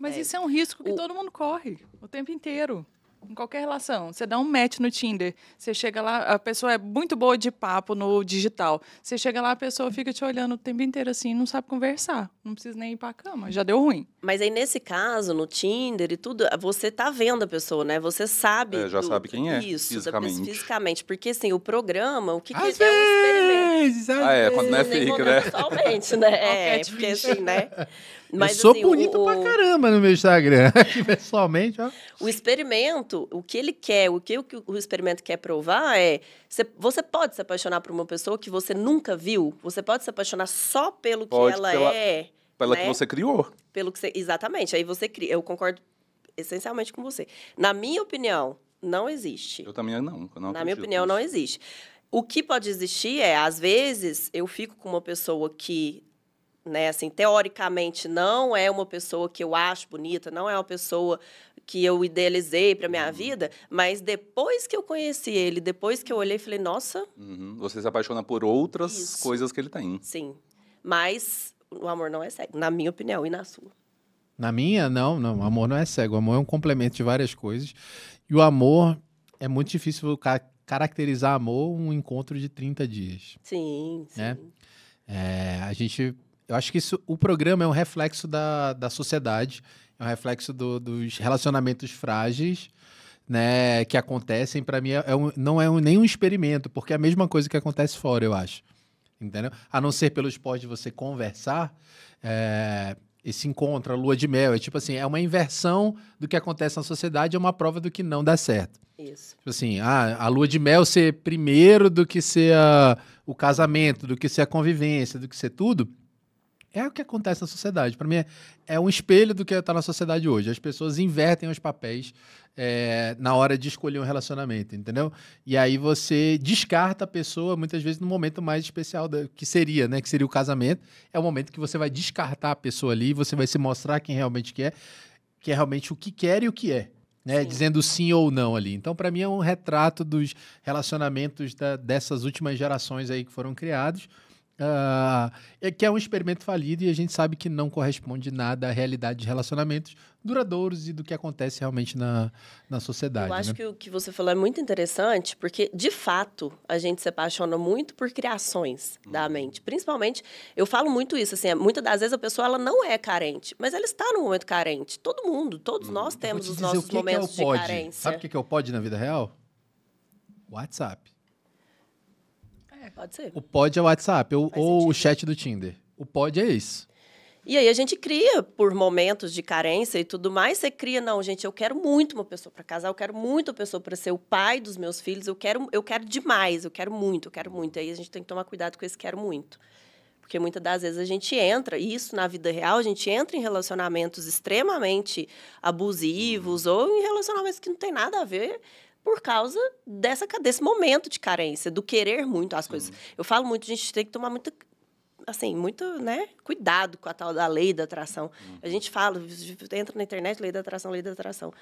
S3: Mas é. isso é um risco que o... todo mundo corre o tempo inteiro. Em qualquer relação. Você dá um match no Tinder. Você chega lá, a pessoa é muito boa de papo no digital. Você chega lá, a pessoa fica te olhando o tempo inteiro assim, não sabe conversar. Não precisa nem ir pra cama. Já deu ruim.
S2: Mas aí, nesse caso, no Tinder e tudo, você tá vendo a pessoa, né? Você sabe. É, já do, sabe quem é. Isso, fisicamente. fisicamente. Porque, assim, o programa, o que, Às que vezes... um experimento? vezes. Às ah, é, quando não é fica, né? Pessoalmente, né? É, tipo porque assim, né? Mas, eu sou assim, bonito o, pra caramba no
S1: meu Instagram. Aqui, pessoalmente, ó.
S2: O experimento, o que ele quer, o que o, experimento quer provar é... você pode se apaixonar por uma pessoa que você nunca viu. Você pode se apaixonar só pelo pode, que ela pela, é. Pela né? que você criou. Pelo que você, exatamente. Aí você cria. Eu concordo essencialmente com você. Na minha opinião, não existe. Eu também não. Eu não Na minha opinião, não existe. O que pode existir é, às vezes, eu fico com uma pessoa que, né, assim, teoricamente não é uma pessoa que eu acho bonita, não é uma pessoa que eu idealizei para minha uhum. vida, mas depois que eu conheci ele, depois que eu olhei, falei, nossa.
S4: Uhum. Você se apaixona por outras isso. coisas que ele tem.
S2: Sim. Mas o amor não é cego, na minha opinião e na sua.
S1: Na minha, não, não. O amor não é cego. O amor é um complemento de várias coisas. E o amor é muito difícil caracterizar amor um encontro de 30 dias.
S2: Sim, né? sim.
S1: É, a gente. Eu acho que isso, o programa é um reflexo da, da sociedade, é um reflexo do, dos relacionamentos frágeis. Né, que acontecem, para mim, é, é um, não é um, nenhum experimento, porque é a mesma coisa que acontece fora, eu acho. Entendeu? A não ser pelos pós de você conversar, é, esse se encontra, lua de mel. É tipo assim, é uma inversão do que acontece na sociedade, é uma prova do que não dá certo. Isso. Tipo assim, ah, a lua de mel ser primeiro do que ser a, o casamento, do que ser a convivência, do que ser tudo. É o que acontece na sociedade. Para mim, é, é, um espelho do que está na sociedade hoje. As pessoas invertem os papéis é, na hora de escolher um relacionamento, entendeu? E aí você descarta a pessoa muitas vezes no momento mais especial da, que seria, né? Que seria o casamento. É o momento que você vai descartar a pessoa ali, você vai se mostrar quem realmente quer, que é realmente o que quer e o que é. Né, sim. dizendo sim ou não ali. Então, para mim, é um retrato dos relacionamentos da, dessas últimas gerações aí que foram criados Uh, é que é um experimento falido e a gente sabe que não corresponde nada à realidade de relacionamentos
S2: duradouros e do que
S1: acontece realmente na, na sociedade. Eu acho né? que o
S2: que você falou é muito interessante, porque, de fato, a gente se apaixona muito por criações hum. da uhum. mente. Principalmente, eu falo muito isso, assim, muitas das vezes a pessoa ela não é carente, mas ela está no momento carente. Todo mundo, todos hum. nós uhum. temos os nossos é momentos é de carência. Sabe o
S1: que é o pode na vida real? WhatsApp. É, pode ser. O pod é o WhatsApp ou, ou o chat do Tinder. O pod é isso.
S2: E aí a gente cria por momentos de carência e tudo mais, você cria, não, gente, eu quero muito uma pessoa para casar, eu quero muito uma pessoa para ser o pai dos meus filhos, eu quero, eu quero demais, eu quero muito, eu quero muito. E aí a gente tem que tomar cuidado com esse quero muito. Porque muitas das vezes a gente entra, e isso na vida real, a gente entra em relacionamentos extremamente abusivos uhum. ou em relacionamentos que não tem nada a ver por causa dessa, desse momento de carência, do querer muito as coisas. Uhum. Eu falo muito, a gente tem que tomar muito assim, muito, né, cuidado com a tal da lei da atração. Uhum. A gente fala, entra na internet, lei da atração, lei da atração.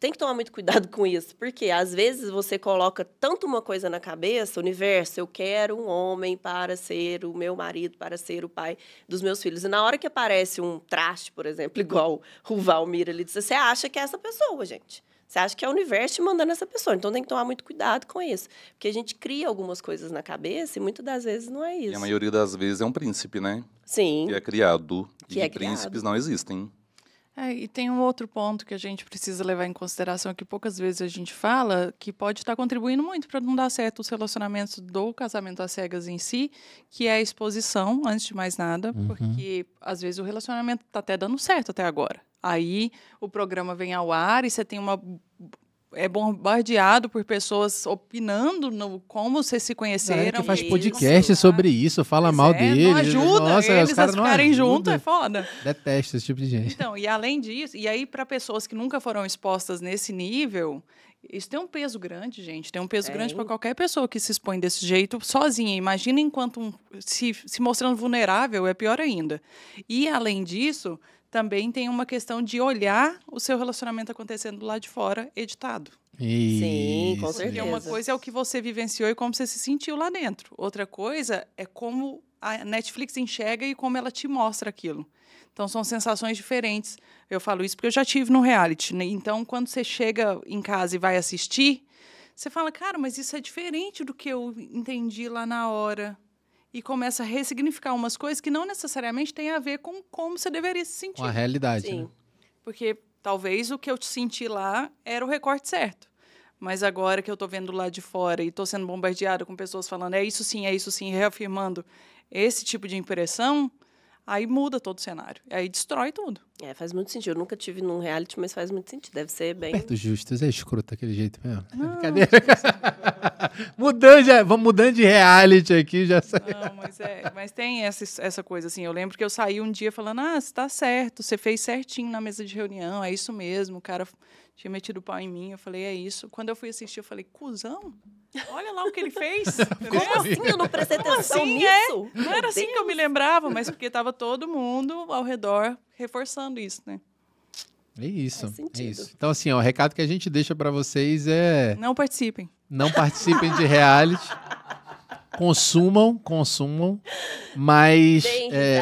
S2: Tem que tomar muito cuidado com isso, porque às vezes você coloca tanto uma coisa na cabeça, universo, eu quero um homem para ser o meu marido, para ser o pai dos meus filhos. E na hora que aparece um traste, por exemplo, igual o Valmir ali, você acha que é essa pessoa, gente. Você acha que é o universo te mandando essa pessoa. Então tem que tomar muito cuidado com isso. Porque a gente cria algumas coisas na cabeça e muitas das vezes não é isso. E a maioria
S4: das vezes é um príncipe, né? Sim. Que é criado. Que e é príncipes criado. não existem.
S2: É, e
S3: tem um outro ponto que a gente precisa levar em consideração, que poucas vezes a gente fala, que pode estar contribuindo muito para não dar certo os relacionamentos do casamento às cegas em si, que é a exposição, antes de mais nada, uhum. porque às vezes o relacionamento está até dando certo até agora. Aí o programa vem ao ar e você tem uma é bombardeado por pessoas opinando no como vocês se conheceram. Galera que faz podcast
S1: isso, sobre isso, fala mal é, Não né? ajuda Nossa, eles os caras não ficarem juntos, é foda. Detesto esse tipo de gente.
S3: Então, e além disso, e aí para pessoas que nunca foram expostas nesse nível, isso tem um peso grande, gente. Tem um peso é. grande para qualquer pessoa que se expõe desse jeito sozinha. Imagina enquanto um, se, se mostrando vulnerável, é pior ainda. E além disso, também tem uma questão de olhar o seu relacionamento acontecendo lá de fora, editado.
S2: Isso. Sim, com certeza. Porque uma coisa
S3: é o que você vivenciou e como você se sentiu lá dentro. Outra coisa é como a Netflix enxerga e como ela te mostra aquilo. Então são sensações diferentes. Eu falo isso porque eu já tive no reality. Né? Então quando você chega em casa e vai assistir, você fala, cara, mas isso é diferente do que eu entendi lá na hora e começa a ressignificar umas coisas que não necessariamente têm a ver com como você deveria se sentir. Com a realidade. Sim. Né? Porque talvez o que eu senti lá era o recorte certo. Mas agora que eu estou vendo lá de fora e estou sendo bombardeado com pessoas falando é isso sim, é isso sim, reafirmando esse tipo
S2: de impressão, aí muda todo o cenário. Aí destrói tudo. É, faz muito sentido. Eu nunca tive num reality, mas faz muito sentido. Deve ser bem. Perto justos é
S1: escroto daquele jeito mesmo.
S2: Não, Brincadeira. É.
S1: mudando, vamos mudando de reality aqui, já saiu. Não,
S2: mas, é, mas tem
S3: essa, essa coisa, assim. Eu lembro que eu saí um dia falando: ah, você tá certo, você fez certinho na mesa de reunião, é isso mesmo. O cara tinha metido o pau em mim, eu falei: é isso. Quando eu fui assistir, eu falei: cuzão? Olha lá o que ele fez. Como assim? Eu não prestei atenção assim, nisso. É? Não era assim que eu me lembrava, mas porque estava todo mundo ao redor reforçando isso, né?
S1: É isso, é isso. Então, assim, ó, o recado que a gente deixa para vocês é...
S3: Não participem.
S1: Não participem de reality. consumam, consumam, mas é,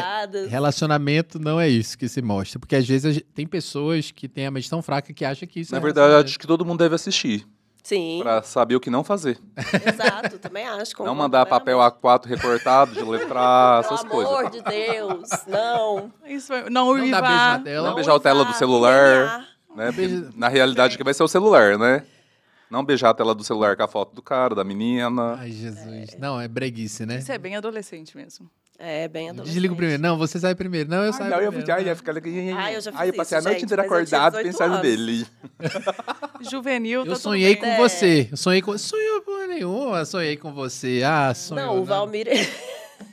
S1: relacionamento não é isso que se mostra. Porque às vezes tem pessoas que têm a mente tão fraca que acham que isso Na é
S4: verdade, acho que todo mundo deve assistir. Sim. Pra saber o que não fazer.
S3: Exato, também acho. Não mandar
S4: é papel A4 recortado, de letrar, essas coisas. Pelo
S3: amor de Deus, não. Isso foi, não uivar. Não beijar na tela. Não, beijar a
S4: tela do celular. Né? Na realidade, é. que vai ser o celular, né? Não beijar a tela do celular com a foto do cara, da menina. Ai, Jesus. É. Não,
S1: é breguice, né?
S3: Isso é bem adolescente mesmo. É, bem adolescente.
S1: Desliga primeiro. Não, você sai primeiro. Não, eu ah, saio não, primeiro.
S3: Não, né? eu ia ficar ali. Ah, eu já fiz Aí eu passei isso, a noite é, inteira
S4: acordado pensando nele.
S3: Juvenil. Eu tá sonhei com é. você.
S1: Eu sonhei com... Sonhou porra nenhuma. Sonhei com você. Ah, sonhou. Não, o né?
S2: Valmir...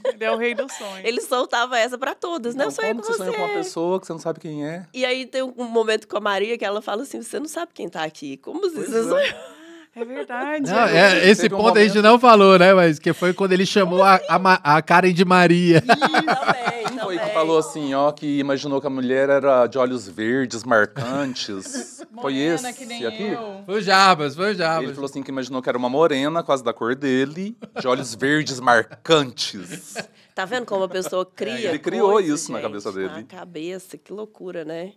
S2: Ele é o rei do sonho. Ele soltava essa pra todas, né? Não, eu sonhei com você. Você sonha com uma pessoa
S1: que você não sabe quem é.
S2: E aí tem um momento com a Maria que ela fala assim, você não sabe quem tá aqui. Como você, pois você é. sonhou? É verdade. Não,
S1: é, esse ponto um a gente não falou, né? Mas que foi quando ele chamou a, a, a Karen de Maria. Ih, também,
S4: também. Foi que falou assim, ó, que imaginou que a mulher era de olhos verdes, marcantes. Morena, foi esse que nem aqui? Eu. Foi o Jabas, foi o Jabas. Ele falou assim que imaginou que era uma morena, quase da cor dele, de olhos verdes marcantes.
S2: Tá vendo como a pessoa é, cria? ele criou coisa, isso gente, na cabeça dele. Na cabeça, que loucura, né?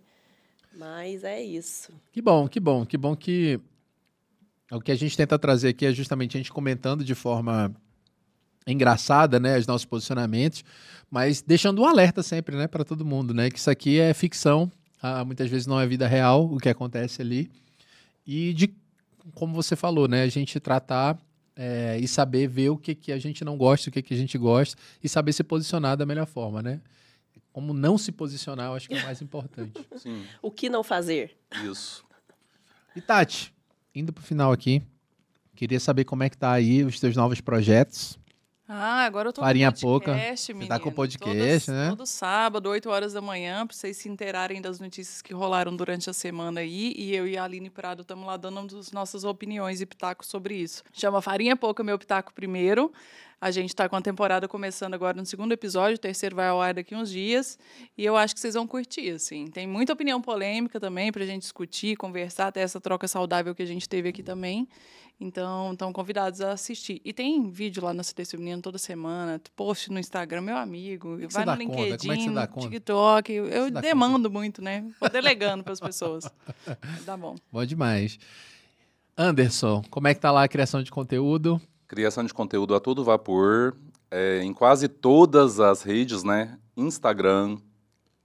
S2: Mas é isso.
S1: Que bom, que bom, que bom que é o que a gente tenta trazer aqui é justamente a gente comentando de forma engraçada, né, os nossos posicionamentos, mas deixando um alerta sempre, né, para todo mundo, né, que isso aqui é ficção, ah, muitas vezes não é vida real o que acontece ali e de como você falou, né, a gente tratar é, e saber ver o que, que a gente não gosta, o que, que a gente gosta e saber se posicionar da melhor forma, né? Como não se posicionar, eu acho que é o mais importante. Sim. O que não fazer? Isso. E Tati, indo para o final aqui, queria saber como é que tá aí os teus novos projetos.
S2: Ah, agora eu tô Farinha com podcast, pouca. Você menino. Tá
S1: com podcast, né? Todo
S3: sábado, 8 horas da manhã, para vocês se inteirarem das notícias que rolaram durante a semana aí. E eu e a Aline Prado estamos lá dando as nossas opiniões e pitacos sobre isso. Chama Farinha Pouca, meu pitaco primeiro. A gente está com a temporada começando agora no segundo episódio, o terceiro vai ao ar daqui uns dias, e eu acho que vocês vão curtir, assim. Tem muita opinião polêmica também para a gente discutir, conversar, até essa troca saudável que a gente teve aqui também. Então, estão convidados a assistir. E tem vídeo lá na CTC Menino toda semana, post no Instagram, meu amigo, vai no é LinkedIn, no TikTok. Eu, demando conta? muito, né? Vou delegando para as pessoas. Tá bom.
S1: Bom demais. Anderson, como é que tá lá a criação de conteúdo?
S4: Criação de conteúdo a todo vapor, é, em quase todas as redes, né? Instagram,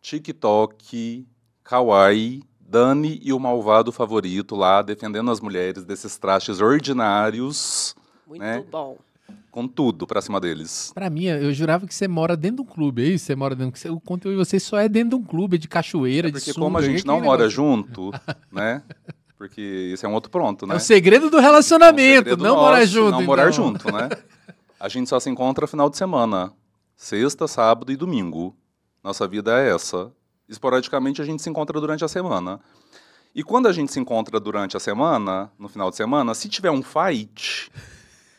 S4: TikTok, Kawaii, Dani e o malvado favorito lá, defendendo as mulheres desses trastes ordinários. Muito né? bom. Com tudo pra cima deles.
S1: Pra mim, eu jurava que você mora dentro de um clube, é isso? Você mora dentro. O conteúdo de você só é dentro de um clube, de cachoeira, é porque de como a gente é não mora
S4: junto, né? Porque isso é um outro pronto, né? É o segredo do
S1: relacionamento, é segredo não nosso, morar junto. Não então. morar junto, né?
S4: A gente só se encontra final de semana. Sexta, sábado e domingo. Nossa vida é essa. Esporadicamente a gente se encontra durante a semana. E quando a gente se encontra durante a semana, no final de semana, se tiver um fight,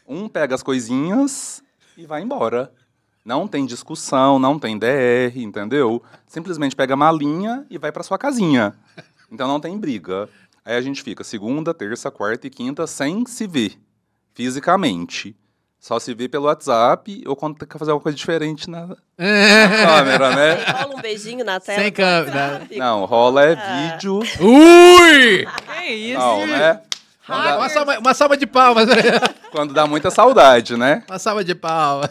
S4: um pega as coisinhas e vai embora. Não tem discussão, não tem DR, entendeu? Simplesmente pega a malinha e vai para sua casinha. Então não tem briga. Aí a gente fica segunda, terça, quarta e quinta sem se ver fisicamente. Só se vê pelo WhatsApp ou quando tem que fazer alguma coisa diferente na, é. na câmera, né? rola um beijinho na tela. Sem câmera. Não, rola é ah. vídeo. Ui! Que isso? Não, né?
S2: Uma, salva, uma
S4: salva de
S1: palmas.
S4: Quando dá muita saudade, né? Uma salva de palmas.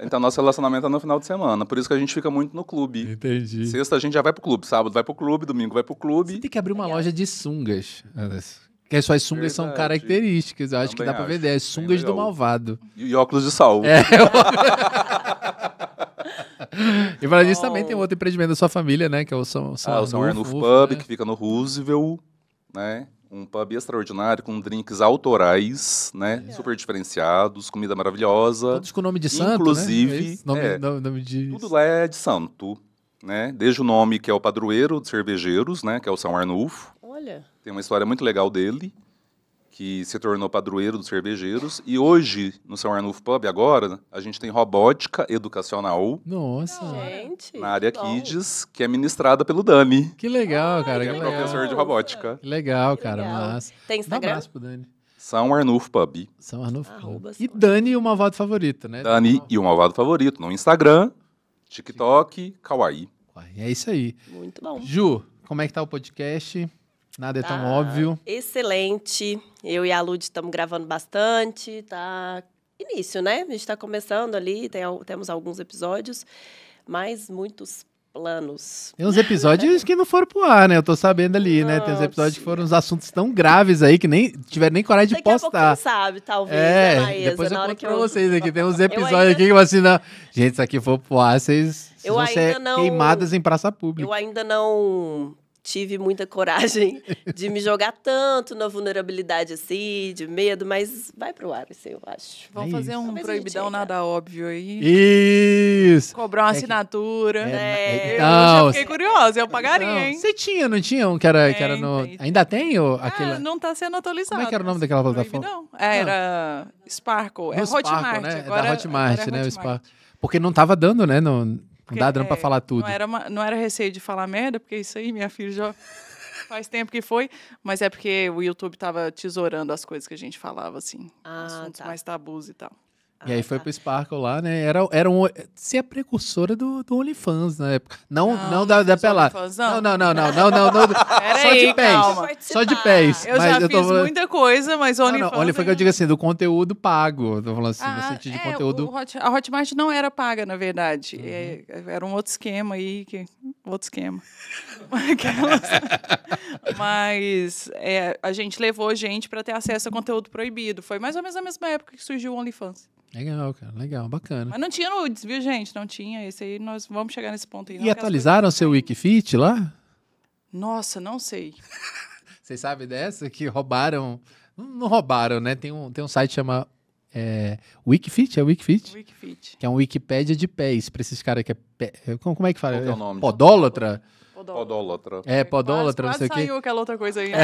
S4: Então, nosso relacionamento é no final de semana. Por isso que a gente fica muito no clube. Entendi. Sexta a gente já vai pro clube. Sábado vai pro clube, domingo vai pro clube. Você tem que
S1: abrir uma loja de sungas, Porque Que as suas sungas Verdade. são características. Eu acho Também que dá pra vender. As sungas do malvado. E óculos de sol. É. e para disso também tem outro empreendimento da sua família, né? Que é o São, São ah, Arnulfo, o São Arnulfo
S4: Pub, né? que fica no Roosevelt, né? um pub extraordinário com drinks autorais, né? É. Super diferenciados, comida maravilhosa. Todos com nome de santo, Inclusive, né? Inclusive, é, é,
S1: nome, nome de... tudo
S4: lá é de santo, né? Desde o nome que é o padroeiro de cervejeiros, né? Que é o São Arnulfo. Olha. Tem uma história muito legal dele que se tornou padroeiro dos cervejeiros. E hoje, no São Arnulfo Pub, agora, a gente tem robótica educacional.
S1: Nossa! Gente! Na
S4: área que Kids, que é ministrada pelo Dani. Que legal, cara. Que, é legal. professor de
S1: robótica. Que legal, cara. Que legal. Massa. Tem Instagram? um abraço pro Dani.
S4: São Arnulfo Pub. São
S1: Arnulfo Pub. E Dani e o Malvado Favorito, né?
S4: Dani e o Malvado Favorito no Instagram,
S1: TikTok, Kawaii. É isso aí. Muito bom. Ju, como é que tá o podcast? Nada é tão tá. óbvio.
S2: Excelente. Eu e a Lud estamos gravando bastante, tá início, né? A gente está começando ali, tem, temos alguns episódios, mas muitos planos.
S1: Tem uns episódios que não foram pro ar, né? Eu tô sabendo ali, Nossa. né? Tem uns episódios que foram uns assuntos tão graves aí que nem tiveram nem coragem Daqui de postar. Daqui a pouco
S2: sabe, talvez, é, né, Maísa? Depois eu conto
S1: pra eu... vocês aqui. Tem uns episódios ainda... aqui que eu assim, não... Gente, isso aqui for pro ar, vocês, vocês eu vão ser não... queimadas em praça pública. Eu
S2: ainda não tive muita coragem de me jogar tanto na vulnerabilidade assim, de medo, mas vai pro ar, isso assim, eu acho. Vamos é fazer um Talvez proibidão nada óbvio
S3: aí. Isso! Cobrar uma é assinatura. Que... É, é, é, é não, eu fiquei curiosa, eu pagaria, não. hein?
S1: Você tinha, não tinha um que era, que era no... Tem. Ainda tem? Ou, ah, aquela... Ah, não tá sendo atualizado. Como é era o nome daquela plataforma? Não,
S3: é, ah. era Sparkle, é Sparkle, Hotmart. Né? Agora, da Hotmart, agora né, Hotmart. o Sparkle.
S1: Porque não tava dando, né? No, porque, não dá drama é, pra falar tudo. Não
S3: era, uma, não era receio de falar merda, porque é isso aí, minha filha já faz tempo que foi. Mas é porque o YouTube tava tesourando as coisas que a gente falava, assim. Ah, assuntos tá. mais tabus e tal
S1: e aí ah, foi tá. pro Sparkle lá, né? Era, era um. Você é precursora do, do OnlyFans na época. Não, não, não da, é da pelada. Não, não, não, não, não, não. não, não. Só aí, de pés. Calma.
S3: Só de pés. Eu mas já eu tô fiz falando... muita coisa, mas OnlyFans. Não, não,
S1: OnlyFans que eu digo assim, do conteúdo pago. Tô falando assim, ah, no sentido é, de conteúdo.
S3: Hot, a Hotmart não era paga, na verdade. Uhum. É, era um outro esquema aí. Que... Outro esquema. mas é, a gente levou gente para ter acesso a conteúdo proibido. Foi mais ou menos na mesma época que surgiu o OnlyFans.
S1: Legal, cara, legal, bacana. Mas
S3: não tinha nudes, viu, gente? Não tinha. Esse aí nós vamos chegar nesse ponto aí. e
S1: atualizaram seu Wikifit lá?
S3: Nossa, não sei.
S1: Vocês sabem dessa? Que roubaram. Não roubaram, né? Tem um, tem um site que chama é, Wikifit, é Wikifit? Wikifit. Que é um Wikipédia de pés, pra esses caras que é. Pé, é, como, é que fala? Qual é o é nome? Podólatra?
S4: Podólatra. É, podólatra,
S1: quase, não sei o quê. saiu aquela
S3: outra coisa aí. Né?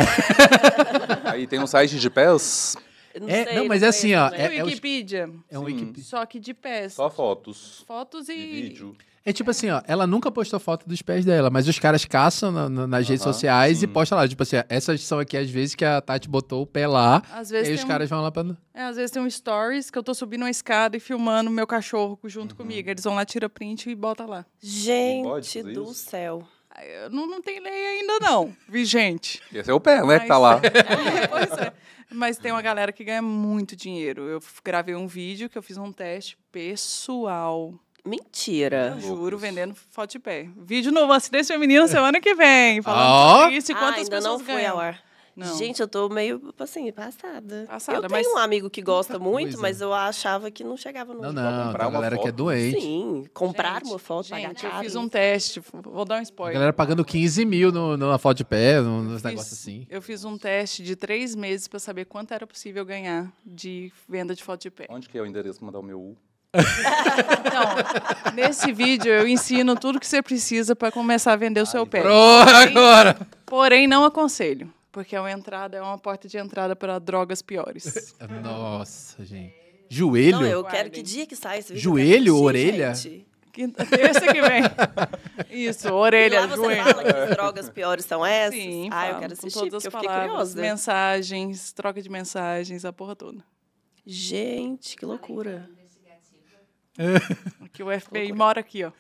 S3: É.
S4: aí tem um site de pés
S3: não é, sei, não, mas não é assim, ó. É, é, é Wikipedia. É um Wikipedia. Só que de pés. Só fotos. Fotos e. vídeo.
S1: É tipo assim, ó, ela nunca postou foto dos pés dela, mas os caras caçam na, na, nas redes sociais sim. e postam lá. Tipo assim, essas são aqui as vezes que a Tati botou o pé lá. Às vezes e os caras um... vão lá pra.
S3: É, às vezes tem um stories que eu tô subindo uma escada e filmando meu cachorro junto uhum. comigo. Eles vão lá, tira print e bota lá. Gente é do céu não, não tem lei ainda não, vigente. Esse é o pé, né, que tá lá. É, é, pois é. Mas tem uma galera que ganha muito dinheiro. Eu gravei um vídeo que eu fiz um teste pessoal. Mentira. Eu juro,
S2: vendendo foto de pé.
S3: Vídeo novo, acidente assim, feminino semana que vem. Falando ah. isso e ah, quantas ah, ainda pessoas não foi ganham. Ao ar.
S2: Não. Gente, eu tô meio, assim, passada. passada eu tenho mas... um amigo que gosta muito, mas eu achava que não chegava no... Não, não, comprar a galera foto. que é doente. Sim, comprar gente, uma foto, gente, pagar caro. eu fiz um teste, vou dar um spoiler. A galera
S1: pagando 15 mil no, na foto de pé, nos
S3: negócios assim. Eu fiz um teste de três meses para saber quanto era possível ganhar de venda de foto de pé.
S4: Onde que é o endereço pra mandar o meu U?
S3: então, nesse vídeo eu ensino tudo que você precisa para começar a vender o seu Ai, ah, pé. Porém, agora! Porém, não aconselho. Porque é uma entrada, é uma porta de entrada para drogas piores. Nossa,
S1: gente. Joelho? Não, eu
S2: quero que dia que sai esse vídeo. Joelho, orelha? Quinta, terça que vem. Isso, orelha, e lá você joelho. fala que as drogas piores são essas? Sim, ah, eu quero assistir, com todas as palavras, curiosa,
S3: Mensagens, troca de mensagens, a porra toda. Gente, que loucura. que o FBI mora aqui, ó.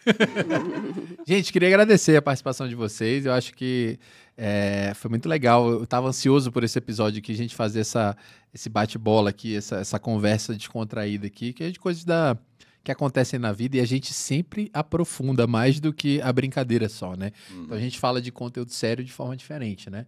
S1: Gente, queria agradecer a participação de vocês. Eu acho que é, foi muito legal. Eu estava ansioso por esse episódio que a gente fazer essa, esse bate-bola aqui, essa, essa conversa descontraída aqui, que é de coisas da, que acontecem na vida e a gente sempre aprofunda mais do que a brincadeira só, né? Uhum. Então a uhum. gente fala de conteúdo sério de forma diferente, né?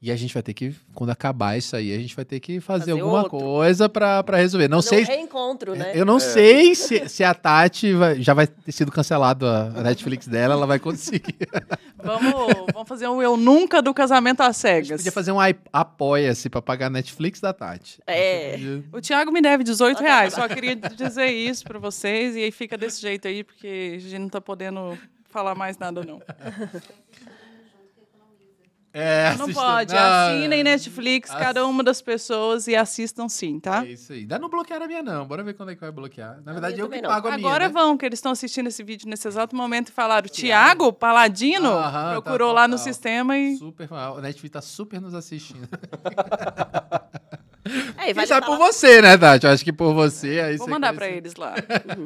S1: E a gente vai ter que, quando acabar isso aí, a gente vai ter que fazer, fazer alguma outro. coisa para resolver. Não fazer sei. Um reencontro, né? Eu não é. sei se, se a Tati vai, já vai ter sido cancelado a, Netflix dela, ela vai conseguir. vamos,
S3: vamos fazer um Eu Nunca do Casamento às
S1: Cegas. A podia fazer um apoia-se para pagar a Netflix da Tati.
S3: É. O Thiago me deve 18 reais. Só queria dizer isso para vocês. E aí fica desse jeito aí, porque a gente não está podendo falar mais nada, não. É, não pode. Assinem Netflix, ass... cada uma das pessoas e assistam sim, tá? É isso aí. Dá não bloquear a minha, não. Bora ver quando é que vai bloquear. Na verdade, eu, eu que não. pago a minha. Agora né? vão, que eles estão assistindo esse vídeo nesse exato momento e falaram: Tiago Paladino Aham, tá procurou tá, tá, lá tá, no sistema e. Super A Netflix
S1: tá super nos
S3: assistindo.
S1: É, Quem sabe por você, né, Tati? Eu acho
S2: que por você. Aí Vou você mandar para eles
S3: lá.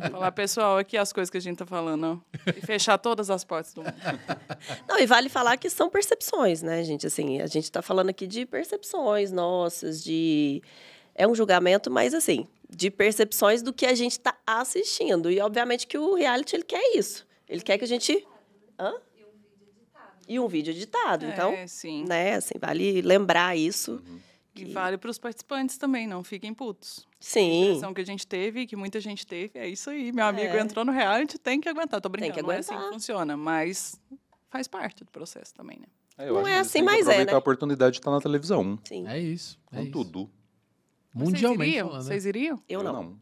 S3: falar, pessoal, aqui as coisas que a gente tá falando. E fechar todas as portas do mundo.
S2: Não, e vale falar que são percepções, né, gente? Assim, a gente tá falando aqui de percepções nossas, de. É um julgamento, mas assim, de percepções do que a gente está assistindo. E obviamente que o reality ele quer isso. Ele quer que a gente. Hã? E um vídeo editado. Então, é, então, sim. né, assim, vale lembrar isso. Uhum
S3: que... E vale para os participantes também, não fiquem putos. É
S2: Sim. A impressão
S3: que a gente teve, que muita gente teve, é isso aí. Meu amigo é. entrou no reality, tem que aguentar. Tô brincando, tem que aguentar. não é assim que funciona, mas faz parte do processo também, né? É, eu não acho é que assim, mas aproveitar é,
S2: né? a
S1: oportunidade de estar tá na televisão. Sim. É isso. É Com isso. tudo.
S4: Mundialmente. Vocês iriam? Falando, né? Vocês
S3: iriam?
S2: Eu não. não.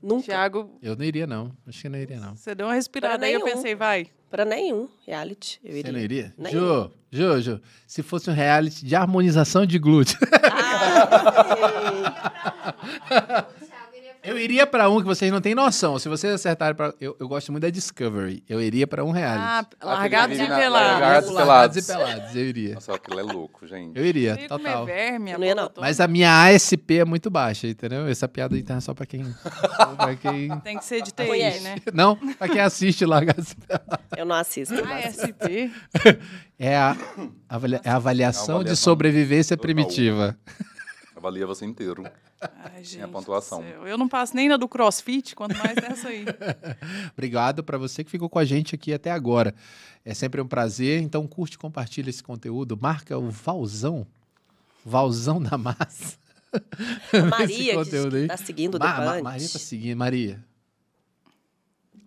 S2: Nunca. Thiago...
S1: Eu não iria, não. Acho que não iria, não.
S2: Você deu uma respirada aí, eu pensei, vai, para nenhum reality. Eu iria. Você não iria? Nenhum.
S1: Ju, Ju, Ju, se fosse um reality de harmonização de glúteo. Ah, Eu iria pra um que vocês não têm noção. Se vocês acertarem pra. Eu, eu gosto muito da Discovery. Eu iria pra um reality. Ah,
S3: né? largados e pelados. Largados e pelados. e pelados,
S1: eu iria. Nossa, aquilo é louco, gente. Eu iria, eu total.
S3: Verme, não ia, não. Mas a
S1: minha ASP é muito baixa, entendeu? Essa piada interna tá só pra quem.
S3: pra quem... Tem que ser de TI, né? Não, pra quem
S1: assiste largados e pelados. Eu não assisto. ASP? É a, avalia, é a avaliação, é avaliação de sobrevivência primitiva. Baú.
S4: Avalia você inteiro. Ai, gente. Tem a pontuação.
S3: Eu não passo nem na do crossfit, quanto mais nessa aí.
S1: Obrigado para você que ficou com a gente aqui até agora. É sempre um prazer. Então, curte, compartilha esse conteúdo. Marca o Valzão. Valzão da Massa. Maria está seguindo o Ma Ma Maria está seguindo. Maria.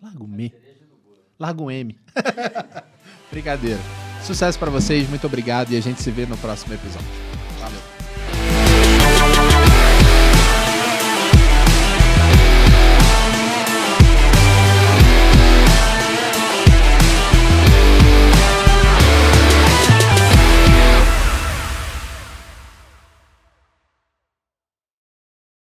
S1: Largo M. Lago M. brigadeiro Sucesso para vocês, muito obrigado e a gente se vê no próximo episódio.